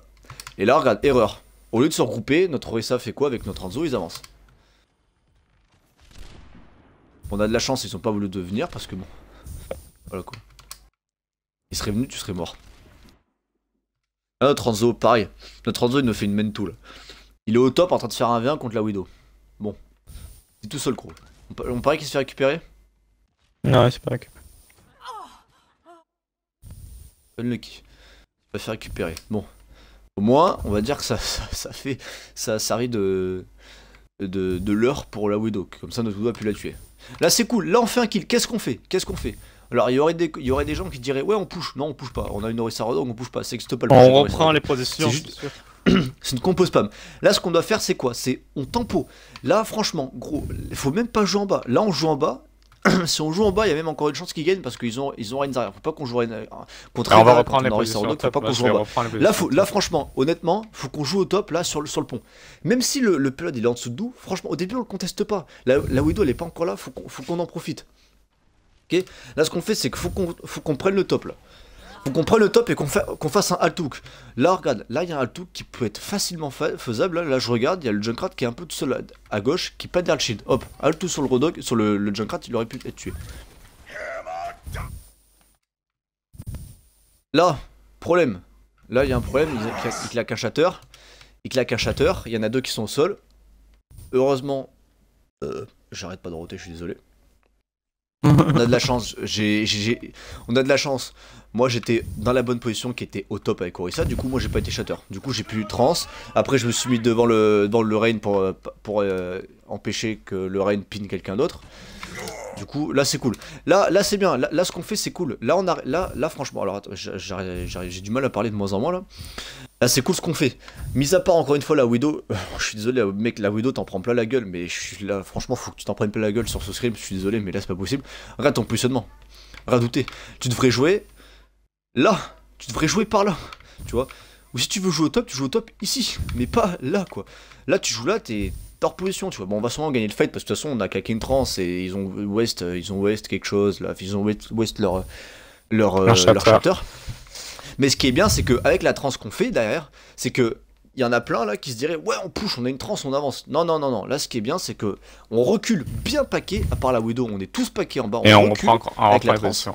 Et là, regarde, erreur. Au lieu de se regrouper, notre Orisa fait quoi avec notre Anzo Ils avancent. On a de la chance, ils sont pas voulu devenir parce que bon, voilà quoi. Il serait venu, tu serais mort. Ah, notre Anzo, pareil. Notre Anzo, il nous fait une main tool. Il est au top en train de faire un 1 contre la Widow. Bon. C'est tout seul, gros. On, on paraît qu'il se fait récupérer Non, c'est pas récupéré. Unlucky. Il va faire récupérer. Bon. Au moins, on va dire que ça, ça, fait. Ça, ça de. de, de l'heure pour la Widow. Comme ça, notre Widow a pu la tuer. Là, c'est cool. Là, on fait un kill. Qu'est-ce qu'on fait Qu'est-ce qu'on fait alors il y aurait des, y aurait des gens qui diraient ouais on push, non on push pas, on a une Orisa donc on push pas, ça c'est pas le On reprend les positions. C'est une compose pas Là ce qu'on doit faire c'est quoi C'est on tempo. Là franchement gros, il faut même pas jouer en bas. Là on joue en bas. si on joue en bas, il y a même encore une chance qu'ils gagnent parce qu'ils ont ils ont rien derrière. Faut pas qu'on joue rien euh, contre on va reprendre les faut pas qu'on joue en bas. Là franchement, honnêtement, faut qu'on joue au top là sur le sur pont. Même si le, le il est en dessous de nous, franchement au début on le conteste pas. La, widow elle est pas encore là, faut faut qu'on en profite là, ce qu'on fait, c'est qu'il faut qu'on prenne le top là. Faut qu'on prenne le top et qu'on fasse un alt Là, regarde, là, il y a un alt qui peut être facilement faisable. Hein. Là, je regarde, il y a le Junkrat qui est un peu tout seul à, gauche, qui pète le shield. Hop, alt sur le Rodog, sur le, Junkrat, il aurait pu être tué. Là, problème. Là, il y a un problème, il, claque un shatter. Il claque un shatter, il y en a deux qui sont au sol. Heureusement, euh, j'arrête pas de roter, je suis désolé on a de la chance. on a de la chance. Moi, j'étais dans la bonne position qui était au top avec Corissa Du coup, moi, j'ai pas été shatter. Du coup, j'ai pu trans. Après, je me suis mis devant le, devant le rain pour, pour euh, empêcher que le rain pine quelqu'un d'autre. Du coup, là c'est cool. Là, là c'est bien. Là, ce qu'on fait c'est cool. Là on a, là, là franchement, alors j'ai du mal à parler de moins en moins là. c'est cool ce qu'on fait. Mis à part encore une fois la Widow, euh, je suis désolé euh, mec, la Widow t'en prends plein la gueule, mais je suis là, franchement faut que tu t'en prennes plein la gueule sur ce script, je suis désolé, mais là c'est pas possible. Regarde ton positionnement. douter. Tu devrais jouer là. Tu devrais jouer par là. Tu vois. Ou si tu veux jouer au top, tu joues au top ici, mais pas là quoi. Là tu joues là, t'es hors position, tu vois. Bon, on va sûrement gagner le fight parce que de toute façon, on a claqué une transe et ils ont West, euh, ils ont West quelque chose, là. ils ont West, leur, leur, euh, leur, Mais ce qui est bien, c'est qu'avec la transe qu'on fait derrière, c'est que il y en a plein là qui se diraient ouais on push, on a une transe, on avance. Non non non non. Là ce qui est bien c'est que on recule bien paquet. À part la widow, on est tous paquet en bas. On et on reprend, avec la transe.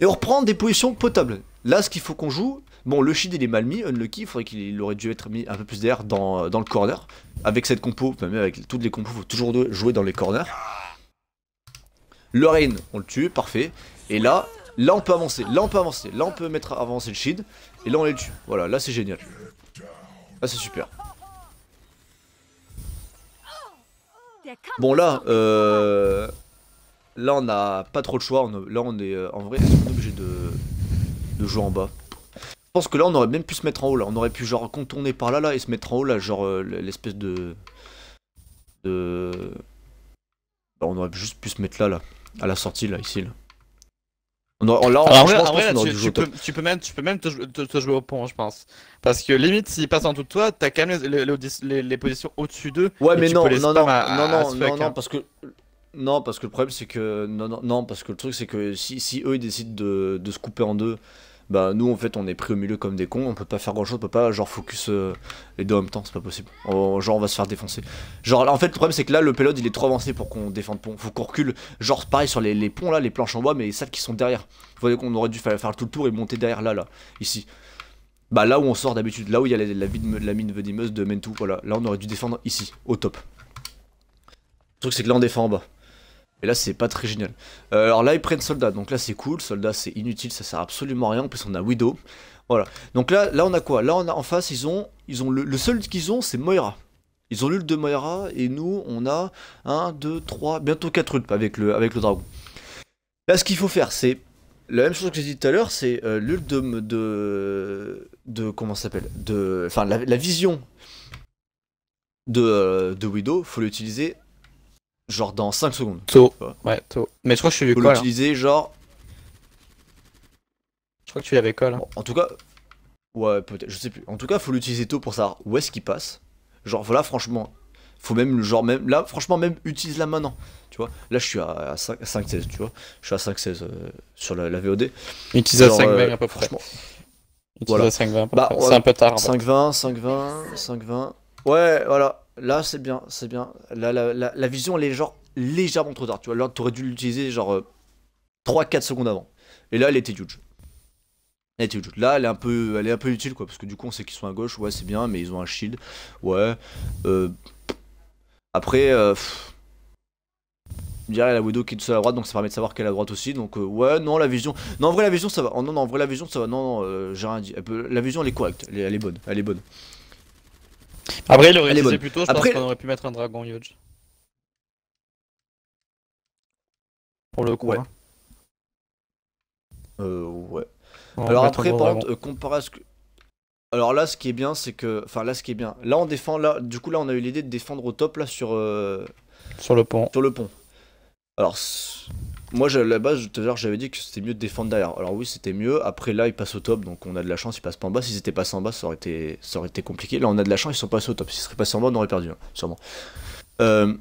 Et on reprend des positions potables. Là, ce qu'il faut qu'on joue, bon, le shield il est mal mis, unlucky, il faudrait qu'il aurait dû être mis un peu plus d'air euh, dans, le corner. Avec cette compo, même avec toutes les compos, il faut toujours jouer dans les corners. Le rain, on le tue, parfait. Et là, là on peut avancer, là on peut avancer, là on peut mettre avancer le shield. Et là on les tue. Voilà, là c'est génial. Là c'est super. Bon là, euh, Là on n'a pas trop de choix, là on est euh, en vrai obligé de de jouer en bas. Je pense que là, on aurait même pu se mettre en haut, là. On aurait pu, genre, contourner par là, là, et se mettre en haut, là, genre, euh, l'espèce de... De... Bah, on aurait juste pu se mettre là, là. À la sortie, là, ici, là. en vrai, tu, peux, même, tu peux même te, jouer au pont, je pense. Parce que limite, s'il passe en dessous de toi, t'as quand même les, positions au-dessus d'eux. Ouais, mais non, non, non, non, non, parce que non, parce que le problème c'est que non, non, non, parce que le truc c'est que si, si, eux ils décident de, se couper en deux, bah nous en fait on est pris au milieu comme des cons, on peut pas faire grand chose, on peut pas genre focus euh, les deux en même temps, c'est pas possible. genre on va se faire défoncer. Genre là, en fait le problème c'est que là le payload il est trop avancé pour qu'on défende pont, faut qu'on recule. Genre pareil sur les, ponts là, les planches en bois, mais ils savent qu'ils sont derrière. Vous voyez qu'on aurait dû faire, faire, tout le tour et monter derrière là là, ici. Bah là où on sort d'habitude, là où il y a la, la, la mine venimeuse de Mentou, voilà, là on aurait dû défendre ici, au top. Le truc c'est que là on défend en bas. Et là, c'est pas très génial. Euh, alors là, ils prennent soldat. Donc là, c'est cool. Soldat, c'est inutile. Ça sert absolument à rien. En plus, on a Widow. Voilà. Donc là, là on a quoi Là, on en face, ils ont, ils ont le, seul qu'ils ont, c'est Moira. Ils ont l'ult de Moira et nous, on a 1, 2, 3, bientôt 4 ults avec le, avec le dragon. Là, ce qu'il faut faire, c'est la même chose que j'ai dit tout à l'heure, c'est euh, l'ult de, de, de. Comment s'appelle De. Enfin, la, vision de, euh, de Widow, faut l'utiliser genre dans 5 secondes. Tôt. Ouais, tôt. Mais je crois que je suis quoi hein. l'utiliser genre. Je crois que tu l'avais call. Hein. en tout cas, ouais, peut-être, je sais plus. En tout cas, faut l'utiliser tôt pour savoir où est-ce qu'il passe. Genre, voilà, franchement, faut même, genre, même là, franchement, même utilise-la maintenant. Tu vois, là, je suis à, 5-16, tu vois. Je suis à 5-16 euh, sur la, VOD. Utilise à 5 20 euh, à peu Franchement. Utilise voilà. 5-20 bah, C'est un peu tard. 5-20, 5-20, 5-20. Ouais, voilà là c'est bien, c'est bien. La, vision elle est genre légèrement trop tard, tu vois. Là t'aurais dû l'utiliser genre 3-4 euh, secondes avant. Et là elle était huge. Elle était Là elle est un peu, elle est un peu utile quoi, parce que du coup on sait qu'ils sont à gauche, ouais c'est bien, mais ils ont un shield, ouais. Euh, après, euh, je la Widow qui est tout à droite, donc ça permet de savoir qu'elle est à droite aussi. Donc euh, ouais, non, la vision. Non, en vrai, la vision ça va. Oh, non, non, en vrai, la vision ça va. Non, non, euh, j'ai rien dit. La vision elle est correcte, elle est bonne, elle est bonne. Après, il aurait utilisé plutôt tôt, je pense qu'on aurait pu mettre un dragon Yodge. Pour le coup. Ouais. Hein. Euh, ouais. Alors après, par contre, euh, comparé à ce que... Alors là, ce qui est bien, c'est que... Enfin, là, ce qui est bien. Là, on défend... Là... Du coup, là, on a eu l'idée de défendre au top, là, sur... Euh, sur le pont. Sur le pont. Alors, moi, à la base, tout à l'heure, j'avais dit que c'était mieux de défendre derrière. Alors oui, c'était mieux. Après, là, ils passent au top, donc on a de la chance, ils passent pas en bas. S'ils étaient passés en bas, ça aurait, été, ça aurait été compliqué. Là, on a de la chance, ils sont passés au top. S'ils seraient passés en bas, on aurait perdu, hein, sûrement. Euh,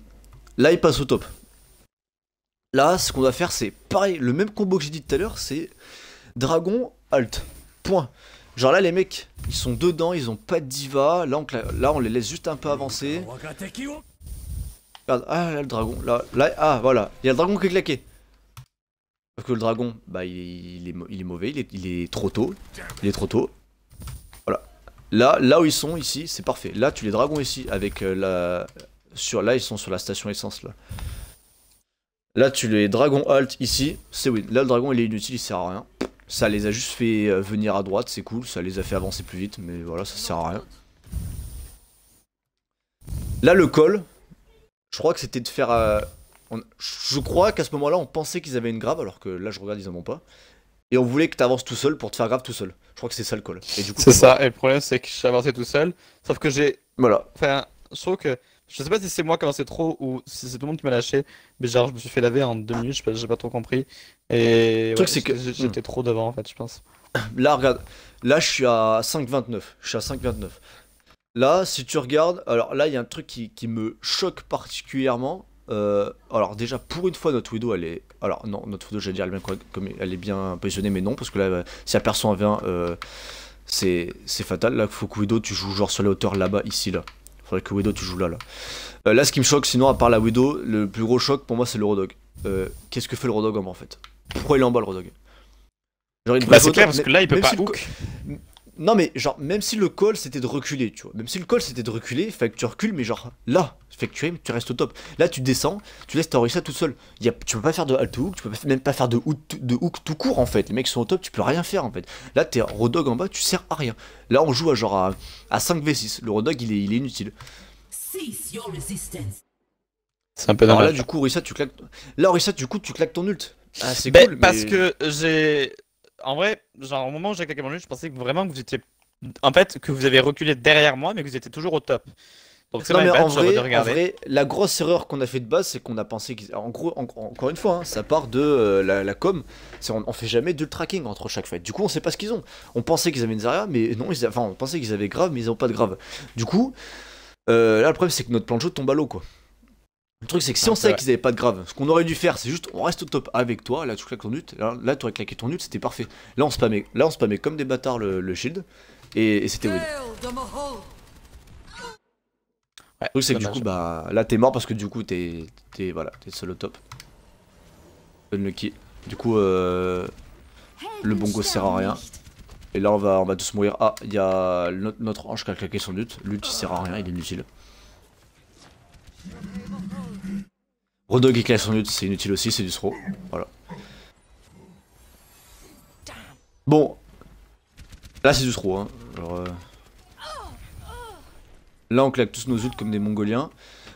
là, ils passent au top. Là, ce qu'on doit faire, c'est pareil, le même combo que j'ai dit tout à l'heure, c'est dragon, alt, point. Genre là, les mecs, ils sont dedans, ils ont pas de diva. Là, on, les laisse juste un peu avancer. Regarde, oh ah, là, le dragon. Là, là ah, voilà. Il y a le dragon qui est claqué. Sauf que le dragon, bah il, est, il est mauvais, il est, trop tôt. Il est trop tôt. Voilà. Là, là où ils sont ici, c'est parfait. Là, tu les dragons ici avec euh, la. Sur, là, ils sont sur la station essence là. Là, tu les dragons alt ici, c'est oui. Là, le dragon il est inutile, il sert à rien. Ça les a juste fait euh, venir à droite, c'est cool. Ça les a fait avancer plus vite, mais voilà, ça sert à rien. Là, le col, je crois que c'était de faire. Euh, je crois qu'à ce moment-là, on pensait qu'ils avaient une grave, alors que là, je regarde, ils en ont pas. Et on voulait que tu avances tout seul pour te faire grave tout seul. Je crois que c'est ça le call. C'est ça, et le problème, c'est que j'ai avancé tout seul. Sauf que j'ai. Voilà. Enfin, je trouve que. Je sais pas si c'est moi qui avançais trop ou si c'est tout le monde qui m'a lâché, mais genre je me suis fait laver en deux minutes, j'ai pas, pas trop compris. Et le truc c'est que j'étais hmm. trop devant en fait, je pense. Là, regarde, là je suis à 5,29. Je suis à 5,29. Là, si tu regardes, alors là il y a un truc qui me choque particulièrement, euh, alors déjà pour une fois notre widow elle est alors non notre widow j'allais dire elle est bien elle est bien positionnée mais non parce que là euh, si la personne en euh, vient c'est fatal là faut que widow tu joues genre sur la hauteur là-bas ici là faudrait que widow tu joues là là là ce qui me choque sinon à part la widow le plus gros choc pour moi c'est le rodog qu'est-ce que fait le rodog en fait pourquoi il est en bas le Genre il bah, c'est clair parce que là il peut pas non mais genre même si le call c'était de reculer tu vois Même si le call c'était de reculer Fait que tu recules mais genre là Fait que tu aimes tu restes au top Là tu descends Tu laisses ta ça tout seul y a, Tu peux pas faire de alt hook Tu peux même pas faire de hook, de tout court en fait Les mecs sont au top tu peux rien faire en fait Là t'es rodog en bas tu sers à rien Là on joue à genre à, 5v6 Le rodog il est, il est inutile C'est un peu normal. là du coup Orissa tu claques Là Orissa du coup tu claques ton ult ah, c'est ben, cool, mais... Parce que j'ai en vrai, genre au moment où j'ai claqué mon je pensais que vraiment que vous étiez. En fait, que vous avez reculé derrière moi, mais que vous étiez toujours au top. Donc c'est vrai, la grosse erreur qu'on a fait de base, c'est qu'on a pensé. Qu'ils... gros, encore une fois, hein, ça part de euh, la, com. on, fait jamais de tracking entre chaque fight. Du coup, on sait pas ce qu'ils ont. On pensait qu'ils avaient une zara, mais non, ils, enfin, on pensait qu'ils avaient grave, mais ils ont pas de grave. Du coup, euh, là, le problème, c'est que notre plan de jeu tombe à l'eau, quoi. Le truc, c'est que si ah, on savait qu'ils avaient pas de grave, ce qu'on aurait dû faire, c'est juste on reste au top avec toi. Là, tu claques ton ult. Là, tu aurais claqué ton ult, c'était parfait. Là, on spammait, là, on spammait comme des bâtards le, shield. Et, c'était win. le truc, c'est que du coup, bah, là, t'es mort parce que du coup, t'es voilà, t'es seul au top. Donne le Du coup, euh, le bongo sert à rien. Et là, on va, on va tous mourir. Ah, il y a notre, notre ange qui a claqué son ult. L'ult, il sert à rien, il est inutile. Rodog et son lutte, c'est inutile aussi, c'est du throw. Voilà. Bon. Là, c'est du throw. Hein. Euh, là, on claque tous nos ults comme des mongoliens.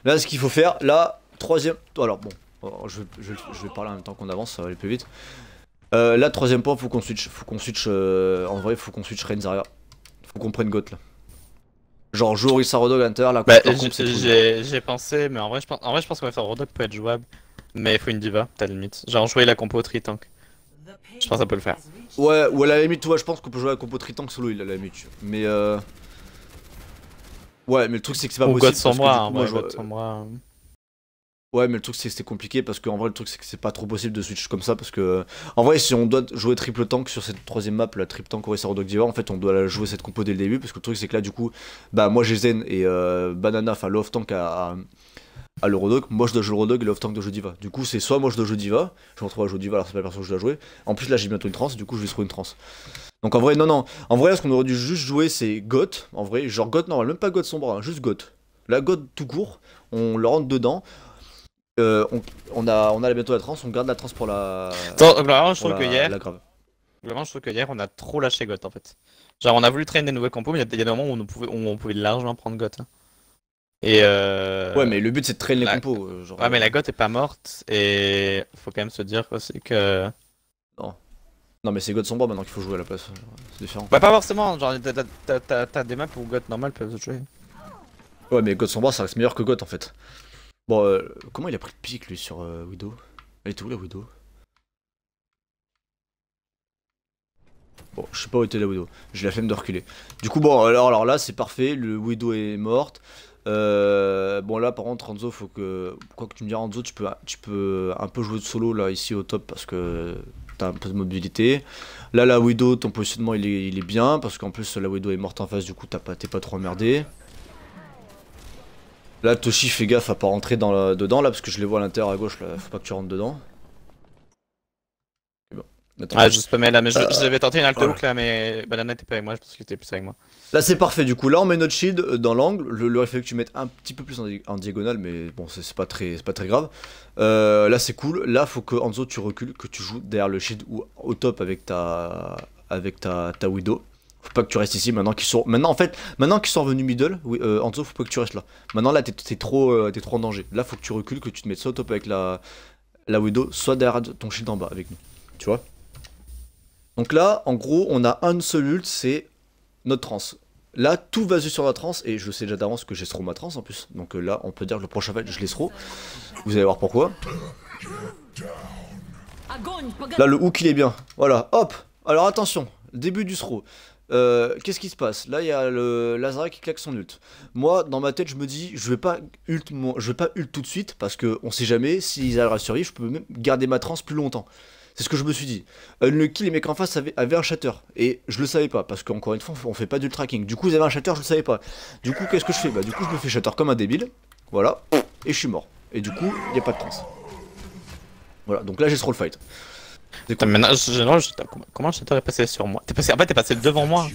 Là, ce qu'il faut faire, là, troisième... Alors, bon, je, vais parler en même temps qu'on avance, ça va aller plus vite. Euh, là, troisième point, faut qu'on switch. Faut qu'on switch... Euh, en vrai, faut qu'on switch Renzaria. Faut qu'on prenne Goth, là. Genre jour il sort Rodog Hunter, là bah, J'ai pensé, mais en vrai je pense, en vrai, je pense que faire Rodog peut être jouable. Mais il faut une diva, t'as limite. Genre jouer la compo Tritank. tank Je pense que ça peut le faire. Ouais, ou à la limite, ouais, je pense qu'on peut jouer la compo Tritank tank solo il à la limite. Mais euh. Ouais, mais le truc c'est que c'est pas ou possible. God sans moi, moi, je... sans Ouais, mais le truc c'est que c'est compliqué parce qu'en vrai, le truc c'est que c'est pas trop possible de switch comme ça parce que. En vrai, si on doit jouer triple tank sur cette troisième map, la triple tank Horizon Dog Diva, en fait, on doit la jouer cette compo dès le début parce que le truc c'est que là, du coup, bah moi j'ai Zen et euh, Banana, enfin l'off tank à, à, moi je dois jouer Rodog et l'off tank de jouer Diva. Du coup, c'est soit moi je dois jouer Diva, je me retrouve à jouer Diva alors c'est pas la personne que je dois jouer. En plus, là j'ai bientôt une trans, du coup, je vais trouver une transe. Donc en vrai, non, non. En vrai, ce qu'on aurait dû juste jouer c'est Goth, en vrai, genre Goth normal, même pas Goth sombre, hein, juste Goth. La Goth tout court, on le rentre dedans. Euh, on, on, a, on a bientôt la trans, on garde la trans pour la. Attends, euh, je trouve que hier. je trouve que hier, on a trop lâché Goth en fait. Genre, on a voulu traîner des nouveaux compos, mais il y, a des moments où on pouvait, où on pouvait largement prendre Goth. Hein. Et euh... Ouais, mais le but c'est de traîner les compos. Euh, genre... Ouais, mais la Goth est pas morte et faut quand même se dire c'est que. Non. Non, mais c'est Goth sans maintenant qu'il faut jouer à la place. C'est différent. Bah, pas forcément, genre t'as des maps où Goth normal peut se jouer. Ouais, mais God sans ça reste meilleur que Goth en fait. Bon, euh, comment il a pris le pic, lui, sur euh, Widow Elle était où, la Widow Bon, je sais pas où était la Widow. J'ai la flemme de reculer. Du coup, bon, alors, alors là, c'est parfait. Le Widow est morte. Euh, bon, là, par contre, Ranzo, faut que... Quoi que tu me dises, Ranzo, tu peux, tu peux un peu jouer de solo, là, ici, au top, parce que t'as un peu de mobilité. Là, la Widow, ton positionnement, il est, il est bien, parce qu'en plus, la Widow est morte en face, du coup, t'es pas, pas trop emmerdé. Là, Toshi, fais gaffe à pas rentrer dans dedans là, parce que je les vois à l'intérieur à gauche, là. faut pas que tu rentres dedans. Bon. ah, je vais là, mais j'avais euh, une alt là, mais Banana était pas avec moi, je pense qu'il était plus avec moi. Là, c'est parfait du coup. Là, on met notre shield euh, dans l'angle. Le, le que tu mettes un petit peu plus en, diagonale, mais bon, c'est pas, très, grave. Euh, là, c'est cool. Là, faut que Hanzo, tu recules, que tu joues derrière le shield ou au top avec ta, avec ta, ta Widow faut pas que tu restes ici maintenant qu'ils sont maintenant en fait maintenant qu'ils sont revenus middle oui, euh, faut pas que tu restes là maintenant là t'es trop euh, trop en danger là faut que tu recules que tu te mettes soit au top avec la la widow soit derrière ton shield en bas avec nous tu vois donc là en gros on a un seul ult c'est notre trance. Là, tout va sur la trance, et je sais déjà d'avance que j'ai ma trans en plus. Donc euh, là, on peut dire que le prochain fight, je trop Vous allez voir pourquoi. Là, le hook, il est bien. Voilà, hop Alors attention, début du throw. Euh, qu'est-ce qui se passe Là, il y a le qui claque son ult. Moi, dans ma tête, je me dis, je vais pas ult, je vais pas ult tout de suite parce que on sait jamais si allaient survit. je peux même garder ma transe plus longtemps. C'est ce que je me suis dit. Euh, le kill les mecs en face avaient, un shatter. Et je le savais pas, parce qu'encore une fois, on fait pas du tracking. Du coup, ils avaient un shatter, je le savais pas. Du coup, qu'est-ce que je fais Bah, du coup, je me fais shatter comme un débile. Voilà. Et je suis mort. Et du coup, il n'y a pas de transe. Voilà, donc là, j'ai ce roll fight. Maintenant, comment je passé sur moi passé, En fait, t'es passé devant moi.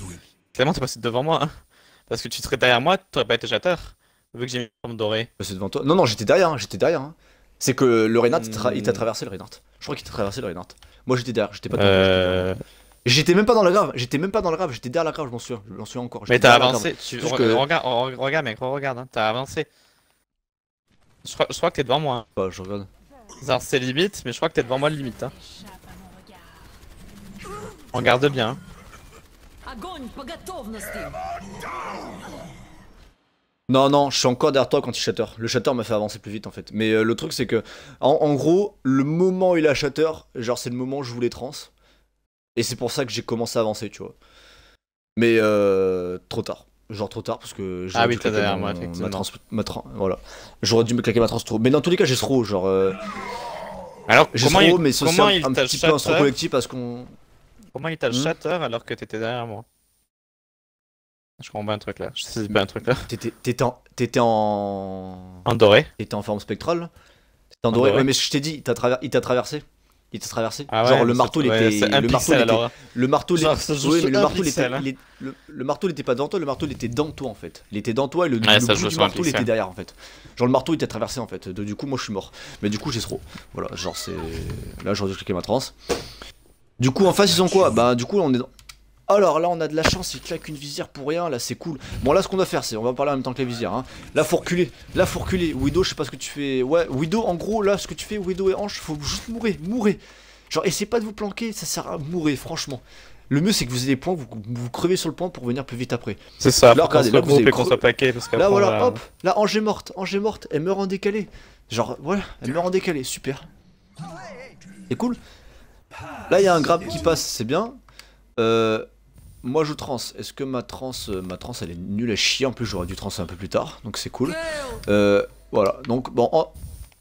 Clairement, t'es passé devant moi. Parce que tu serais derrière moi, t'aurais pas été jatteur Vu que j'ai une forme dorée. devant toi. Non, non, j'étais derrière, hein, j'étais derrière. Hein. C'est que le Reynard, il t'a hmm. traversé le Reynard. Je crois qu'il t'a traversé le Reynard. Moi, j'étais derrière, j'étais pas euh. J'étais même pas dans la grave, j'étais même pas dans la grave, j'étais derrière la grave, je m'en souviens, je encore. Mais t'as avancé, tu... Re regarde, regarde mec, regarde, hein, t'as avancé. Je crois, je crois que t'es devant moi. Hein. Bah, je regarde. C'est limite, mais je crois que t'es devant moi limite. Hein. On garde bien. Non, non, je suis encore derrière toi quand il shatter. Le shatter m'a fait avancer plus vite en fait. Mais euh, le truc c'est que, en, gros, le moment où il a shatter, genre c'est le moment où je voulais trans. Et c'est pour ça que j'ai commencé à avancer, tu vois. Mais euh, trop tard. Genre trop tard parce que j'ai ah oui, derrière moi, Ma voilà. J'aurais dû me claquer ma trans trop. Mais dans tous les cas, j'ai trop, genre. Euh, Alors, j'ai mais c'est un, un petit peu un collectif parce qu'on. Comment il t'a le hmm. alors que t'étais derrière moi Je comprends bien un truc là. Je sais pas un truc là. T'étais en. en. doré. T'étais en forme spectrale. T'étais en doré. Ouais, mais je t'ai dit, il t'a traversé. Il t'a traversé. Ah genre le marteau, il était. le, marteau, hein. le marteau, le marteau, était... Hein. le... marteau, il était pas dans toi, le marteau, il était dans toi en fait. Il était dans toi et le, du marteau, était derrière en fait. Genre le marteau, il t'a traversé en fait. du coup, moi, je suis mort. Mais du coup, j'ai trop. Voilà, genre c'est. Là, j'ai cliquer ma transe. Du coup, en face, ils ont quoi Bah, du coup, on est dans... Alors là, on a de la chance, il claque une visière pour rien, là c'est cool. Bon, là, ce qu'on va faire, c'est on va parler en même temps que la visière. Hein. Là, faut reculer, là, faut reculer. Widow, je sais pas ce que tu fais. Ouais, Widow, en gros, là, ce que tu fais, Widow et Ange faut juste mourir, mourir. Genre, essayez pas de vous planquer, ça sert à mourir, franchement. Le mieux, c'est que vous ayez des points, vous, vous crevez sur le point pour venir plus vite après. C'est ça, là, là, vous parce là, voilà, hop, là, Ange est morte, Ange est morte, elle meurt en décalé. Genre, voilà, elle meurt en décalé, super. C'est cool. Là, il y a un grab qui passe, c'est bien. Euh, moi, je trans. Est-ce que ma trans, euh, ma trans elle est nulle à chier En plus, j'aurais dû transer un peu plus tard, donc c'est cool. Euh, voilà, donc bon,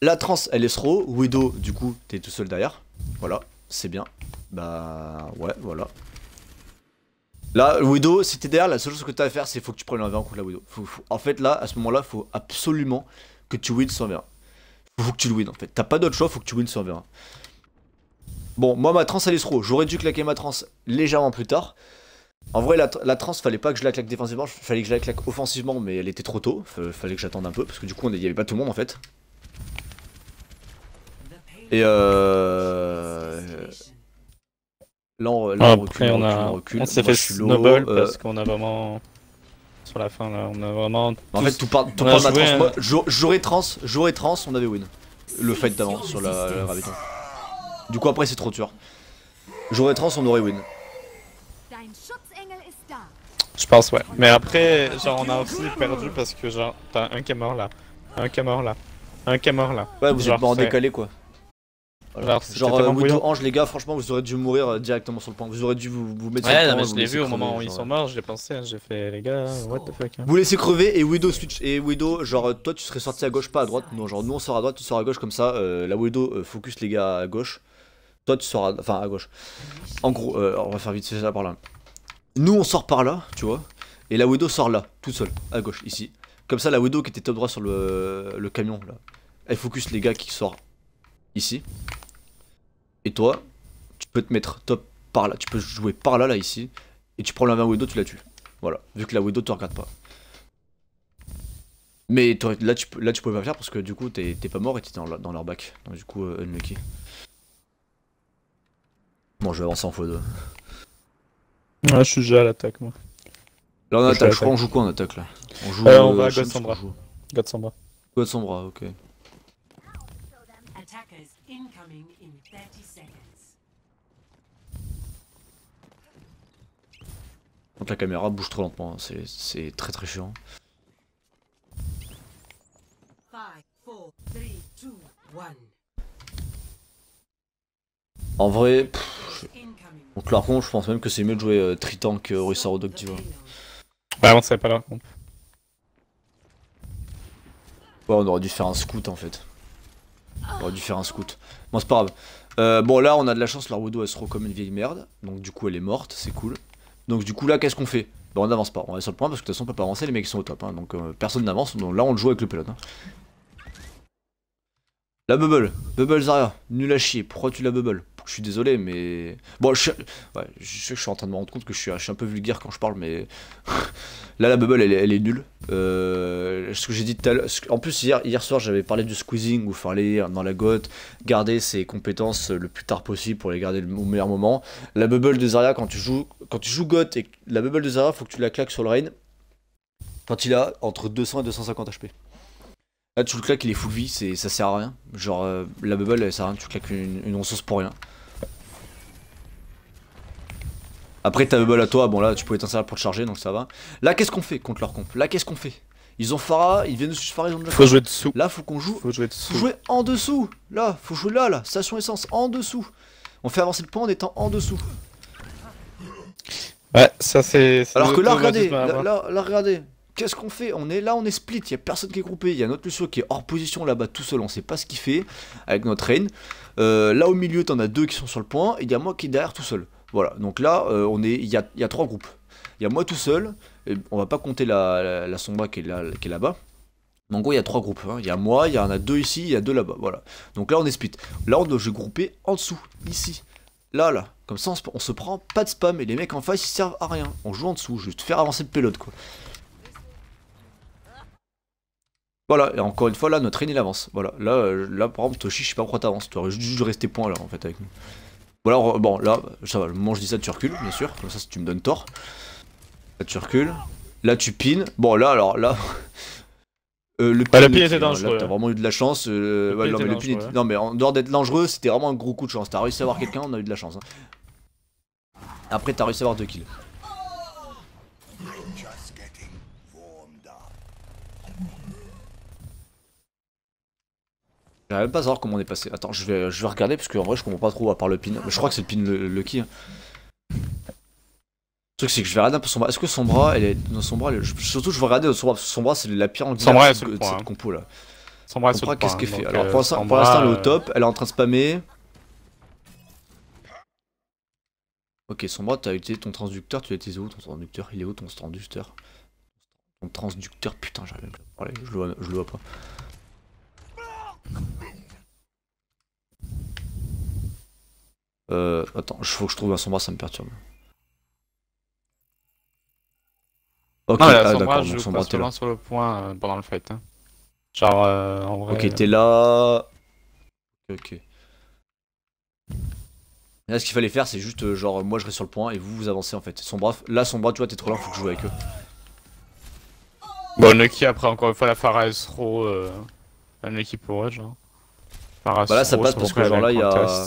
la trans elle est slow. Widow, du coup, t'es tout seul derrière. Voilà, c'est bien. Bah, ouais, voilà. Là, Widow, si t'es derrière, la seule chose que t'as à faire, c'est faut que tu prennes un 1v1 contre la Widow. en fait, là, à ce moment-là, faut absolument que tu wins sur v 1 Faut que tu le en fait. T'as pas d'autre choix, faut que tu win sur v 1 Bon, moi, ma transe, elle est trop. J'aurais dû claquer ma transe légèrement plus tard. En vrai, la, la transe, fallait pas que je la claque défensivement, fallait que je la claque offensivement, mais elle était trop tôt. Fallait que j'attende un peu, parce que du coup, il n'y avait pas tout le monde en fait. Et euh. Là, on, là, on recule, on, recule. on s'est fait euh, parce qu'on a vraiment. Sur la fin, là, on a vraiment. En fait, tout part, de trans. Hein. J'aurais trans, j'aurais trans, on avait win. Le fight d'avant sur la, la du coup, après, c'est trop dur. J'aurais trans, on aurait win. Je pense, ouais. Mais après, genre, on a aussi perdu parce que, genre, t'as un qui est mort là, un qui est mort là, un qui est mort là. Ouais, vous êtes pas en décalé, quoi. genre, euh, Widow Ange, les gars, franchement, vous auriez dû mourir euh, directement sur le point. Vous auriez dû vous, mettre sur le point. Ouais, je l'ai vu au moment où ils sont morts, j'ai pensé, hein, j'ai fait, les gars, what the fuck. Hein. Vous laissez crever et Widow switch. Et Widow, genre, euh, toi, tu serais sorti à gauche, pas à droite. Non, genre, nous, on sort à droite, tu sors à gauche, comme ça. la Widow focus les gars à gauche tu sors enfin, à gauche. En gros, euh, on va faire vite ça par là. Nous, on sort par là, tu vois. Et la Widow sort là, tout seul, à gauche, ici. Comme ça, la Widow qui était top droit sur le, camion, là. Elle focus les gars qui sortent ici. Et toi, tu peux te mettre top par là. Tu peux jouer par là, là, ici. Et tu prends la main Widow, tu la tues. Voilà, vu que la Widow te regarde pas. Mais là tu, là, tu pouvais pas faire parce que du coup, t'es pas mort et t'étais dans, dans leur bac. Donc, du coup, un euh, unlucky. Bon, je vais avancer en photo. 2 Ouais, je suis déjà à l'attaque, moi. Là, on attaque. Je, crois on joue quoi en attaque là On joue. on va à God Sombra. God Sombra. God ok. Quand la caméra bouge trop lentement, hein, c'est très très chiant. En vrai, donc là je pense même que c'est mieux de jouer euh, Triton que tu vois. Bah on savait pas là. Ouais on aurait dû faire un scout en fait. On aurait dû faire un scout. Bon c'est pas grave. Euh, bon là on a de la chance, la Widow elle se comme une vieille merde. Donc du coup elle est morte, c'est cool. Donc du coup là qu'est-ce qu'on fait Bah on n'avance pas, on est sur le point parce que de toute façon on peut pas avancer, les mecs ils sont au top. Hein. donc euh, personne n'avance, donc là on le joue avec le pelote. Hein. La bubble, bubble Zarya, nul à chier, pourquoi tu la bubble je suis désolé, mais. Bon, je, sais que je, suis en train de me rendre compte que je suis, un peu vulgaire quand je parle, mais. là, la bubble, elle, est nulle. Euh, ce que j'ai dit En plus, hier, soir, j'avais parlé du squeezing, ou il fallait, dans la gote, garder ses compétences le plus tard possible pour les garder au meilleur moment. La bubble de Zarya, quand tu joues, quand tu joues goth, et la bubble de Zarya, faut que tu la claques sur le rain. Quand il a entre 200 et 250 HP. Là, tu le claques, il est full vie, c'est, ça sert à rien. Genre, euh, la bubble, elle sert à rien, tu claques une, ressource pour rien. Après, ta bubble à toi, bon là, tu pouvais t'en pour te charger, donc ça va. Là, qu'est-ce qu'on fait contre leur compte Là, qu'est-ce qu'on fait Ils ont phara, ils viennent de se ils ont Faut jouer dessous. Là, faut qu'on joue. Faut jouer dessous. jouer en dessous. Là, faut jouer là, là. Station essence, en dessous. On fait avancer le point en étant en dessous. Ouais, ça c'est. Alors que là, regardez, là, regardez, qu'est-ce qu'on fait On est là, on est split, il n'y a personne qui est groupé, il y a notre Lucio qui est hors position là-bas tout seul, on sait pas ce qu'il fait avec notre Rain. Euh, là au milieu, tu en as deux qui sont sur le point, et il y a moi qui est derrière tout seul. Voilà, donc là, euh, on est, il y a, trois groupes. Il y a moi tout seul, on va pas compter la, la, sombra qui est là Qui est là -bas. Mais en gros, il y a trois groupes. Il hein. y a moi, il y en a deux ici, il y a deux là-bas. Voilà. Donc là, on est split. Là, on doit grouper en dessous, ici. Là, là. Comme ça, on se, on se prend pas de spam. Et les mecs en face, ils servent à rien. On joue en dessous, juste faire avancer le pelote, quoi. Voilà, et encore une fois, là, notre aîné avance, Voilà, là, euh, là, par exemple, Toshi, je sais pas pourquoi t'avances. Tu aurais dû rester point là, en fait, avec nous. voilà bon, là, ça va, moi je dis ça, tu recules, bien sûr. Comme ça, si tu me donnes tort. Là, tu recules. Là, tu pines. Bon, là, alors, là. Euh, bah, le pin, le était dangereux. T'as hein. vraiment eu de la chance. non, mais en dehors d'être dangereux, c'était vraiment un gros coup de chance. T'as réussi à avoir quelqu'un, on a eu de la chance. Hein. Après, t'as réussi à avoir deux kills. J'arrive même pas à savoir comment on est passé. Attends, je vais, regarder parce qu'en vrai je comprends pas trop à part le pin. Je crois que c'est le pin le, hein. le truc c'est que je vais regarder un peu son bras. Est-ce que son bras, elle est... dans son bras, elle surtout je vais regarder son bras, son bras c'est la pire en de, cette hein. compo là. Son bras, qu'est-ce qu'elle fait Alors euh, pour l'instant elle est au euh, top, elle est en train de spammer. Ok, son bras, t'as utilisé ton transducteur, tu l'as utilisé où ton transducteur Il est où ton transducteur Ton transducteur, putain, j'arrive même pas à je le vois, je le vois pas. Euh, attends, je faut que je trouve un sombra, ça me perturbe. Ok, ah, d'accord, donc sombra, t'es là. sur le point euh, pendant le fight. Hein. Genre, euh, Ok, euh. t'es là... Ok, ok. Là, ce qu'il fallait faire, c'est juste, genre, moi je reste sur le point et vous, vous avancez, en fait. Sombra, là, bras tu vois, t'es trop loin, faut que je joue avec eux. Bon, ok, après, encore une fois, la est trop... Un équipe rouge. Bah là, ça passe parce que genre là, il y a.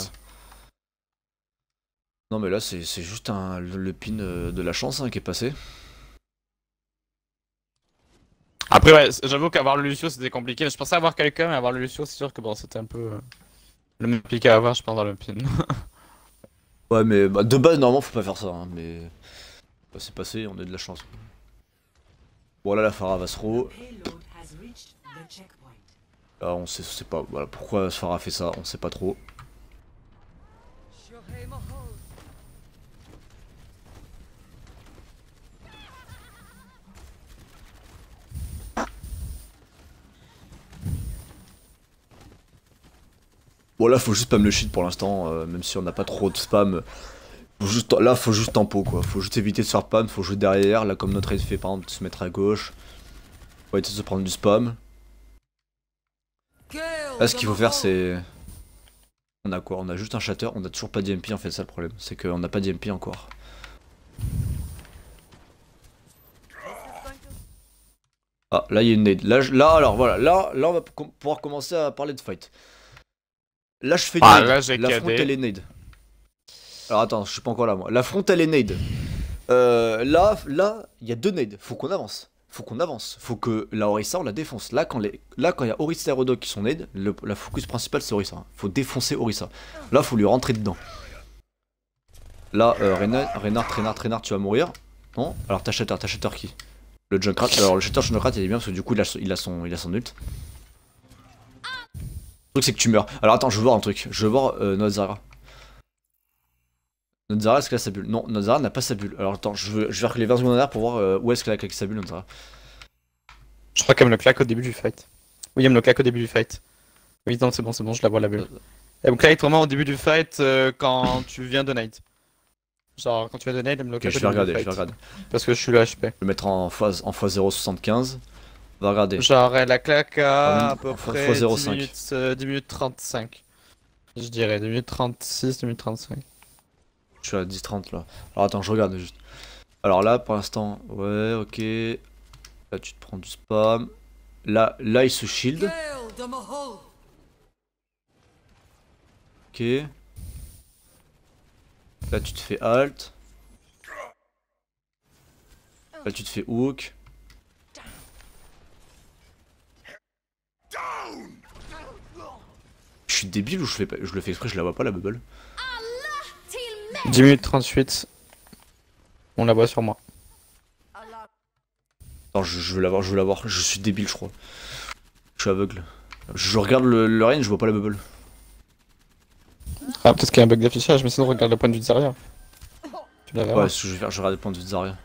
Non, mais là, c'est juste un, le pin euh, de la chance hein, qui est passé. Après, ouais, j'avoue qu'avoir le Lucio c'était compliqué. Je pensais avoir quelqu'un, mais avoir le Lucio, c'est sûr que bon, c'était un peu euh, le même pic à avoir, je pense, dans le pin. ouais, mais bah, de base, normalement, faut pas faire ça. Hein, mais bah, c'est passé, on a de la chance. Voilà, la Farah Là, ah, on sait, sait pas pourquoi Sphara fait ça, on sait pas trop. Bon là faut juste pas me le shit pour l'instant, euh, même si on n'a pas trop de spam. juste, là faut juste tempo quoi, faut juste éviter de se faire spam, faut jouer derrière, là comme notre effet fait par exemple de se mettre à gauche. Faut éviter de se prendre du spam. Là, ah, ce qu'il faut faire, c'est... On a quoi On a juste un shatter, on a toujours pas d'MP en fait, ça le problème. C'est qu'on n'a pas d'MP encore. Ah, là il y a une nade. Là, alors voilà, là, là on va pouvoir commencer à parler de fight. Là je fais une nade. Ah, là, la front elle est nade. Alors attends, je suis pas encore là moi. La front elle est nade. Euh, là, là, il y a deux nades. Faut qu'on avance faut qu'on avance. Faut que la Orisa, on la défonce. Là, quand les... là, quand il y a Orisa et Rodok qui sont nés, le... la focus principale, c'est Orisa. Faut défoncer Orisa. Là, faut lui rentrer dedans. Là, euh, Reynard, Reynard, tu vas mourir. Non Alors, t'as Shatter, t'as Shatter qui Le Junkrat. Alors, le Shatter Junkrat, il est bien parce que du coup, il a, son, il a son ult. Le truc, c'est que tu meurs. Alors, attends, je veux voir un truc. Je veux voir euh, Nozara. Nozara est-ce qu'elle a sa bulle Non, Nozara n'a pas sa bulle. Alors attends, je, vais reculer 20 secondes en pour voir euh, où est-ce qu'elle a claqué sa bulle, Nozara. Je crois qu'elle me le claque au début du fight. Oui, elle me le claque au début du fight. Oui, non, c'est bon, c'est bon, je la vois la bulle. Elle me claque vraiment au début du fight euh, quand tu viens de Night. Genre, quand tu viens de Night, elle me le claque au je vais début regarder, du fight. Je vais regarder. Parce que je suis le HP. Je vais le mettre en x en phase 0,75. va regarder. Genre, elle la claque à à peu près 10 minutes, 10 euh, minutes 35. Je dirais 10 minutes 36, 10 minutes 35. Je suis à 10-30 là. Alors attends, je regarde juste. Alors là, pour l'instant, ouais, ok. Là, tu te prends du spam. Là, là il se shield. Ok. Là, tu te fais alt Là, tu te fais hook. Je suis débile ou je, fais je le fais exprès, je la vois pas la bubble 10 minutes 38. On la voit sur moi. Attends, je, veux l'avoir, je veux l'avoir. Je suis débile, je crois. Je suis aveugle. Je regarde le, le je vois pas la bubble. Ah, peut-être qu'il y a un bug d'affichage, mais sinon regarde le point de vue de Zarya. Tu la verras. Ouais, je vais faire, je regarde le point de vue de Zarya.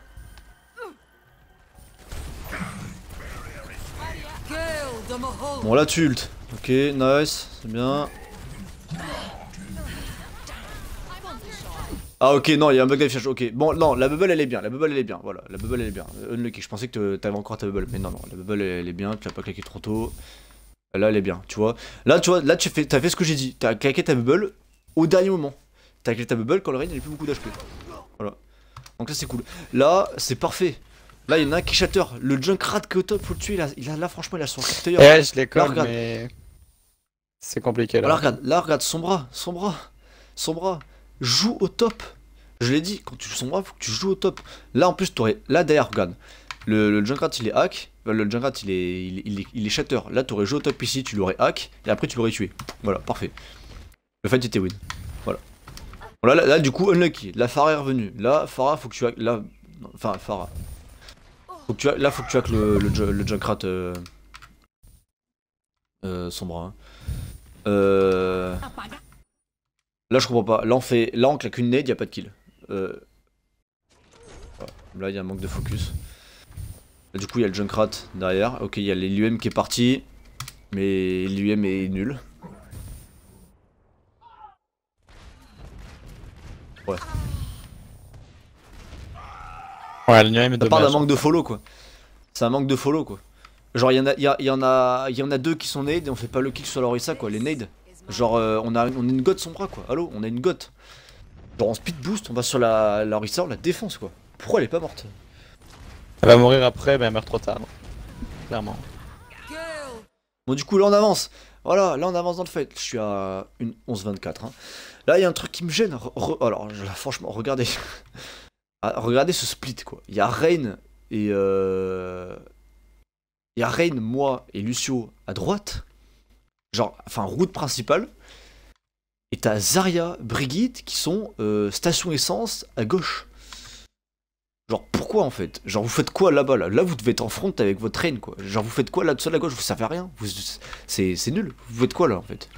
Bon, là tu ult. Ok, nice, c'est bien. Ah ok non il y a un bug d'affichage ok bon non la bubble elle est bien la bubble elle est bien voilà la bubble elle est bien euh, unlucky je pensais que t'avais encore ta bubble mais non non la bubble elle, est bien tu l'as pas claqué trop tôt là elle est bien tu vois là tu vois là tu fais fait ce que j'ai dit t'as claqué ta bubble au dernier moment t'as claqué ta bubble quand le raid il a plus beaucoup d'HP voilà donc là c'est cool là c'est parfait Là, il y en a un qui shatter. Le junk rat au top faut le tuer. Là, il a, là, franchement, il a son Eh, je mais. C'est compliqué là. Là, regarde, là, regarde son bras, son bras, son bras joue au top. Je l'ai dit, quand tu joues son faut que tu joues au top. Là, en plus, t'aurais. Là, derrière, regarde. Le, le Junkrat, il est hack. Le Junkrat, il est, il, est, il est shatter. Là, t'aurais joué au top ici, tu l'aurais hack. Et après, tu l'aurais tué. Voilà, parfait. Le fight était win. Voilà. Bon, là, du coup, unlucky. La Farah est revenue. Là, Farah, faut que tu hack. Là. Enfin, Farah. tu Là, faut que tu hack le, le, le Junkrat. Euh... euh son bras. Hein. Euh. Là, je comprends pas. Là, on claque une nade, y'a a pas de kill. Euh, Là, il y a un manque de focus. du coup, il y a le Junkrat derrière. Ok, il y a l'UM qui est parti. Mais l'UM est nul. Ouais. Ouais, l'UM est Ça part d'un manque de follow, quoi. C'est un manque de follow, quoi. Genre, il y, a, y, a, y a deux qui sont nades et on fait pas le kill sur l'Orissa, quoi. Les nades. Genre, euh, on, a, une gote son bras, quoi. Allô, on a une gote. Genre, en speed boost, on va sur la, la ressort, la défense quoi. Pourquoi elle est pas morte Elle va mourir après, mais elle meurt trop tard. Clairement. Bon, du coup, là, on avance. Voilà, là, on avance dans le fait. Je suis à une 11-24. Hein. Là, il y a un truc qui me gêne. alors, franchement, regardez. Ah, regardez ce split, quoi. Il y a Rain et... Euh... Il y a Rain, moi et Lucio à droite genre, enfin, route principale. Et t'as Zarya, Brigitte qui sont euh, station essence à gauche. Genre, pourquoi en fait Genre, vous faites quoi là-bas là, là, vous devez être en front avec votre train quoi. Genre, vous faites quoi là, de seul à gauche Vous savez rien. Vous... C'est nul. Vous faites quoi là en fait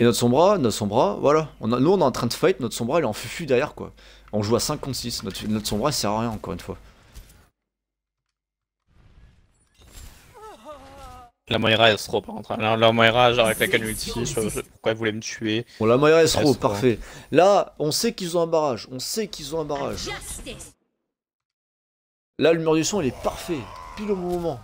et notre sombra, notre sombra, voilà. nous, on est en train de fight, notre sombra, elle est en fufu derrière, quoi. On joue à 5 contre 6. Notre, notre sombra, il sert à rien, encore une fois. La Moira est trop par contre. La, la Moira, genre avec sais pas pourquoi elle voulait me tuer. Bon, la Moira est trop, parfait. Là, on sait qu'ils ont un barrage. On sait qu'ils ont un barrage. Là, le mur du son, il est parfait. Pile au moment.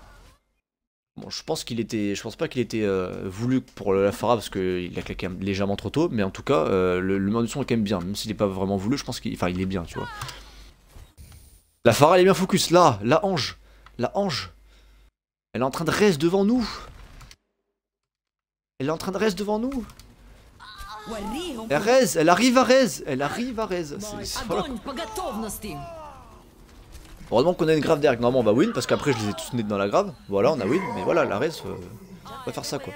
Bon, je pense qu'il était, je pense pas qu'il était euh, voulu pour la Farah parce qu'il a claqué légèrement trop tôt, mais en tout cas, euh, le, mur du son est quand même bien. Même s'il est pas vraiment voulu, je pense qu'il, enfin, il est bien, tu vois. La Farah, elle est bien focus. Là, la Ange, la Ange. Elle est en train de reste devant nous. Elle est en train de reste devant nous. Elle reste, elle arrive à Rez, elle arrive à Rez. Heureusement qu'on a une grave derrière, normalement on va win parce qu'après je les ai tous nés dans la grave. Voilà, on a win, mais voilà, la reste euh, on va faire ça quoi.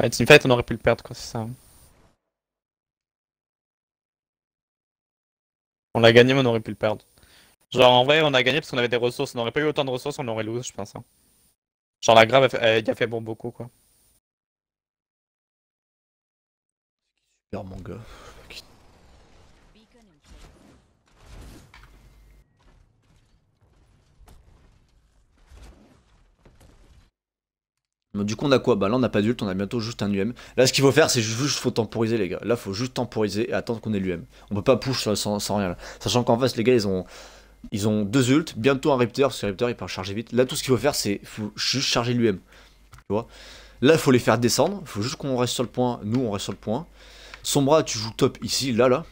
Ouais, teamfight on aurait pu le perdre quoi, c'est ça. On l'a gagné mais on aurait pu le perdre. Genre, en vrai, on a gagné parce qu'on avait des ressources. On n'aurait pas eu autant de ressources, on aurait lose, je pense. Hein. Genre, la grave, elle, a fait bon beaucoup, quoi. Super, mon gars. Du coup, on a quoi Bah là, on n'a pas d'ult, on a bientôt juste un UM. Là, ce qu'il faut faire, c'est juste faut temporiser, les gars. Là, faut juste temporiser et attendre qu'on ait l'UM. On peut pas push euh, sans, sans rien. Là. Sachant qu'en face, les gars, ils ont. Ils ont deux ults, bientôt un Raptor, parce que Raptor il peut charger vite. Là, tout ce qu'il faut faire, c'est juste charger l'UM. Tu vois Là, il faut les faire descendre. Il faut juste qu'on reste sur le point. Nous, on reste sur le point. Sombra, tu joues top ici, là, là.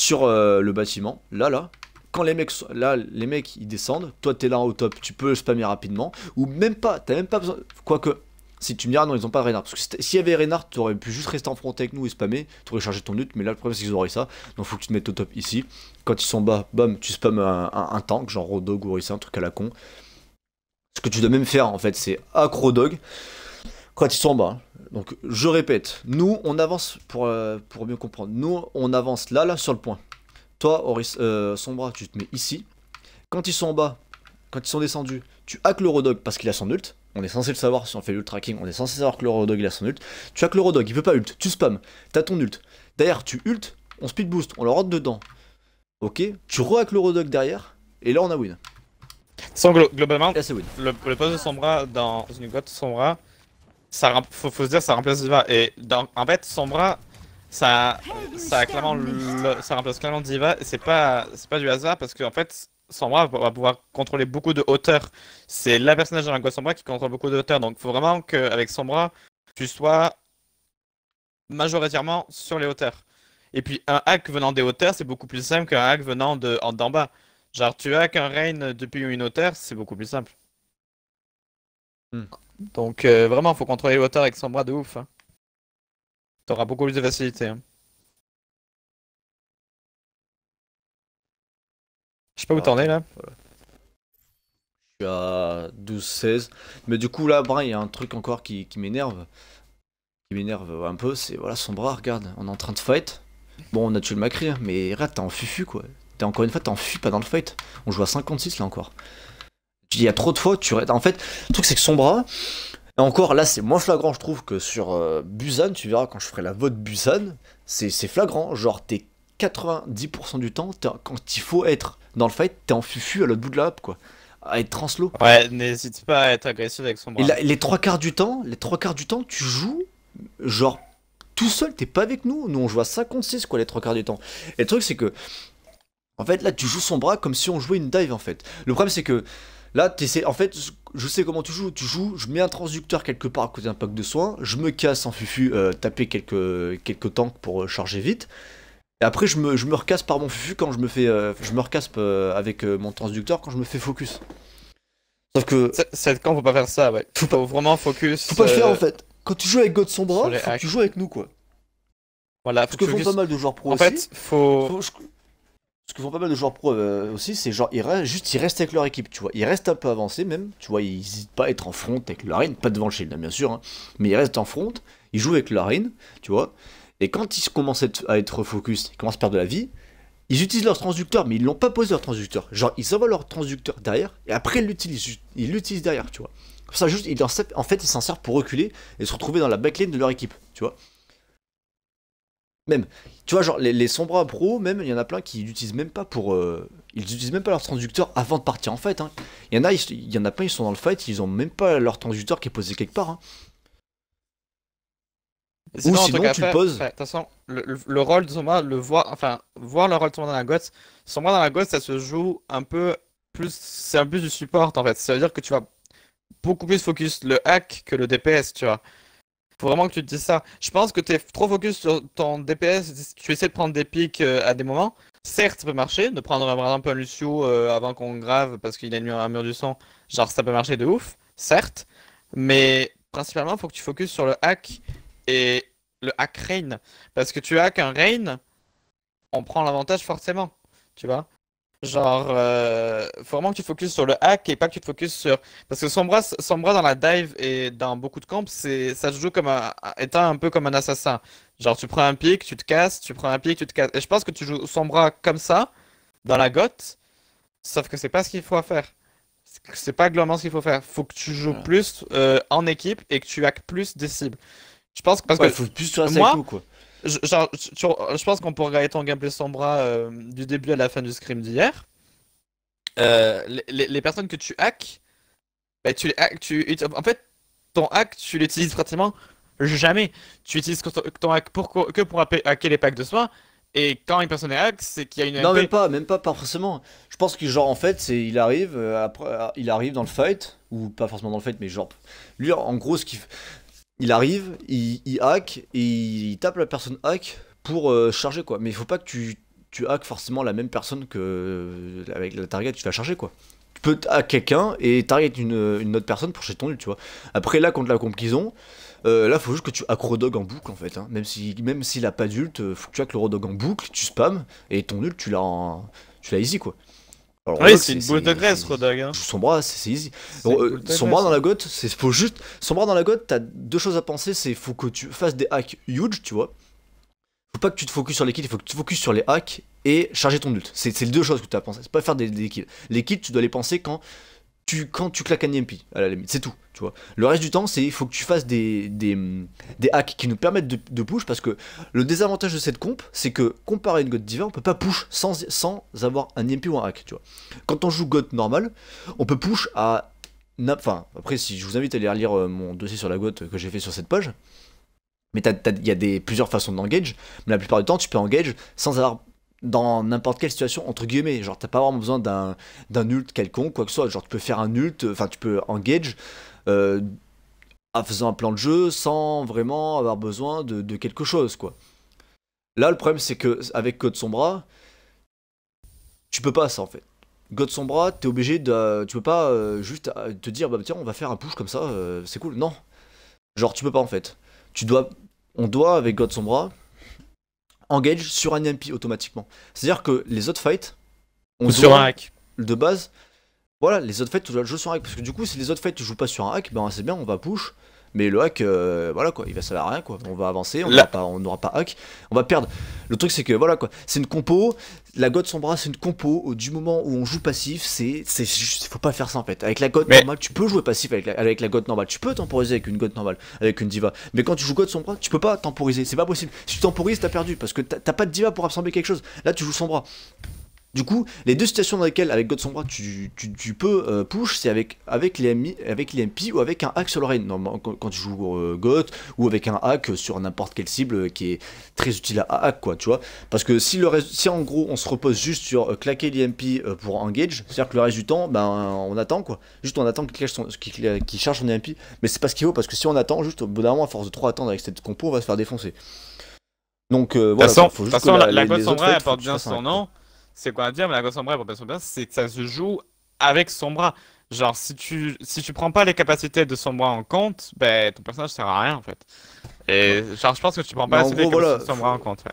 Sur euh, le bâtiment, là, là. Quand les mecs, là, les mecs, ils descendent. Toi, t'es là au top, tu peux spammer rapidement. Ou même pas, t'as même pas besoin. Quoique, si tu me diras, non, ils ont pas Reinhardt. Parce que s'il y avait Reinhardt, tu aurais pu juste rester en front avec nous et spammer. Tu aurais chargé ton ult, mais là, le problème, c'est qu'ils auraient ça. Donc, faut que tu te mettes au top ici. Quand ils sont bas, bam, tu spammes un, tank, genre Rodog ou Orisa, un truc à la con. Ce que tu dois même faire, en fait, c'est accro Dog quand ils sont bas. Hein. Donc, je répète, nous, on avance, pour, euh, pour bien comprendre, nous, on avance là, là, sur le point. Toi, Oris, euh, Sombra, tu te mets ici. Quand ils sont en bas, quand ils sont descendus, tu hack le Rodog parce qu'il a son ult on est censé le savoir si on fait l'ult tracking, on est censé savoir que le Rodog il a son ult. Tu as que le il peut pas ult, tu spam. t'as ton ult. Derrière, tu ult, on speed boost, on le rentre dedans. Ok, tu re-hack le derrière, et là on a win. Sans globalement, là, win. Le, pose poste de Sombra dans une Sombra, ça, faut, se dire, ça remplace Diva. Et en fait, Sombra, ça, ça, clairement, ça remplace clairement Diva, et c'est pas, pas du hasard parce que en fait, bras va pouvoir contrôler beaucoup de hauteur. C'est la personnage dans la bras qui contrôle beaucoup de hauteur. Donc, faut vraiment qu'avec bras, tu sois majoritairement sur les hauteurs. Et puis, un hack venant des hauteurs, c'est beaucoup plus simple qu'un hack venant de, d'en bas. Genre, tu hack un rain depuis une hauteur, c'est beaucoup plus simple. Hmm. Donc, vraiment euh, vraiment, faut contrôler les hauteurs avec bras de ouf. Hein. Tu auras beaucoup plus de facilité. Hein. Je sais pas où t'en es là. Je suis à 12-16. Mais du coup, là, il y a un truc encore qui, m'énerve. Qui m'énerve un peu, c'est voilà son bras, regarde, on est en train de fight. Bon, on a tué le Macri, hein, mais regarde, t'es en fufu quoi. T'es encore une fois, t'es en pas dans le fight. On joue à 56 là encore. Il y a trop de fois, tu En fait, le truc c'est que son bras. Et encore, là, c'est moins flagrant, je trouve, que sur euh, Busan. Tu verras quand je ferai la vote Busan, c'est flagrant. Genre, t'es 90% du temps quand il faut être dans le fight, t'es en fufu à l'autre bout de la hop, quoi. À ah, être translo. Ouais, n'hésite pas à être agressif avec son bras. les trois quarts du temps, les trois quarts du temps, tu joues, genre, tout seul, t'es pas avec nous. Nous, on joue à 56, quoi, les trois quarts du temps. Et le truc, c'est que. En fait, là, tu joues son bras comme si on jouait une dive, en fait. Le problème, c'est que. Là, tu sais, En fait, je sais comment tu joues. Tu joues, je mets un transducteur quelque part à côté d'un pack de soins. Je me casse en fufu, euh, taper quelques, quelques tanks pour euh, charger vite. Et après, je me, je me recasse par mon fufu quand je me fais. Euh, je me recasse euh, avec euh, mon transducteur quand je me fais focus. Sauf que. Cette camp, faut pas faire ça, ouais. Faut, vraiment focus. Faut pas le faire en fait. Quand tu joues avec God Sombra, tu joues avec nous, quoi. Voilà, Parce que pas mal de joueurs pro en fait, faut. Ce que font pas mal de joueurs pro aussi, c'est genre, ils restent, juste ils restent avec leur équipe, tu vois. Ils restent un peu avancés même, tu vois. Ils hésitent pas à être en front avec Larine pas devant le shield, bien sûr, hein. mais ils restent en front, ils jouent avec Larine tu vois. Et quand ils commencent à être focus, ils commencent à perdre de la vie, ils utilisent leur transducteur, mais ils l'ont pas posé leur transducteur. Genre, ils envoient leur transducteur derrière, et après, ils l'utilisent, ils l'utilisent derrière, tu vois. ça, juste, ils en, fait, ils s'en servent pour reculer et se retrouver dans la backline de leur équipe, tu vois. Même, tu vois, genre, les, les sombras pro, même, il y en a plein qui n'utilisent même pas pour. Euh, ils n'utilisent même pas leur transducteur avant de partir en fait, hein. Il, y en a, il y en a plein, ils sont dans le fight, ils ont même pas leur transducteur qui est posé quelque part. Hein. Sinon, Ou sinon, tu le poses. De toute façon, le, rôle de Soma, le voir, enfin, voir le rôle de Soma dans la gosse, moi dans la gosse, ça se joue un peu plus, c'est un peu du support en fait. Ça veut dire que tu vas beaucoup plus focus le hack que le DPS, tu vois. Faut vraiment que tu te dises ça. Je pense que tu es trop focus sur ton DPS, tu essaies de prendre des pics euh, à des moments. Certes, ça peut marcher, de prendre par exemple un Lucio euh, avant qu'on grave parce qu'il a à un mur du sang, genre ça peut marcher de ouf, certes, mais principalement faut que tu focuses sur le hack et le hack rain. Parce que tu hack un rain, on prend l'avantage forcément. Tu vois Genre, euh, faut vraiment que tu focuses sur le hack et pas que tu te focuses sur. Parce que son bras, dans la dive et dans beaucoup de camps, c'est, ça se joue comme un, étant un peu comme un assassin. Genre, tu prends un pic, tu te casses, tu prends un pic, tu te casses. Et je pense que tu joues son bras comme ça, dans la gotte, sauf que c'est pas ce qu'il faut faire. C'est pas globalement ce qu'il faut faire. Faut que tu joues plus euh, en équipe et que tu hack plus des cibles. Je pense Parce faut plus quoi. Je, je pense qu'on pourrait regarder ton gameplay Sombra bras euh, du début à la fin du scrim d'hier. Euh, les, les, personnes que tu hacks, bah, tu les tu, en fait, ton hack, tu l'utilises pratiquement jamais. Tu utilises ton hack pour, que pour hacker les packs de soins. Et quand une personne est hack, c'est qu'il y a une. Non, même pas, même pas, pas forcément. Je pense que, genre, en fait, c'est il arrive, euh, après, il arrive dans le fight, ou pas forcément dans le fight, mais genre. Lui, en gros, ce qu'il il arrive, il, hack et il, tape la personne hack pour euh, charger quoi. Mais il faut pas que tu, tu hack forcément la même personne que euh, avec la target tu vas charger quoi. Tu peux hack quelqu'un et target une, une, autre personne pour chez ton nul, tu vois. Après là contre la qu'ils euh, là, faut juste que tu hack Rodog en boucle en fait. Hein. Même si même s'il a pas d'ult, euh, faut que tu hack le Rodog en boucle, tu spam et ton nul tu l'as tu l'as easy quoi. Ah oui, c'est une boule de graisse, Rodag. Hein. Son bras, c'est easy. Euh, son bras dans hein. la gote c'est faut juste. Son bras dans la gote t'as deux choses à penser. C'est faut que tu fasses des hacks huge, tu vois. Faut pas que tu te focuses sur les kills, il faut que tu te focuses sur les hacks et charger ton ult. C'est les deux choses que tu as à penser. C'est pas faire des, des kills. Les kills, tu dois les penser quand tu, quand tu claques un EMP, à la limite, c'est tout. Tu vois. Le reste du temps, c'est il faut que tu fasses des, des, hacks qui nous permettent de, push parce que le désavantage de cette comp, c'est que comparé à une gote Diva, on peut pas push sans, sans avoir un EMP ou un hack. Tu vois. Quand on joue gote normal, on peut push à. Enfin, après, si je vous invite à aller relire euh, mon dossier sur la gote que j'ai fait sur cette page, mais il y a des, plusieurs façons d'engage, mais la plupart du temps, tu peux engage sans avoir dans n'importe quelle situation, entre guillemets. Genre, t'as pas vraiment besoin d'un, d'un ult quelconque, quoi que ce soit. Genre, tu peux faire un ult, enfin, tu peux engage euh, en faisant un plan de jeu sans vraiment avoir besoin de, quelque chose, quoi. Là, le problème, c'est que avec Code Sombra, tu peux pas ça, en fait. God Sombra, t'es obligé de. Tu peux pas euh, juste euh, te dire, bah tiens, on va faire un push comme ça, euh, c'est cool. Non. Genre, tu peux pas, en fait. Tu dois. On doit, avec God Sombra, engage sur un e MP automatiquement. C'est-à-dire que les autres fights. On sur un hack. De base, voilà, les autres fights, tu dois le jouer sur un hack. Parce que du coup, si les autres fights, tu joues pas sur un hack, ben c'est bien, on va push. Mais le hack, euh, voilà quoi, il va servir à rien quoi. On va avancer, on n'aura pas, pas hack, on va perdre. Le truc c'est que voilà quoi, c'est une compo. La god sans bras, c'est une compo. Du moment où on joue passif, c'est, c'est, faut pas faire ça en fait. Avec la god normale, tu peux jouer passif avec la, avec la god normale. Tu peux temporiser avec une god normale, avec une diva. Mais quand tu joues god sans bras, tu peux pas temporiser. C'est pas possible. Si tu temporises, t'as perdu parce que t'as, pas de diva pour absorber quelque chose. Là, tu joues sans bras. Du coup, les deux situations dans lesquelles, avec God Sombra, tu, tu, peux euh, push, c'est avec, avec, les ou avec un hack sur le Normalement, quand, tu joues euh, God ou avec un hack sur n'importe quelle cible qui est très utile à, hack, quoi, tu vois. Parce que si, le reste, si en gros on se repose juste sur euh, claquer l'EMP pour engage, c'est-à-dire que le reste du temps, ben, on attend, quoi. Juste on attend qu'il charge son MP, mais c'est pas ce qu'il faut, parce que si on attend, juste au bout d'un moment, à force de trop attendre avec cette compo, on va se faire défoncer. Donc voilà, faut juste façon, la, la, apporte bien hein c'est quoi à dire, mais la grosse bras pour personne bras, c'est que ça se joue avec son bras. Genre, si tu, si tu prends pas les capacités de son bras en compte, ben, ton personnage sert à rien, en fait. Et genre, je pense que tu prends pas les capacités de son bras en compte, ouais.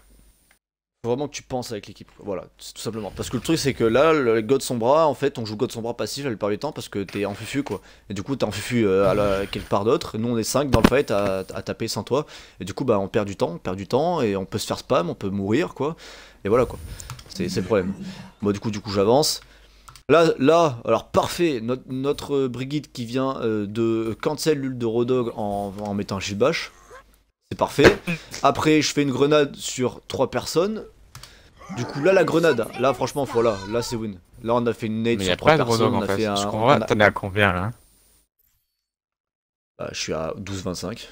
Faut vraiment que tu penses avec l'équipe, voilà, tout simplement. Parce que le truc, c'est que là, le God son bras, en fait, on joue God son bras passif la plupart du temps parce que t'es en fufu, quoi. Et du coup, t'es en fufu euh, à la, quelque part d'autre. Nous, on est 5 dans le fight à, à, taper sans toi. Et du coup, bah, on perd du temps, on perd du temps et on peut se faire spam, on peut mourir, quoi. Et voilà, quoi. C'est le problème. moi du coup, du coup, j'avance. Là, là, alors parfait, notre, notre euh, brigitte qui vient euh, de cancel l'huile de Rodog en, mettant un C'est parfait. Après, je fais une grenade sur trois personnes. Du coup, là, la grenade, là, franchement, voilà, là, c'est win. Là, on a fait une nade sur trois personnes. on a fait, un. On T'en es à combien là bah, Je suis à 12-25.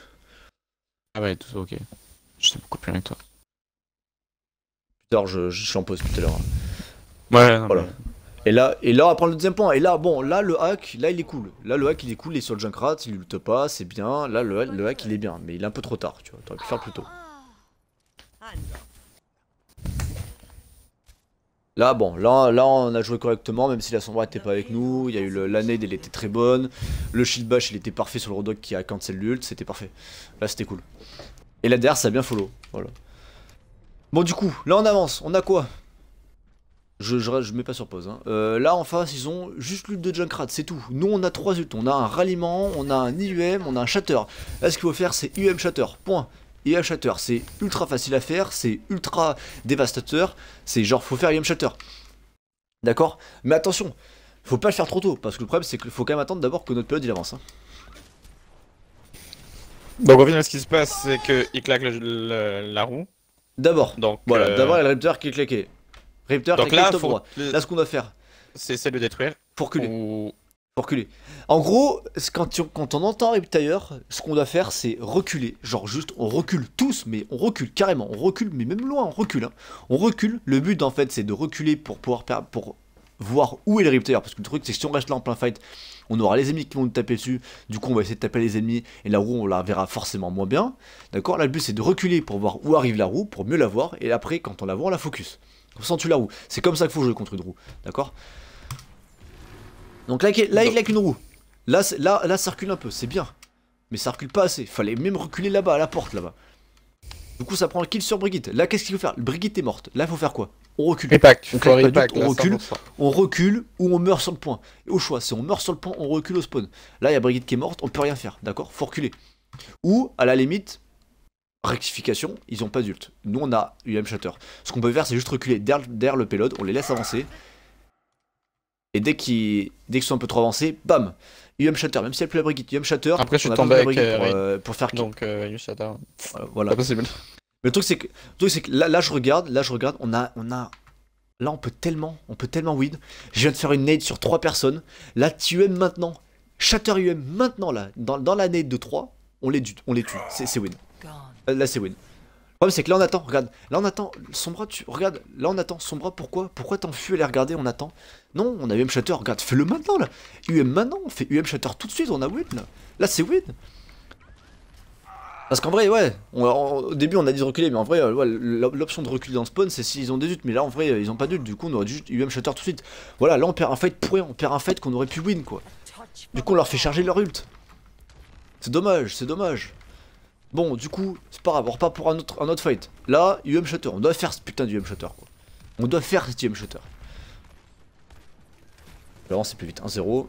Ah ouais, tout ok. Je beaucoup plus rien que toi je, je suis en pause tout à l'heure. Ouais, voilà. Et là, et là, on va prendre le deuxième point. Et là, bon, là, le hack, là, il est cool. Là, le hack, il est cool. Il est sur le Junkrat, il lutte pas, c'est bien. Là, le, le, hack, il est bien. Mais il est un peu trop tard, tu vois. T'aurais pu faire plus tôt. Là, bon, là, là, on a joué correctement, même si la Sombra était pas avec nous. Il y a eu l'année, elle était très bonne. Le shield bash, il était parfait sur le Rodok qui a cancel l'ult. C'était parfait. Là, c'était cool. Et là, derrière, ça a bien follow. Voilà. Bon du coup, là on avance, on a quoi je, je, je, mets pas sur pause. Hein. Euh, là en face, ils ont juste l'ult de Junkrat, c'est tout. Nous on a trois ults, on a un ralliement, on a un IUM, on a un shatter. Là ce qu'il faut faire c'est UM shatter, point. IUM shatter, c'est ultra facile à faire, c'est ultra dévastateur, c'est genre faut faire UM shatter. D'accord Mais attention, faut pas le faire trop tôt, parce que le problème c'est qu'il faut quand même attendre d'abord que notre période il avance. Hein. Donc au final ce qui se passe c'est qu'il claque la roue. D'abord. Donc voilà, euh, d'abord il y a le Raptor qui est claqué. Raptor qui est là, ce qu'on doit faire, c'est de détruire. Pour reculer, Pour En gros, quand, on entend Riptire, ce qu'on doit faire, c'est reculer. Genre, juste, on recule tous, mais on recule carrément. On recule, mais même loin, on recule. Hein. On recule. Le but, en fait, c'est de reculer pour pouvoir pour voir où est le Riptire, Parce que le truc, c'est que si on reste là en plein fight, on aura les ennemis qui vont nous taper dessus, du coup on va essayer de taper les ennemis, et la roue on la verra forcément moins bien, d'accord Là le but c'est de reculer pour voir où arrive la roue, pour mieux la voir, et après quand on la voit on la focus. on tu tu la roue, c'est comme ça qu'il faut jouer contre une roue, d'accord Donc là, là il a qu'une roue, là, là, là ça recule un peu, c'est bien, mais ça recule pas assez, fallait même reculer là-bas, à la porte là-bas. Du coup ça prend le kill sur Brigitte, là qu'est-ce qu'il faut faire Brigitte est morte, là il faut faire quoi on recule. on, recule, on, recule ou on meurt sur le point. au choix, si on meurt sur le point, on recule au spawn. Là, il y a Brigitte qui est morte, on peut rien faire, d'accord Faut reculer. Ou, à la limite, rectification, ils ont pas d'ult. Nous, on a UM Shutter. Ce qu'on peut faire, c'est juste reculer derrière, le payload, on les laisse avancer. Et dès qu'ils sont un peu trop avancés, bam UM Shutter, même si elle plus la Brigitte, UM Shutter. Après, je suis tombé pour, euh, euh, pour, faire kill. Donc, UM euh, Shutter. Voilà. Pas le truc c'est que, c'est que là, je regarde, là je regarde, on a, on a, là on peut tellement, on peut tellement win. Je viens de faire une nade sur trois personnes. Là tu aimes maintenant, Shatter UM maintenant là, dans, dans la nade de 3, on les tue, on les tue, c'est win. Euh, là c'est win. Le problème c'est que là on attend, regarde, là on attend, bras tu, regarde, là on attend, bras pourquoi, pourquoi t'enfuis elle est regarder, on attend. Non, on a UM Shatter, regarde, fais-le maintenant là, UM maintenant, on fait UM Shatter tout de suite, on a win là, là c'est win. Parce qu'en vrai, ouais, au début on a dit de reculer, mais en vrai, euh, l'option de reculer dans spawn, c'est s'ils ont des ultes. mais là en vrai, euh, ils ont pas d'UT, du coup on aurait dû UM shutter tout de suite. Voilà, là on perd un fight pourri, on perd un fight qu'on aurait pu win, quoi. Du coup on leur fait charger leur ult. C'est dommage, c'est dommage. Bon, du coup, c'est pas grave, on repart pour un autre, un autre fight. Là, UM shutter, on doit faire ce putain d'UM shutter, quoi. On doit faire cet UM shutter. Là, on c'est plus vite, 1-0.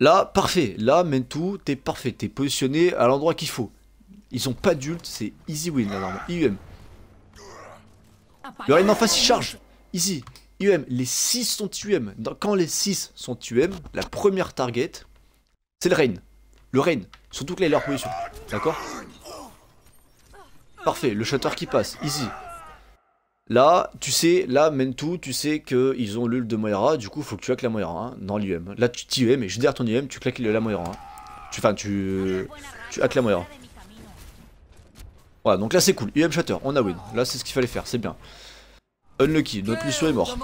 Là, parfait. Là, même tout, t'es parfait. T'es positionné à l'endroit qu'il faut. Ils ont pas d'ult, c'est easy win là, normalement. IUM. Le Rain en face, il charge. Easy. IUM. Les 6 sont IUM. Quand les 6 sont IUM, la première target, c'est le Rain. Le Rain. Surtout que là, il est leur position. D'accord Parfait. Le shatter qui passe. Easy. Là, tu sais, là, Mentou, tu sais qu'ils ont l'ul de Moira, du coup, faut que tu claques la Moira hein, dans l'UM. Là, tu t'UM Mais je derrière ton UM, tu claques la Moira. Hein. Tu, enfin, tu. Tu hack la Moira. Voilà, donc là, c'est cool. U.M. Shatter, on a win. Là, c'est ce qu'il fallait faire, c'est bien. Unlucky, notre mission est mort.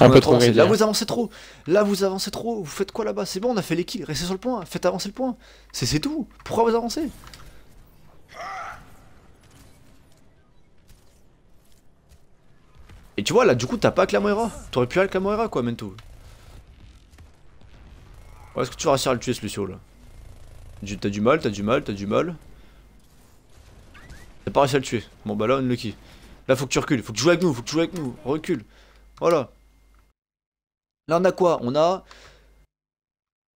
un peu Là, vous avancez trop. Là, vous avancez trop. Vous faites quoi là-bas C'est bon, on a fait les kills. Restez sur le point. Faites avancer le point. C'est tout. Pourquoi vous avancez Et tu vois, là, du coup, t'as pas Moira T'aurais pu aller Moira quoi, Mento. est-ce que tu vas réussir à le tuer, ce Lucio, là T'as du mal, t'as du mal, t'as du mal. T'as pas réussi à le tuer. Bon, bah là, on lucky Là, faut que tu recules. Faut que tu joues avec nous, faut que tu joues avec nous. Recule. Voilà. Là, on a quoi On a...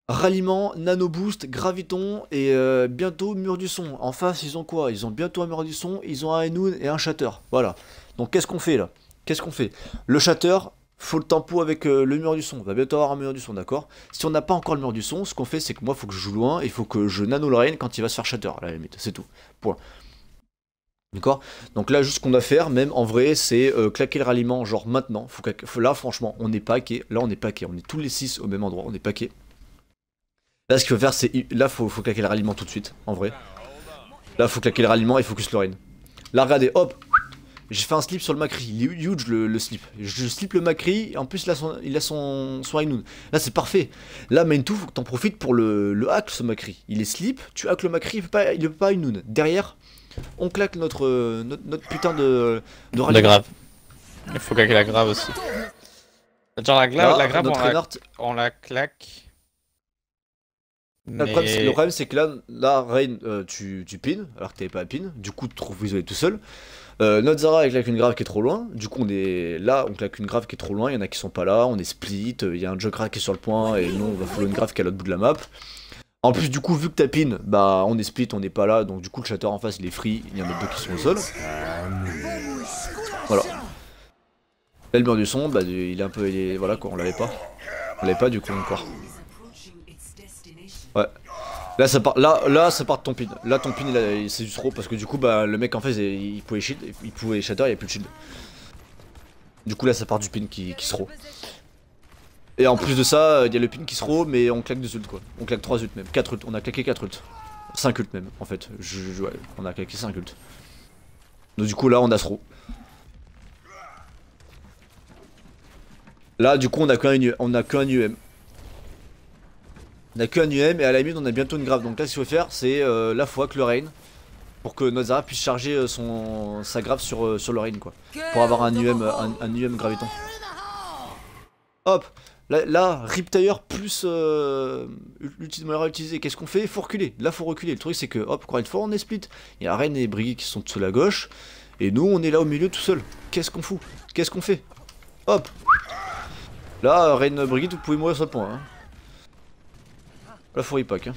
Ralliement, Nano Boost, Graviton et euh, bientôt Mur du Son. En face, ils ont quoi Ils ont bientôt un Mur du Son, ils ont un Enun et un Shatter. Voilà. Donc qu'est-ce qu'on fait là Qu'est-ce qu'on fait Le shatter, faut le tempo avec euh, le mur du son. On va bientôt avoir un mur du son, d'accord Si on n'a pas encore le mur du son, ce qu'on fait, c'est que moi, il faut que je joue loin, il faut que je nano le rain quand il va se faire shatter, à la limite, c'est tout. Point. D'accord Donc là, juste ce qu'on a faire, même en vrai, c'est euh, claquer le ralliement, genre maintenant. là, franchement, on est paquet. Là, on est paquet. On est tous les 6 au même endroit. On est paquet. Là, ce qu'il faut faire, c'est. Là, faut, faut claquer le ralliement tout de suite, en vrai. Là, faut claquer le ralliement et focus le rain. Là, regardez, hop, j'ai fait un slip sur le Macri. Il est huge le, slip. Je slip le Macri. En plus, il a son, son noon. Là, c'est parfait. Là, main tout faut que t'en profites pour le, le hack, ce Macri. Il est slip. Tu hack le Macri. Il peut pas, il peut pas Ainoun. Derrière, on claque notre, notre, putain de, de La grave. Il faut claquer la grave aussi. Genre la, la grave, on la, claque. Le problème, c'est que là, là Rain, euh, tu, tu pines, alors que t'avais pas à pin, du coup, tu te trouves isolé tout seul. Euh, Zara elle claque une grave qui est trop loin. Du coup, on est là, on claque une grave qui est trop loin. Il y en a qui sont pas là, on est split. Euh, il y a un Joker qui est sur le point et nous, on va follow une grave qui est à l'autre bout de la map. En plus, du coup, vu que Tapine, bah, on est split, on n'est pas là. Donc, du coup, le chatter en face, il est free. Il y en a deux qui sont au sol. Voilà. Là, le du son, bah, il est un peu. voilà quoi, on l'avait pas. On l'avait pas, du coup, encore. Ouais. Là ça part, là, là ça part de ton pin. Là ton pin c'est du trop parce que du coup bah le mec en fait il pouvait shield, il pouvait shatter, il n'y a plus de shield. Du coup là ça part du pin qui, se row. Et en plus de ça, euh, il y a le pin qui se row mais on claque des ults quoi. On claque 3 ults même, 4 ults, on a claqué 4 ults. 5 ults même en fait, on a claqué 5 ults. Donc du coup là on a ce Là du coup on a qu'un on a qu'un UM. On a qu'un UM et à la limite on a bientôt une grave. Donc là ce qu'il faut faire c'est euh, la fois que le rain pour que Nozara puisse charger euh, son, sa grave sur, euh, sur le rain quoi. Pour avoir un UM, un, UM graviton. Hop Là, Rip plus euh, à qu'est-ce qu'on fait Faut reculer. Là faut reculer. Le truc c'est que hop, encore une fois on est split. Il y a Rain et Brigitte qui sont sous la gauche. Et nous on est là au milieu tout seul. Qu'est-ce qu'on fout Qu'est-ce qu'on fait Hop Là, Rain Brigitte vous pouvez mourir sur le point. Hein. La fourrie pack. Hein.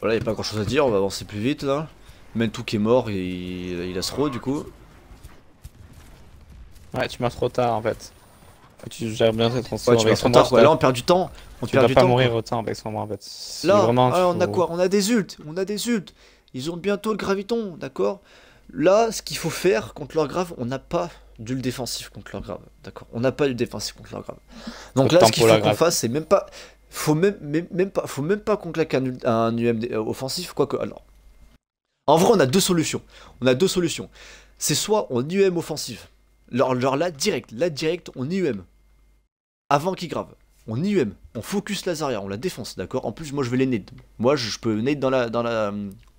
Voilà, il a pas grand chose à dire, on va avancer plus vite là. Mentou qui est mort, et il, il ce roue du coup. Ouais, tu m'as trop tard en fait. Tu gères bien cette transports. Ouais, tu meurs trop tard, Là, on perd du temps. On ne perd pas mourir autant avec son mort en fait. Là, ah, on a quoi On a des ults, on a des ults. Ils ont bientôt le graviton, d'accord Là, ce qu'il faut faire contre leur grave, on n'a pas du défensif contre leur grave. D'accord On n'a pas du défensif contre leur grave. Donc là, ce qu'il faut qu'on fasse, c'est même pas. Faut même, même, pas, faut même pas qu'on claque un, UM offensif, quoique. Alors. Ah en vrai, on a deux solutions. On a deux solutions. C'est soit on UM offensif. Leur là, direct, là, direct, on UM. Avant qu'il grave. On UM. On focus Lazaria, on la défense, d'accord En plus, moi, je vais les nade. Moi, je, peux nade dans la, dans la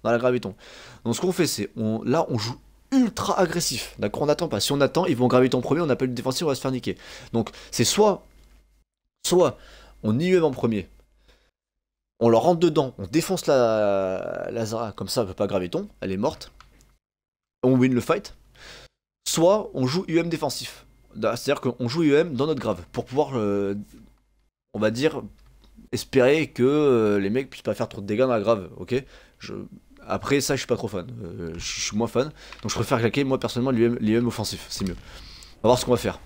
dans la graviton. Donc ce qu'on fait, c'est on, là, on joue ultra agressif. D'accord On n'attend pas. Si on attend, ils vont graviton premier, on appelle le défensif, on va se faire niquer. Donc c'est soit, soit on y IUM en premier, on leur rentre dedans, on défonce la, la Zara, comme ça, elle peut pas graviton, elle est morte. On win le fight. Soit on joue UM défensif. C'est-à-dire qu'on joue UM dans notre grave pour pouvoir, euh, on va dire, espérer que euh, les mecs puissent pas faire trop de dégâts dans la grave, ok je, après, ça, je suis pas trop fan. Euh, je suis moins fan. Donc, je préfère claquer, moi, personnellement, l'IM offensif. C'est mieux. On va voir ce qu'on va faire.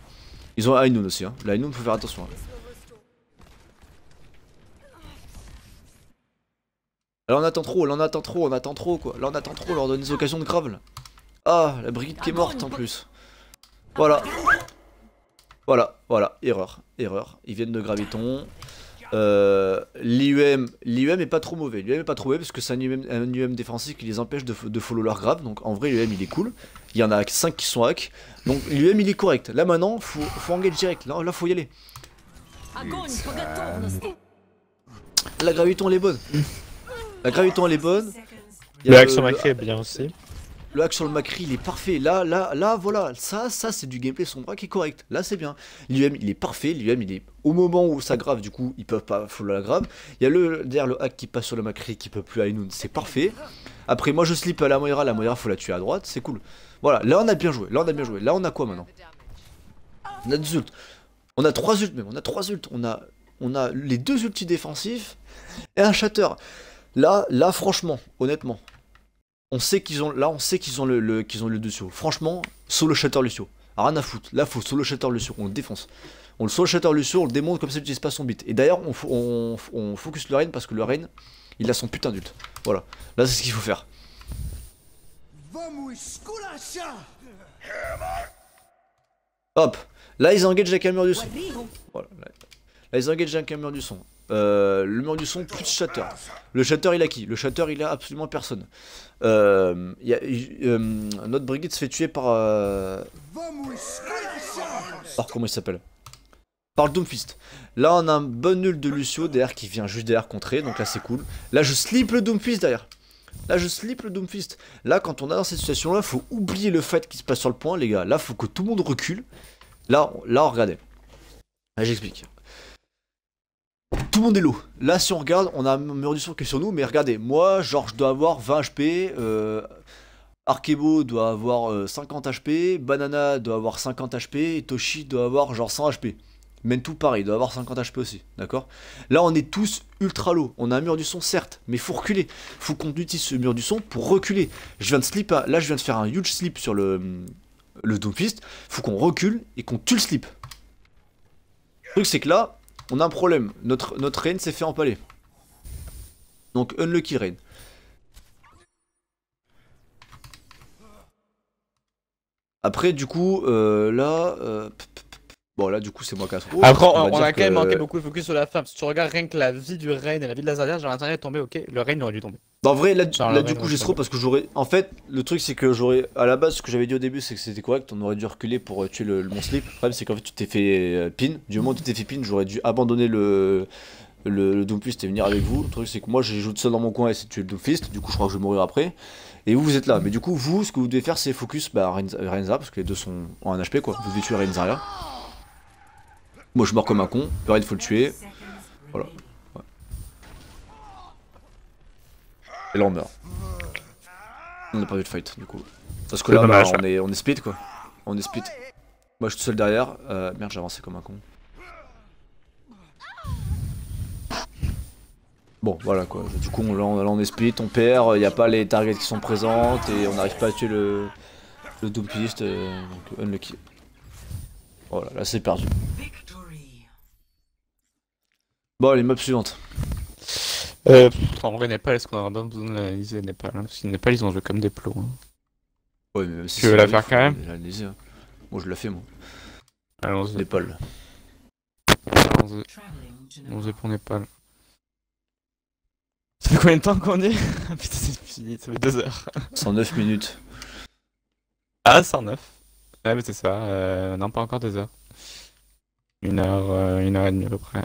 Ils ont un aussi. Hein. La faut faire attention. Hein. Là, on attend trop. Là, on attend trop. On attend trop, quoi. Là, on attend trop. On leur donne des occasions de Gravel. Ah, la brigade qui est morte, en plus. Voilà. Voilà, voilà. Erreur. Erreur. Ils viennent de Graviton. Euh, L'UM, L'IUM est pas trop mauvais. L'UM est pas trop mauvais parce que c'est un UM, défensif qui les empêche de, follow leur grave. Donc en vrai, l'UM il est cool. Il y en a 5 qui sont hack. Donc l'UM il est correct. Là maintenant, faut, faut engage direct. Là, là, faut y aller. La graviton elle est bonne. La graviton elle est bonne. est bien aussi. Le hack sur le Macri, il est parfait. Là, là, là, voilà. Ça, ça, c'est du gameplay sombre qui est correct. Là, c'est bien. L'UM, il est parfait. L'UM, il est au moment où ça grave, du coup, ils peuvent pas full la grave. Il y a le, derrière le hack qui passe sur le Macri qui peut plus à Inoun. C'est parfait. Après, moi, je slip à la Moira. La Moira, faut la tuer à droite. C'est cool. Voilà. Là, on a bien joué. Là, on a bien joué. Là, on a quoi maintenant On a deux ults. On a trois ults, même. On a trois ults. On a, on a les deux ultis défensifs et un shatter. Là, là, franchement, honnêtement, on sait qu'ils ont là on sait qu'ils ont le, qu'ils ont le Lucio. Franchement, solo shutter Lucio. rien à foutre. Là faut solo shutter Lucio, on le défonce. On le solo shutter Lucio, on le démonte comme ça n'utilise pas son beat. Et d'ailleurs on, on, on, focus le Rain parce que le Rain il a son putain d'ult. Voilà. Là c'est ce qu'il faut faire. Hop Là ils engagent la caméra du son. Là ils engagent la caméra du son. Euh, le mur du son plus shatter Le shatter il a qui Le shatter il a absolument personne. Euh, euh, notre brigade se fait tuer par. Par comment il s'appelle Par le Doomfist. Là on a un bon nul de Lucio derrière qui vient juste derrière contrer, donc là c'est cool. Là je slip le Doomfist derrière. Là, je slip le Doomfist. Là, quand on est dans cette situation-là, faut oublier le fait qu'il se passe sur le point, les gars. Là, faut que tout le monde recule. Là, là regardez. Là, j'explique tout le monde est low. Là, si on regarde, on a un mur du son qui est sur nous, mais regardez, moi, George je dois avoir 20 HP, euh, Arkebo doit avoir 50 euh, HP, Banana doit avoir 50 HP, et Toshi doit avoir genre 100 HP. Même tout pareil, il doit avoir 50 HP aussi, d'accord Là, on est tous ultra low. On a un mur du son, certes, mais faut reculer. Faut qu'on utilise ce mur du son pour reculer. Je viens de slip, hein. là, je viens de faire un huge slip sur le, le Doomfist. Faut qu'on recule et qu'on tue le slip. Le truc, c'est que là, on a un problème. Notre, notre reine s'est fait empaler. Donc, unlucky reine. Après, du coup, euh, là... Euh, Bon, là, du coup, c'est moi qui a trop on, a quand même manqué beaucoup de focus sur la femme Si tu regardes rien que la vie du reine et la vie de la Zarya, genre l'intérieur est ok, le reine aurait dû tomber. En vrai, là, du coup, j'ai trop parce que j'aurais. En fait, le truc, c'est que j'aurais. À la base, ce que j'avais dit au début, c'est que c'était correct, on aurait dû reculer pour euh, tuer le, mon slip. Le problème, c'est qu'en fait, tu t'es fait euh, pin. Du moment où tu t'es fait pin, j'aurais dû abandonner le. Le, le Doomfist et venir avec vous. Le truc, c'est que moi, j'ai joué seul dans mon coin et c'est tuer le Doomfist. Du coup, je crois que je vais mourir après. Et vous, vous êtes là. Mais du coup, vous, ce que vous devez faire, c'est focus bah, Renza, parce que les deux sont en HP, quoi. Vous devez tuer Renza moi je meurs comme un con, il faut le tuer. Voilà. Et là on meurt. On n'a pas vu de fight du coup. Parce que là bah, on, est, on split quoi. On est split. Moi je suis tout seul derrière. Euh, merde j'avançais comme un con. Bon voilà quoi, du coup on, là, on est split, on perd, il n'y a pas les targets qui sont présentes et on n'arrive pas à tuer le, le Doomfist, euh, donc unlucky. Voilà, là c'est perdu. Bon, les mobs suivantes. Euh, en vrai, Népal, est-ce qu'on aura vraiment besoin d'analyser l'analyser Népal hein, Parce que Népal, ils ont joué comme des plots. Hein. Ouais, mais si tu veux la faire quand même l'analyser. Hein. Moi, je la fais, moi. Allons-y. Népal. Allons-y. Allons-y pour Népal. Ça fait combien de temps qu'on est Putain, c'est fini, ça fait 2 heures. 109 minutes. Ah, 109. Ouais, mais c'est ça. Euh, non, pas encore 2 heures. 1 heure, 1 euh, Une heure et demie à peu près.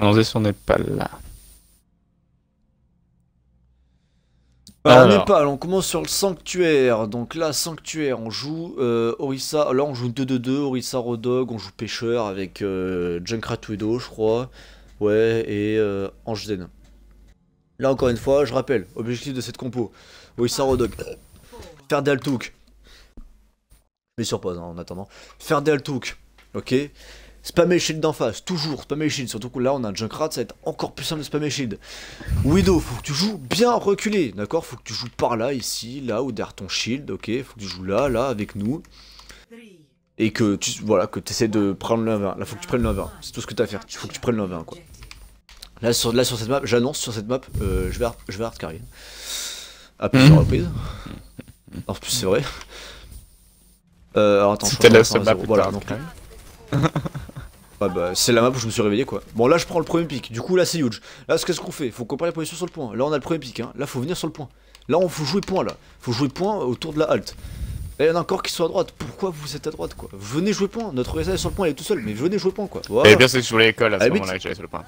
Allons-y sur Népal. Alors, Népal, on commence sur le sanctuaire. Donc là, sanctuaire, on joue euh, Orissa. Là, on joue 2-2-2, Orissa Rodog, on joue pêcheur avec euh, Junkrat Widow, je crois. Ouais, et euh, Ange Là, encore une fois, je rappelle, objectif de cette compo Orissa Rodog. Faire des Altouk. Mais sur pause hein, en attendant. Faire des Ok Spammer shield d'en face, toujours spammer shield, surtout que là on a un Junkrat, ça va être encore plus simple de spammer shield. Widow, faut que tu joues bien reculé, d'accord Faut que tu joues par là, ici, là, ou derrière ton shield, ok Faut que tu joues là, là, avec nous. Et que tu voilà, que essaies de prendre le 1 Là faut que tu prennes le 1 c'est tout ce que t'as à faire, faut que tu prennes le 1 quoi. Là sur, là, sur cette map, j'annonce sur cette map, je euh, vais, je vais hard carry. À plusieurs mmh. reprises. En plus c'est vrai. Euh, attends, je la map. Voilà, donc, ah bah c'est la map où je me suis réveillé quoi. Bon là je prends le premier pic, du coup là c'est huge. Là qu'est-ce qu'on fait Faut qu'on les position sur le point. Là on a le premier pic, hein. là faut venir sur le point. Là on faut jouer point là. Faut jouer point autour de la halt Là il a encore qui sont à droite. Pourquoi vous êtes à droite quoi Venez jouer point. Notre réserve est sur le point, elle est tout seul, mais venez jouer point quoi. Et bien c'est sur l'école à, à ce moment-là que j'allais sur le point.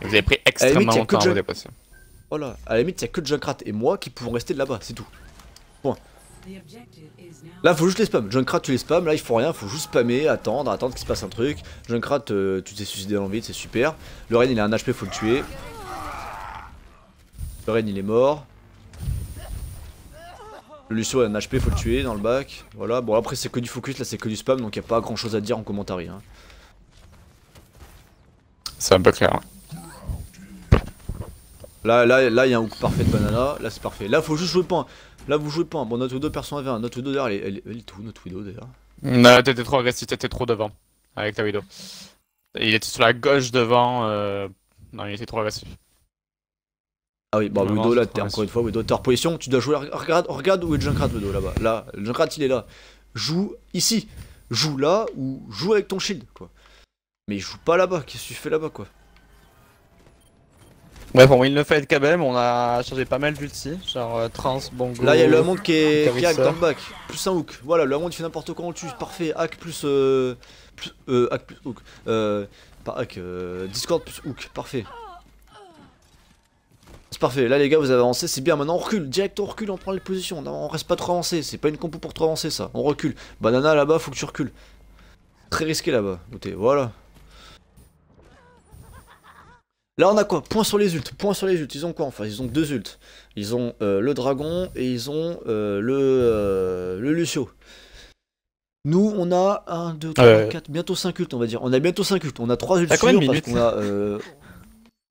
vous avez pris extrêmement longtemps à vous dépasser. à la limite, il n'y a que Junkrat et moi qui pouvons rester là-bas, c'est tout. Point. Là, faut juste les spam. Junkrat, tu les spam. Là, il faut rien. Faut juste spammer, attendre, attendre qu'il se passe un truc. Junkrat, euh, tu t'es suicidé dans le vide, c'est super. Le Ren, il a un HP, faut le tuer. Le Ren, il est mort. Le Lucio a un HP, faut le tuer dans le bac. Voilà. Bon, après, c'est que du focus, là, c'est que du spam, donc il a pas grand chose à dire en commentaire. Hein. C'est un peu clair. Là, là, là, il y a un hook parfait de banana. Là, c'est parfait. Là, faut juste jouer le point. Là, vous jouez pas. Hein. Bon, notre Widow personne avait Notre Widow, d'ailleurs, elle, elle, est où, notre Widow, d'ailleurs Non, mmh, t'étais trop agressif, t'étais trop devant. Avec ta Widow. Il était sur la gauche devant. Euh... Non, il était trop agressif. Ah oui, bon, bah, Widow, là, t'es encore une fois, Widow, t'es hors position. Tu dois jouer. Regarde, regarde où est Junkrat, Widow, là-bas. Là, le Junkrat, il est là. Joue ici. Joue là ou joue avec ton shield, quoi. Mais il joue pas là-bas. Qu'est-ce que tu fais là-bas, quoi Bref, bon il ne fait quand même, on a changé pas mal d'ulti, genre euh, trans, bongo. Là, il y a le monde qui est hack dans le bac, plus un hook. Voilà, le monde il fait n'importe quoi, on le tue, parfait, hack plus. Euh, plus euh, hack plus hook. Euh, pas euh, Discord plus hook, parfait. C'est parfait, là les gars, vous avez avancé, c'est bien. Maintenant on recule, direct on recule, on prend les positions, on reste pas trop avancé, c'est pas une compo pour trop avancer ça, on recule. Banana là-bas, faut que tu recules. Très risqué là-bas, voilà. Là, on a quoi Point sur les ults. Point sur les Ils ont quoi en face Ils ont deux ults. Ils ont euh, le dragon et ils ont euh, euh, le, Lucio. Nous, on a 1, 2, 3, 4, bientôt 5 ults, on va dire. On a bientôt 5 ults. On a 3 ults sûrs parce qu'on a,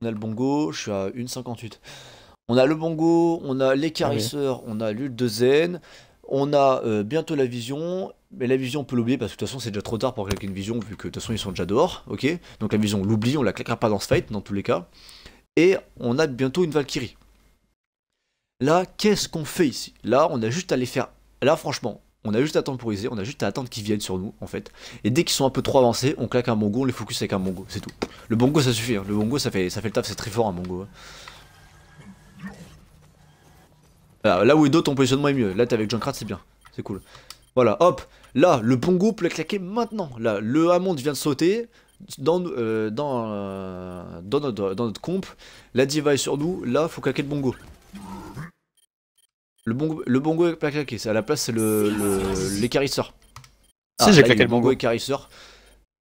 on a le bongo. Je suis à 1,58. On a le bongo, on a l'écarisseur, on a l'ult de Zen. On a euh, bientôt la vision, mais la vision on peut l'oublier parce que de toute façon c'est déjà trop tard pour claquer une vision vu que de toute façon ils sont déjà dehors, ok Donc la vision on l'oublie, on la claquera pas dans ce fight dans tous les cas. Et on a bientôt une Valkyrie. Là, qu'est-ce qu'on fait ici Là, on a juste à les faire. Là, franchement, on a juste à temporiser, on a juste à attendre qu'ils viennent sur nous, en fait. Et dès qu'ils sont un peu trop avancés, on claque un bongo, on les focus avec un bongo, c'est tout. Le bongo, ça suffit, hein. le bongo, ça fait, le taf, c'est très fort un mongo. Hein. Ah, là où est d'autres, ton positionnement est mieux. Là, t'es avec Junkrat, c'est bien. C'est cool. Voilà, hop. Là, le Bongo peut peut claquer maintenant. Là, le Hammond vient de sauter dans, euh, dans, euh, dans, notre, dans notre comp. La diva est sur nous. Là, faut claquer le Bongo Le bon, le bongo est pas claqué, à la place c'est le, l'écarisseur. Ah, j'ai claqué le bongo. écarisseur.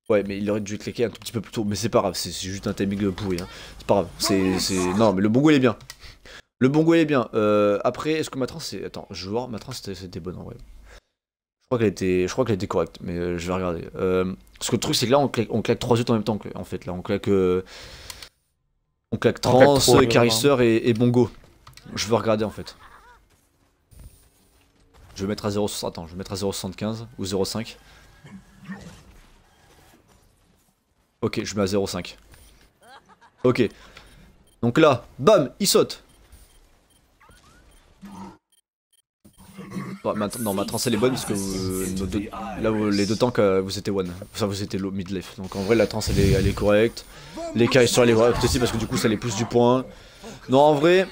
Ouais, mais il aurait dû claquer un tout petit peu plus tôt, mais c'est pas grave, c'est juste un timing pourri. Hein. C'est pas grave, c'est, Non, mais le bongo il est bien. Le bongo est bien. Euh, après, est-ce que ma trans, c'est. Attends, je vois, ma c'était bonne en vrai. Je crois qu'elle était, était correcte, mais euh, je vais regarder. Euh, parce que le truc, c'est que là, on claque, on claque trois en même temps, en fait. Là, on claque. on claque trans, carisseur et, bongo. Je vais regarder en fait. Je vais mettre à 0, attends, je vais mettre à 0,75 ou 0,5. Ok, je mets à 0,5. Ok. Donc là, bam, il saute. Bah, non ma transe elle est bonne parce que euh, là les deux tanks euh, vous étiez one, ça vous étiez low mid left. Donc en vrai la transe elle est, correcte, les cas sur les est aussi parce que du coup ça les pousse du point. Non en vrai,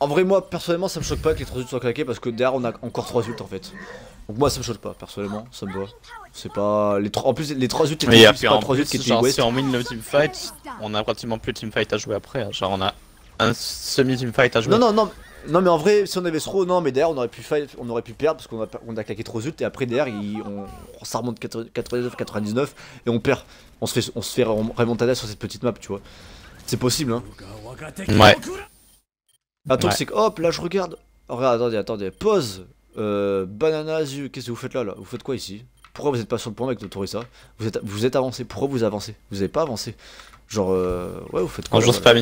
en vrai moi personnellement ça me choque pas que les 3 ults soient claqués parce que derrière on a encore 3 ults en fait. Donc moi ça me choque pas personnellement, ça me va. C'est pas les en plus les 3 ults pas 3 qui étaient west. Si on le teamfight on a pratiquement plus de team fight à jouer après, hein. genre on a un semi team fight à jouer. Non non non non mais en vrai, si on avait trop non mais derrière on aurait pu, on aurait pu perdre parce qu'on a, on a claqué trop zut et après derrière on, on, ça remonte 99-99 et on perd. On se fait, on se fait remontada sur cette petite map, tu vois. C'est possible hein. Ouais. Un truc c'est que hop là je regarde. Oh, regarde, attendez, attendez, pause. Euh, banana, qu'est-ce que vous faites là, là Vous faites quoi ici Pourquoi vous êtes pas sur le point avec ça vous êtes, vous êtes avancé, pourquoi vous avancez Vous avez pas avancé Genre, euh, ouais, vous faites quoi On joue pas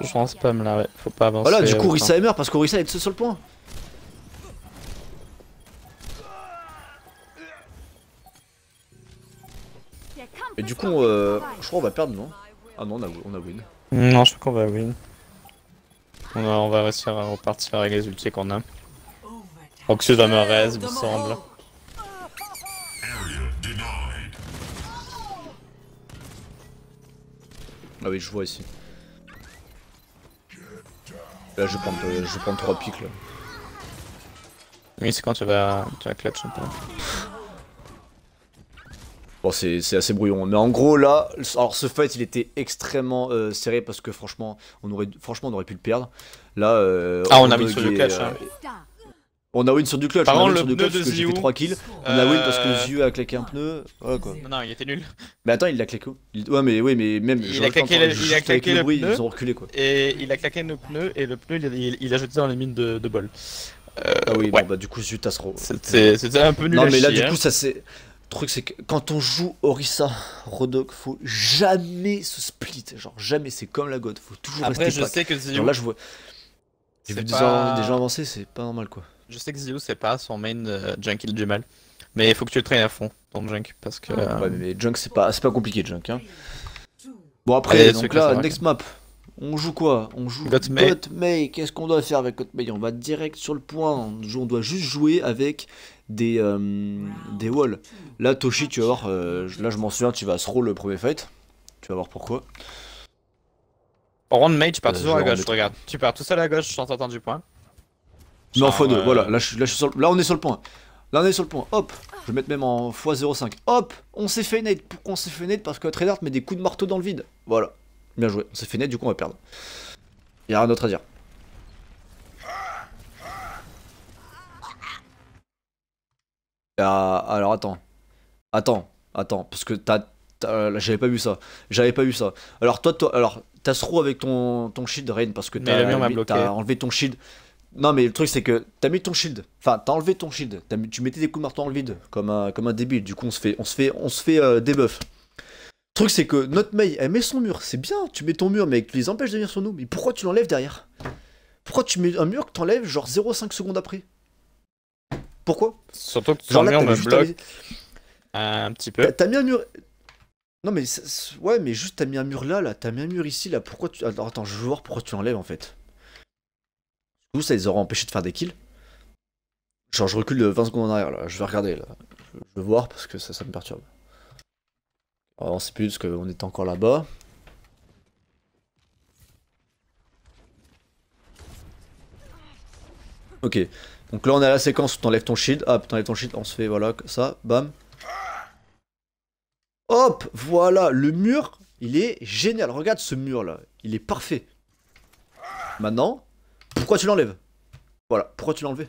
je pense pas me là, ouais. Faut pas avancer. Voilà, du coup, euh, Orisa est meurt parce qu'Orisa est seul sur le point. Et du coup, euh, je crois qu'on va perdre, non Ah non, on a, on a win. Non, je crois qu'on va win. On, on, va réussir à repartir avec les ultis qu'on a. Oxus va me il me semble. Ah oui, je vois ici. Là, je vais prendre, euh, je prends 3 pics là. Oui, c'est quand tu vas, clutch un peu. Bon, c'est assez brouillon. Mais en gros, là, alors ce fight, il était extrêmement euh, serré parce que franchement on, aurait, franchement, on aurait pu le perdre. Là, euh, ah, on, a mis sur le clutch. Hein. On a win sur du clutch, Par on a win le sur du clutch parce que j'ai fait 3 kills. On a euh, win parce que Ziu a claqué un pneu. quoi. Non, non, il était nul. Mais attends, il l'a claqué où Ouais, mais oui, mais même. Il a claqué, le, il a claqué le, bruit, Ils ont reculé quoi. Et il a claqué le pneu et le pneu il, il, a jeté dans les mines de, de bol. Euh, ah oui, bon bah du coup, Ziu Tassero. C'était un peu nul. Non, mais là, du hein. coup, ça c'est. Le truc, c'est que quand on joue Orisa, Rodok, faut jamais se split. Genre, jamais, c'est comme la God. Faut toujours Après, je sais que Ziu. là, je vois. J'ai vu des gens avancer, c'est pas normal quoi je sais que Zio c'est pas son main euh, Junk il du mal Mais il faut que tu le traînes à fond le Junk parce que. Ouais, euh, mais Junk c'est pas, c'est pas compliqué Junk. Hein. Bon après, donc là, next map. On joue quoi On joue Got Qu'est-ce qu'on doit faire avec Gotmay On va direct sur le point. On doit juste jouer avec des, euh, des walls. Là, Toshi, tu vas voir. là, je m'en souviens, tu vas se rôle le premier fight. Tu vas voir pourquoi. En round mage, tu pars toujours à gauche, je regarde. Tu pars tout seul à gauche, sans t'entends du point. Non, en x2, euh, voilà, là, on est sur le point. Là on est sur le point, hop Je vais mettre même en x05. Hop On s'est fait net Pourquoi on s'est fait net Parce que Tradehard met des coups de marteau dans le vide. Voilà. Bien joué. On s'est fait net du coup on va perdre. Il a rien d'autre à dire. Ah, alors attends. Attends, attends, parce que t'as... Euh, j'avais pas vu ça. J'avais pas vu ça. Alors toi, toi alors, t'as ce avec ton, ton shield, Rain, parce que t'as enlevé ton shield. Non, mais le truc, c'est que t'as mis ton shield. Enfin, t'as enlevé ton shield. Tu mettais des coups de marteau le vide, comme un, comme un débile. Du coup, on se fait, on se fait, on se fait euh, des Le truc, c'est que notre Mei, elle met son mur. C'est bien, tu mets ton mur, mais tu les empêches de venir sur nous. Mais pourquoi tu l'enlèves derrière Pourquoi tu mets un mur que t'enlèves genre 0,5 secondes après Pourquoi Surtout que tu mur un... petit peu. T'as mis un mur. Non, mais ouais, mais juste t'as mis un mur là, là. T'as mis un mur ici, là. Pourquoi tu. attends, je veux voir pourquoi tu l'enlèves en fait ça les aura empêchés de faire des kills. Genre, je recule de 20 secondes en arrière, là. Je vais regarder, là. Je veux voir parce que ça, me perturbe. Alors, on sait plus parce qu'on est encore là-bas. Ok. Donc là, on est à la séquence où t'enlèves ton shield. Hop, t'enlèves ton shield, on se fait, voilà, ça, bam. Hop, voilà, le mur, il est génial. Regarde ce mur là, il est parfait. Maintenant, pourquoi tu l'enlèves Voilà, pourquoi tu l'enlèves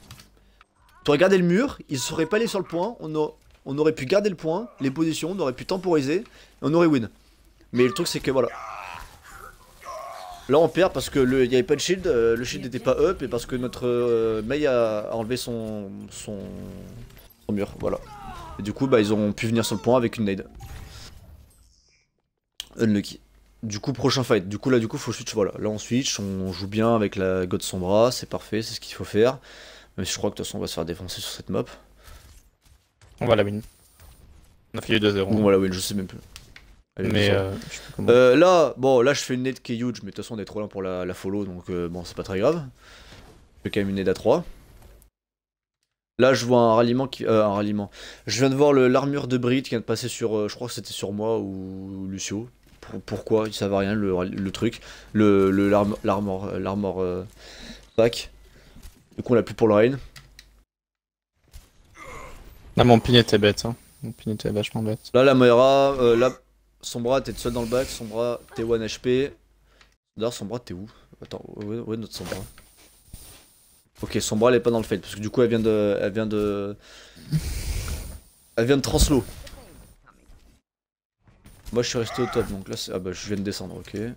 Tu aurais gardé le mur, il ne serait pas allé sur le point, on, on aurait pu garder le point, les positions, on aurait pu temporiser, on aurait win. Mais le truc c'est que voilà. Là on perd parce que il n'y avait pas de shield, euh, le shield n'était pas up et parce que notre euh, Mei a, enlevé son, son, mur, voilà. Et du coup bah ils ont pu venir sur le point avec une nade. Unlucky du coup, prochain fight. Du coup, là, du coup, faut switch. Voilà, là, on switch, on joue bien avec la God Sombra, c'est parfait, c'est ce qu'il faut faire. mais je crois que de toute façon, on va se faire défoncer sur cette map. On va la win. On a fait 2-0. On va la win, je sais même plus. mais euh, euh, là, bon, là, je fais une aide qui est huge, mais de toute façon, on est trop loin pour la, follow, donc euh, bon, c'est pas très grave. Je fais quand même une nade à 3. Là, je vois un ralliement qui. Euh, un ralliement. Je viens de voir l'armure de Brit qui vient de passer sur. je crois que c'était sur moi ou Lucio pourquoi ne savait rien le, truc le l'armor l'armor pack du coup on l'a plus pour le rain là ah, mon pin était bête hein. mon pin était vachement bête là la Moira euh, Son là Sombra t'es seul dans le bac bras t'es 1 HP d'ailleurs bras t'es où attends où est, notre Sombra ok Sombra elle est pas dans le fight parce que du coup elle vient de elle vient de elle vient de Translo moi je suis resté au top, donc là Ah bah je viens de descendre, ok. Là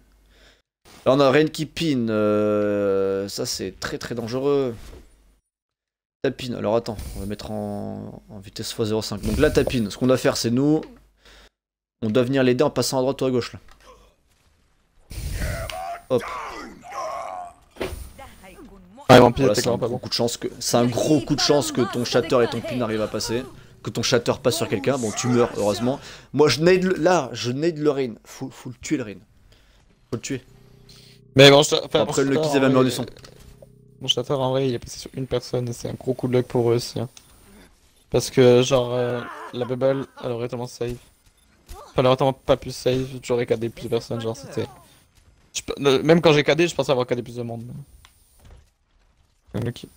on a rien qui pin. Euh, ça c'est très très dangereux. Tapine, alors attends, on va mettre en, vitesse x05. Donc là tapine, ce qu'on doit faire c'est nous... On doit venir l'aider en passant à droite ou à gauche là. Hop. Ah, c'est un, gros coup de chance que ton shatter et ton pin arrivent à passer que ton chatter passe sur quelqu'un, bon tu meurs heureusement. Moi je n'aide, là, je n'aide le Rain, faut, faut le tuer le Rain. Faut le tuer. Mais bon, je... enfin, après le kiss va mourir du son euh, Mon shatter en vrai il est passé sur une personne et c'est un gros coup de luck pour eux aussi. Hein. Parce que genre euh, la bubble elle aurait tellement save. Enfin, elle aurait tellement pas pu save, j'aurais cadé plus de personnes, genre c'était. Même quand j'ai cadé, je pensais avoir cadé plus de monde. Lucky.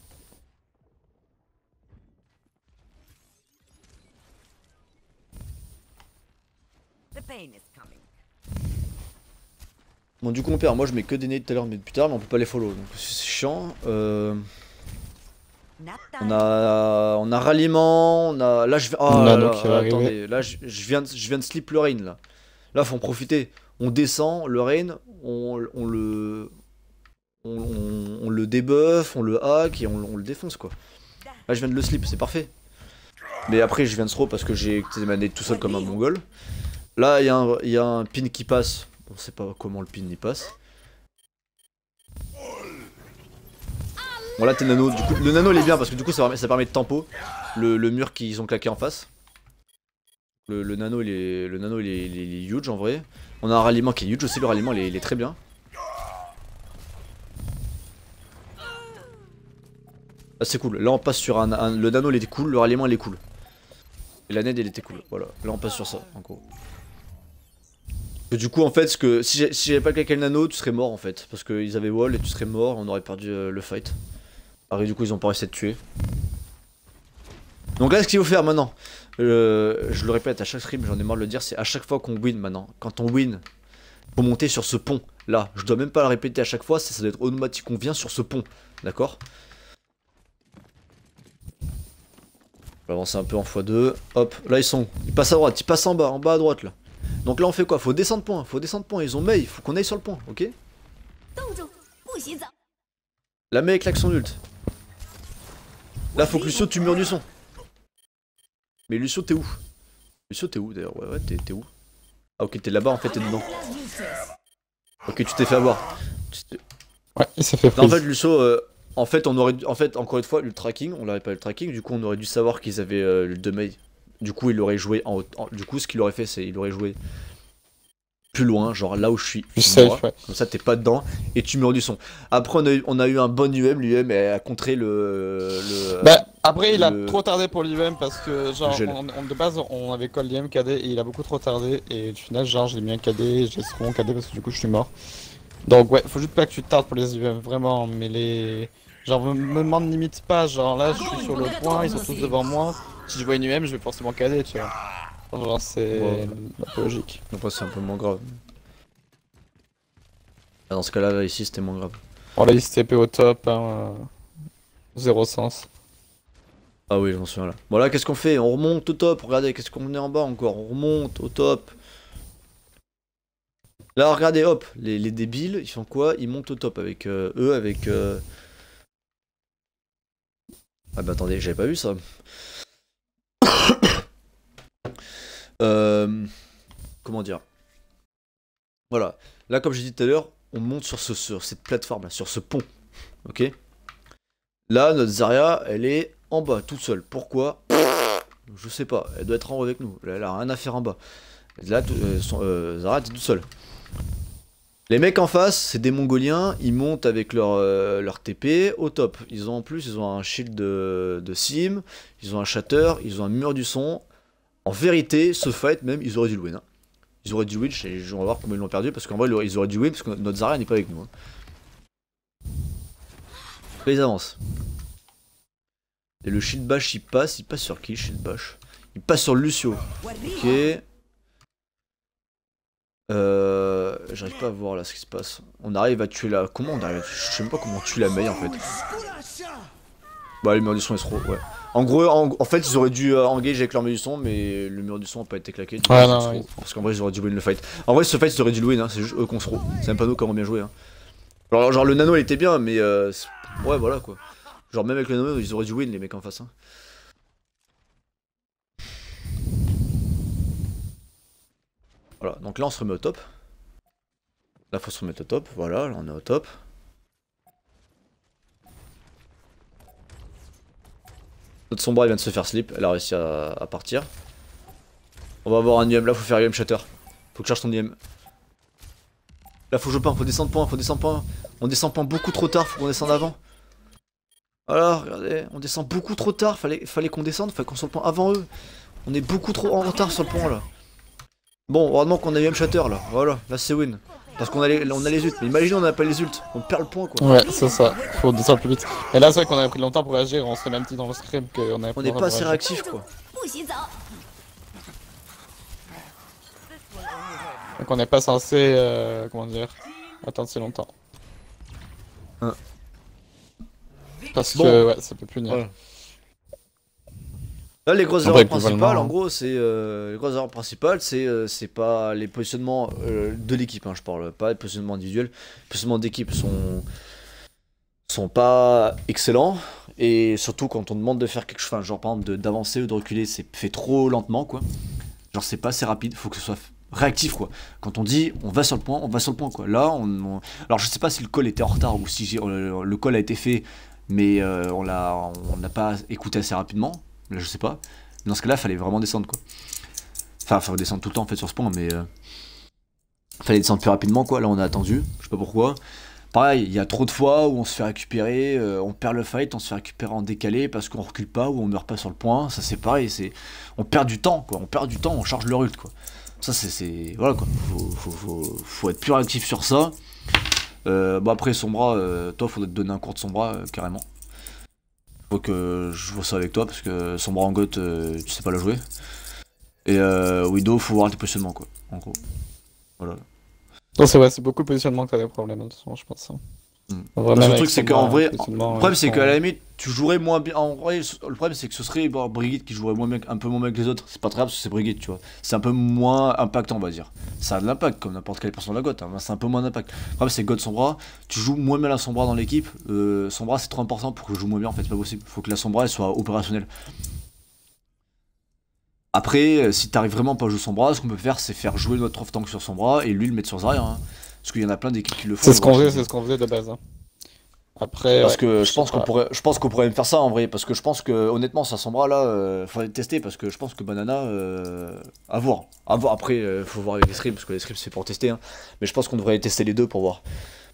Bon du coup on moi je mets que des nades tout à l'heure mais plus tard mais on peut pas les follow donc c'est chiant. Euh, on a on a ralliement, on a oh là je je, viens de, je viens de slip le rain là. Là faut en profiter. On descend le rain, on, le on, on, le debuff, on le hack et on, le défonce quoi. Là je viens de le slip, c'est parfait. Mais après je viens de throw parce que j'ai été tout seul comme un mongol. Là, il y, a un pin qui passe. On sait pas comment le pin y passe. Bon là t'es nano, du coup le nano il est bien parce que du coup ça permet, ça permet de tempo le, mur qu'ils ont claqué en face. Le, nano, il est, le nano huge en vrai. On a un ralliement qui est huge aussi, le ralliement il est, très bien. Ah c'est cool, là on passe sur un, Le nano il est cool, le ralliement il est cool. Et la ned elle était cool, voilà. Là on passe sur ça en gros. Du coup, en fait, que, si j'avais pas le le nano, tu serais mort en fait. Parce qu'ils avaient wall et tu serais mort, on aurait perdu euh, le fight. du coup, ils ont pas réussi à te tuer. Donc là, ce qu'il faut faire maintenant, euh, je le répète à chaque stream, j'en ai marre de le dire, c'est à chaque fois qu'on win maintenant. Quand on win, pour monter sur ce pont. Là, je dois même pas le répéter à chaque fois, ça, ça doit être automatique, on vient sur ce pont. D'accord On va avancer un peu en x2. Hop, là ils sont. Ils passent à droite, ils passent en bas, en bas à droite là. Donc là on fait quoi Faut descendre point, faut descendre point, ils ont Mei, faut qu'on aille sur le point, ok La Mei claque son ult. Là faut que Lucio tu meurs du son. Mais Lucio t'es où Lucio t'es où d'ailleurs Ouais ouais t'es où Ah ok t'es là-bas en fait t'es dedans. Ok tu t'es fait avoir. Ouais ça fait freeze En fait Lucio... Euh, en fait, on aurait, en fait, encore une fois, le tracking, on l'avait pas le tracking, du coup, on aurait dû savoir qu'ils avaient euh, le du coup, il aurait joué en, haut. Du coup, ce qu'il aurait fait, c'est il aurait joué plus loin, genre là où je suis. Comme ça, t'es pas dedans et tu meurs du son. Après, on a eu, un bon UM. L'UM a contré le. Bah, après, il a trop tardé pour l'UM parce que, genre, de base, on avait call l'UM KD et il a beaucoup trop tardé. Et du final, genre, j'ai bien un KD, j'ai second KD parce que du coup, je suis mort. Donc, ouais, faut juste pas que tu tardes pour les UM, vraiment. Mais les. Genre, me, me demande limite pas, genre là, je suis sur le point, ils sont tous devant moi. Si je vois une UM, je vais forcément caser, tu vois. c'est logique. Après, c'est un peu moins grave. Ah, dans ce cas-là, ici, c'était moins grave. On se TP au top, hein, euh, zéro sens. Ah oui, j'en suis là. Bon là, qu'est-ce qu'on fait On remonte au top, regardez, qu'est-ce qu'on est en bas encore On remonte au top. Là, regardez, hop, les, les débiles, ils font quoi Ils montent au top avec euh, eux, avec... Euh, ah bah attendez, j'avais pas vu ça. Euh, comment dire Voilà. Là, comme j'ai dit tout à l'heure, on monte sur, ce, sur cette plateforme-là, sur ce pont. Ok Là, notre Zarya, elle est en bas, toute seule. Pourquoi Je sais pas. Elle doit être en haut avec nous. Elle a rien à faire en bas. Là, euh, son, euh, toute seule. Les mecs en face, c'est des Mongoliens, ils montent avec leur, euh, leur TP au top. Ils ont en plus, ils ont un shield de, de sim, ils ont un shatter, ils ont un mur du son, en vérité, ce fight, même, ils auraient dû le win. Hein. Ils auraient dû win, je, on voir comment ils l'ont perdu, parce qu'en vrai, ils auraient dû win, parce que notre Zara n'est pas avec nous. Hein. Ils avancent. Et le shield il passe. Il passe sur qui, le shield Il passe sur Lucio. Ok. Euh, J'arrive pas à voir là ce qui se passe. On arrive à tuer la... Comment on arrive à... Je sais même pas comment on tue la meilleure en fait. Bah, les murs du son est trop, ouais. En gros, en, fait, ils auraient dû euh, engager engage avec leur mur du son, mais le mur du son n'a pas été claqué. Ah, non, Parce qu'en vrai, ils auraient dû win le fight. En vrai, ce fight, ils auraient dû le win, hein. c'est juste eux qu'on se C'est un panneau nous qui avons bien joué. Hein. Alors, genre, le nano, il était bien, mais euh, ouais, voilà quoi. Genre, même avec le nano, ils auraient dû win les mecs en face. Hein. Voilà, donc là, on se remet au top. Là, faut se remettre au top. Voilà, là, on est au top. Notre Sombra vient de se faire slip, elle a réussi à, partir. On va avoir un IM e là, faut faire IM e Shutter. Faut que je charge ton IM. E là faut jouer je faut descendre point, faut descendre point. On descend point beaucoup trop tard, faut qu'on descende avant. Alors, regardez, on descend beaucoup trop tard, fallait, fallait qu'on descende, fallait qu'on soit le point avant eux. On est beaucoup trop en retard sur le point là. Bon, heureusement qu'on a IM Shutter là, voilà, là c'est win. Parce qu'on a, les, a les ults, mais imagine on n'a pas les ults, on perd le point quoi. Ouais, c'est ça, faut descendre plus vite. Et là, c'est vrai qu'on avait pris longtemps pour réagir, on serait même dit dans le script qu'on avait On n'est pas assez réactif quoi. Donc on n'est pas censé, euh, comment dire, attendre si longtemps. Hein. Parce que, ouais, ça peut punir les grosses hein. euh, erreurs principales, en gros, c'est les grosses erreurs principales, c'est pas les positionnements euh, de l'équipe. Hein, je parle pas de positionnements individuels. Les positionnements d'équipe sont sont pas excellents et surtout quand on demande de faire quelque chose, genre par exemple d'avancer ou de reculer, c'est fait trop lentement quoi. Genre c'est pas assez rapide. il Faut que ce soit réactif quoi. Quand on dit on va sur le point, on va sur le point quoi. Là, on, alors je sais pas si le call était en retard ou si le, euh, le call a été fait, mais on l'a on n'a pas écouté assez rapidement. Là, je sais pas. dans ce cas-là, fallait vraiment descendre, quoi. Enfin, fallait descendre tout le temps, en fait, sur ce point, mais... Euh, fallait descendre plus rapidement, quoi. Là, on a attendu. Je sais pas pourquoi. Pareil, il y a trop de fois où on se fait récupérer, euh, on perd le fight, on se fait récupérer en décalé parce qu'on recule pas ou on meurt pas sur le point. Ça, c'est pareil. c'est On perd du temps, quoi. On perd du temps, on charge le rult quoi. Ça, c'est... Voilà, quoi. Faut, être plus réactif sur ça. Euh, bon après, son bras, toi, faudrait te donner un cours de son bras, carrément faut que je vois ça avec toi parce que son en euh, tu sais pas la jouer. Et euh, Widow, faut voir les positionnements quoi, en gros. Voilà. Non, c'est vrai, c'est beaucoup de positionnement que t'as des problèmes, de toute façon, je pense. ça. Hein. Le truc, c'est qu'en vrai, le problème, c'est qu'à la limite, tu jouerais moins bien. En le problème, c'est que ce serait bah, Brigitte qui jouerait moins bien, un peu moins bien que les autres. C'est pas très grave, c'est Brigitte, tu vois. C'est un peu moins impactant, on va dire. Ça a de l'impact, comme n'importe quelle personne de la gote hein, C'est un peu moins d'impact. Le problème, c'est son Sombra. Tu joues moins bien à Sombra dans l'équipe. Euh, son Sombra, c'est trop important pour que je joue moins bien, en fait. C'est pas possible. Faut que la Sombra, elle soit opérationnelle. Après, euh, si t'arrives vraiment pas à jouer Sombra, ce qu'on peut faire, c'est faire jouer notre off-tank sur Sombra et lui le mettre sur Zarya. Hein. Parce qu'il y en a plein d'équipes qui le font. C'est ce qu'on faisait, faisait de base. Hein. Après, parce que je pense qu'on pourrait, je pense qu'on pourrait même faire ça en vrai, parce que je pense que honnêtement, ça bras là, faut euh, faudrait tester, parce que je pense que Banana, euh, à voir, Après, il euh, faut voir avec les scripts, parce que les scripts c'est pour tester, hein. mais je pense qu'on devrait tester les deux pour voir.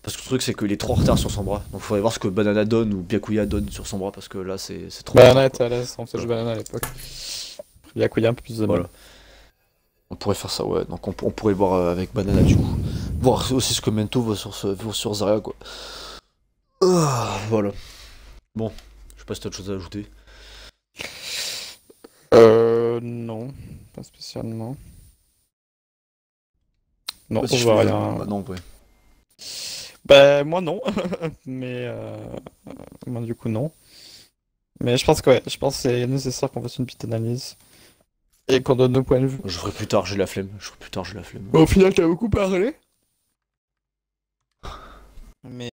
Parce que le truc c'est qu'il est trop retards retard sur son bras, donc faudrait voir ce que Banana donne ou Byakuya donne sur son bras, parce que là c'est trop. Banana était à l'aise, on Banana à l'époque. Byakuya un peu plus de voilà. Mal. On pourrait faire ça, ouais. Donc on, pourrait voir euh, avec Banana du coup. Voir aussi ce que Mento voit sur, ce, sur Zarya, quoi. Ah, voilà. Bon, je sais pas si t'as autre chose à ajouter. Euh. Non, pas spécialement. Non, bah, vois rien. Bah, non, Bah, moi non, mais euh... moi du coup non. Mais je pense que ouais, je pense que c'est nécessaire qu'on fasse une petite analyse et qu'on donne nos points de vue. Je ferai plus tard, j'ai la flemme. Je ferai plus tard, j'ai la flemme. Au final, t'as beaucoup parlé Mais.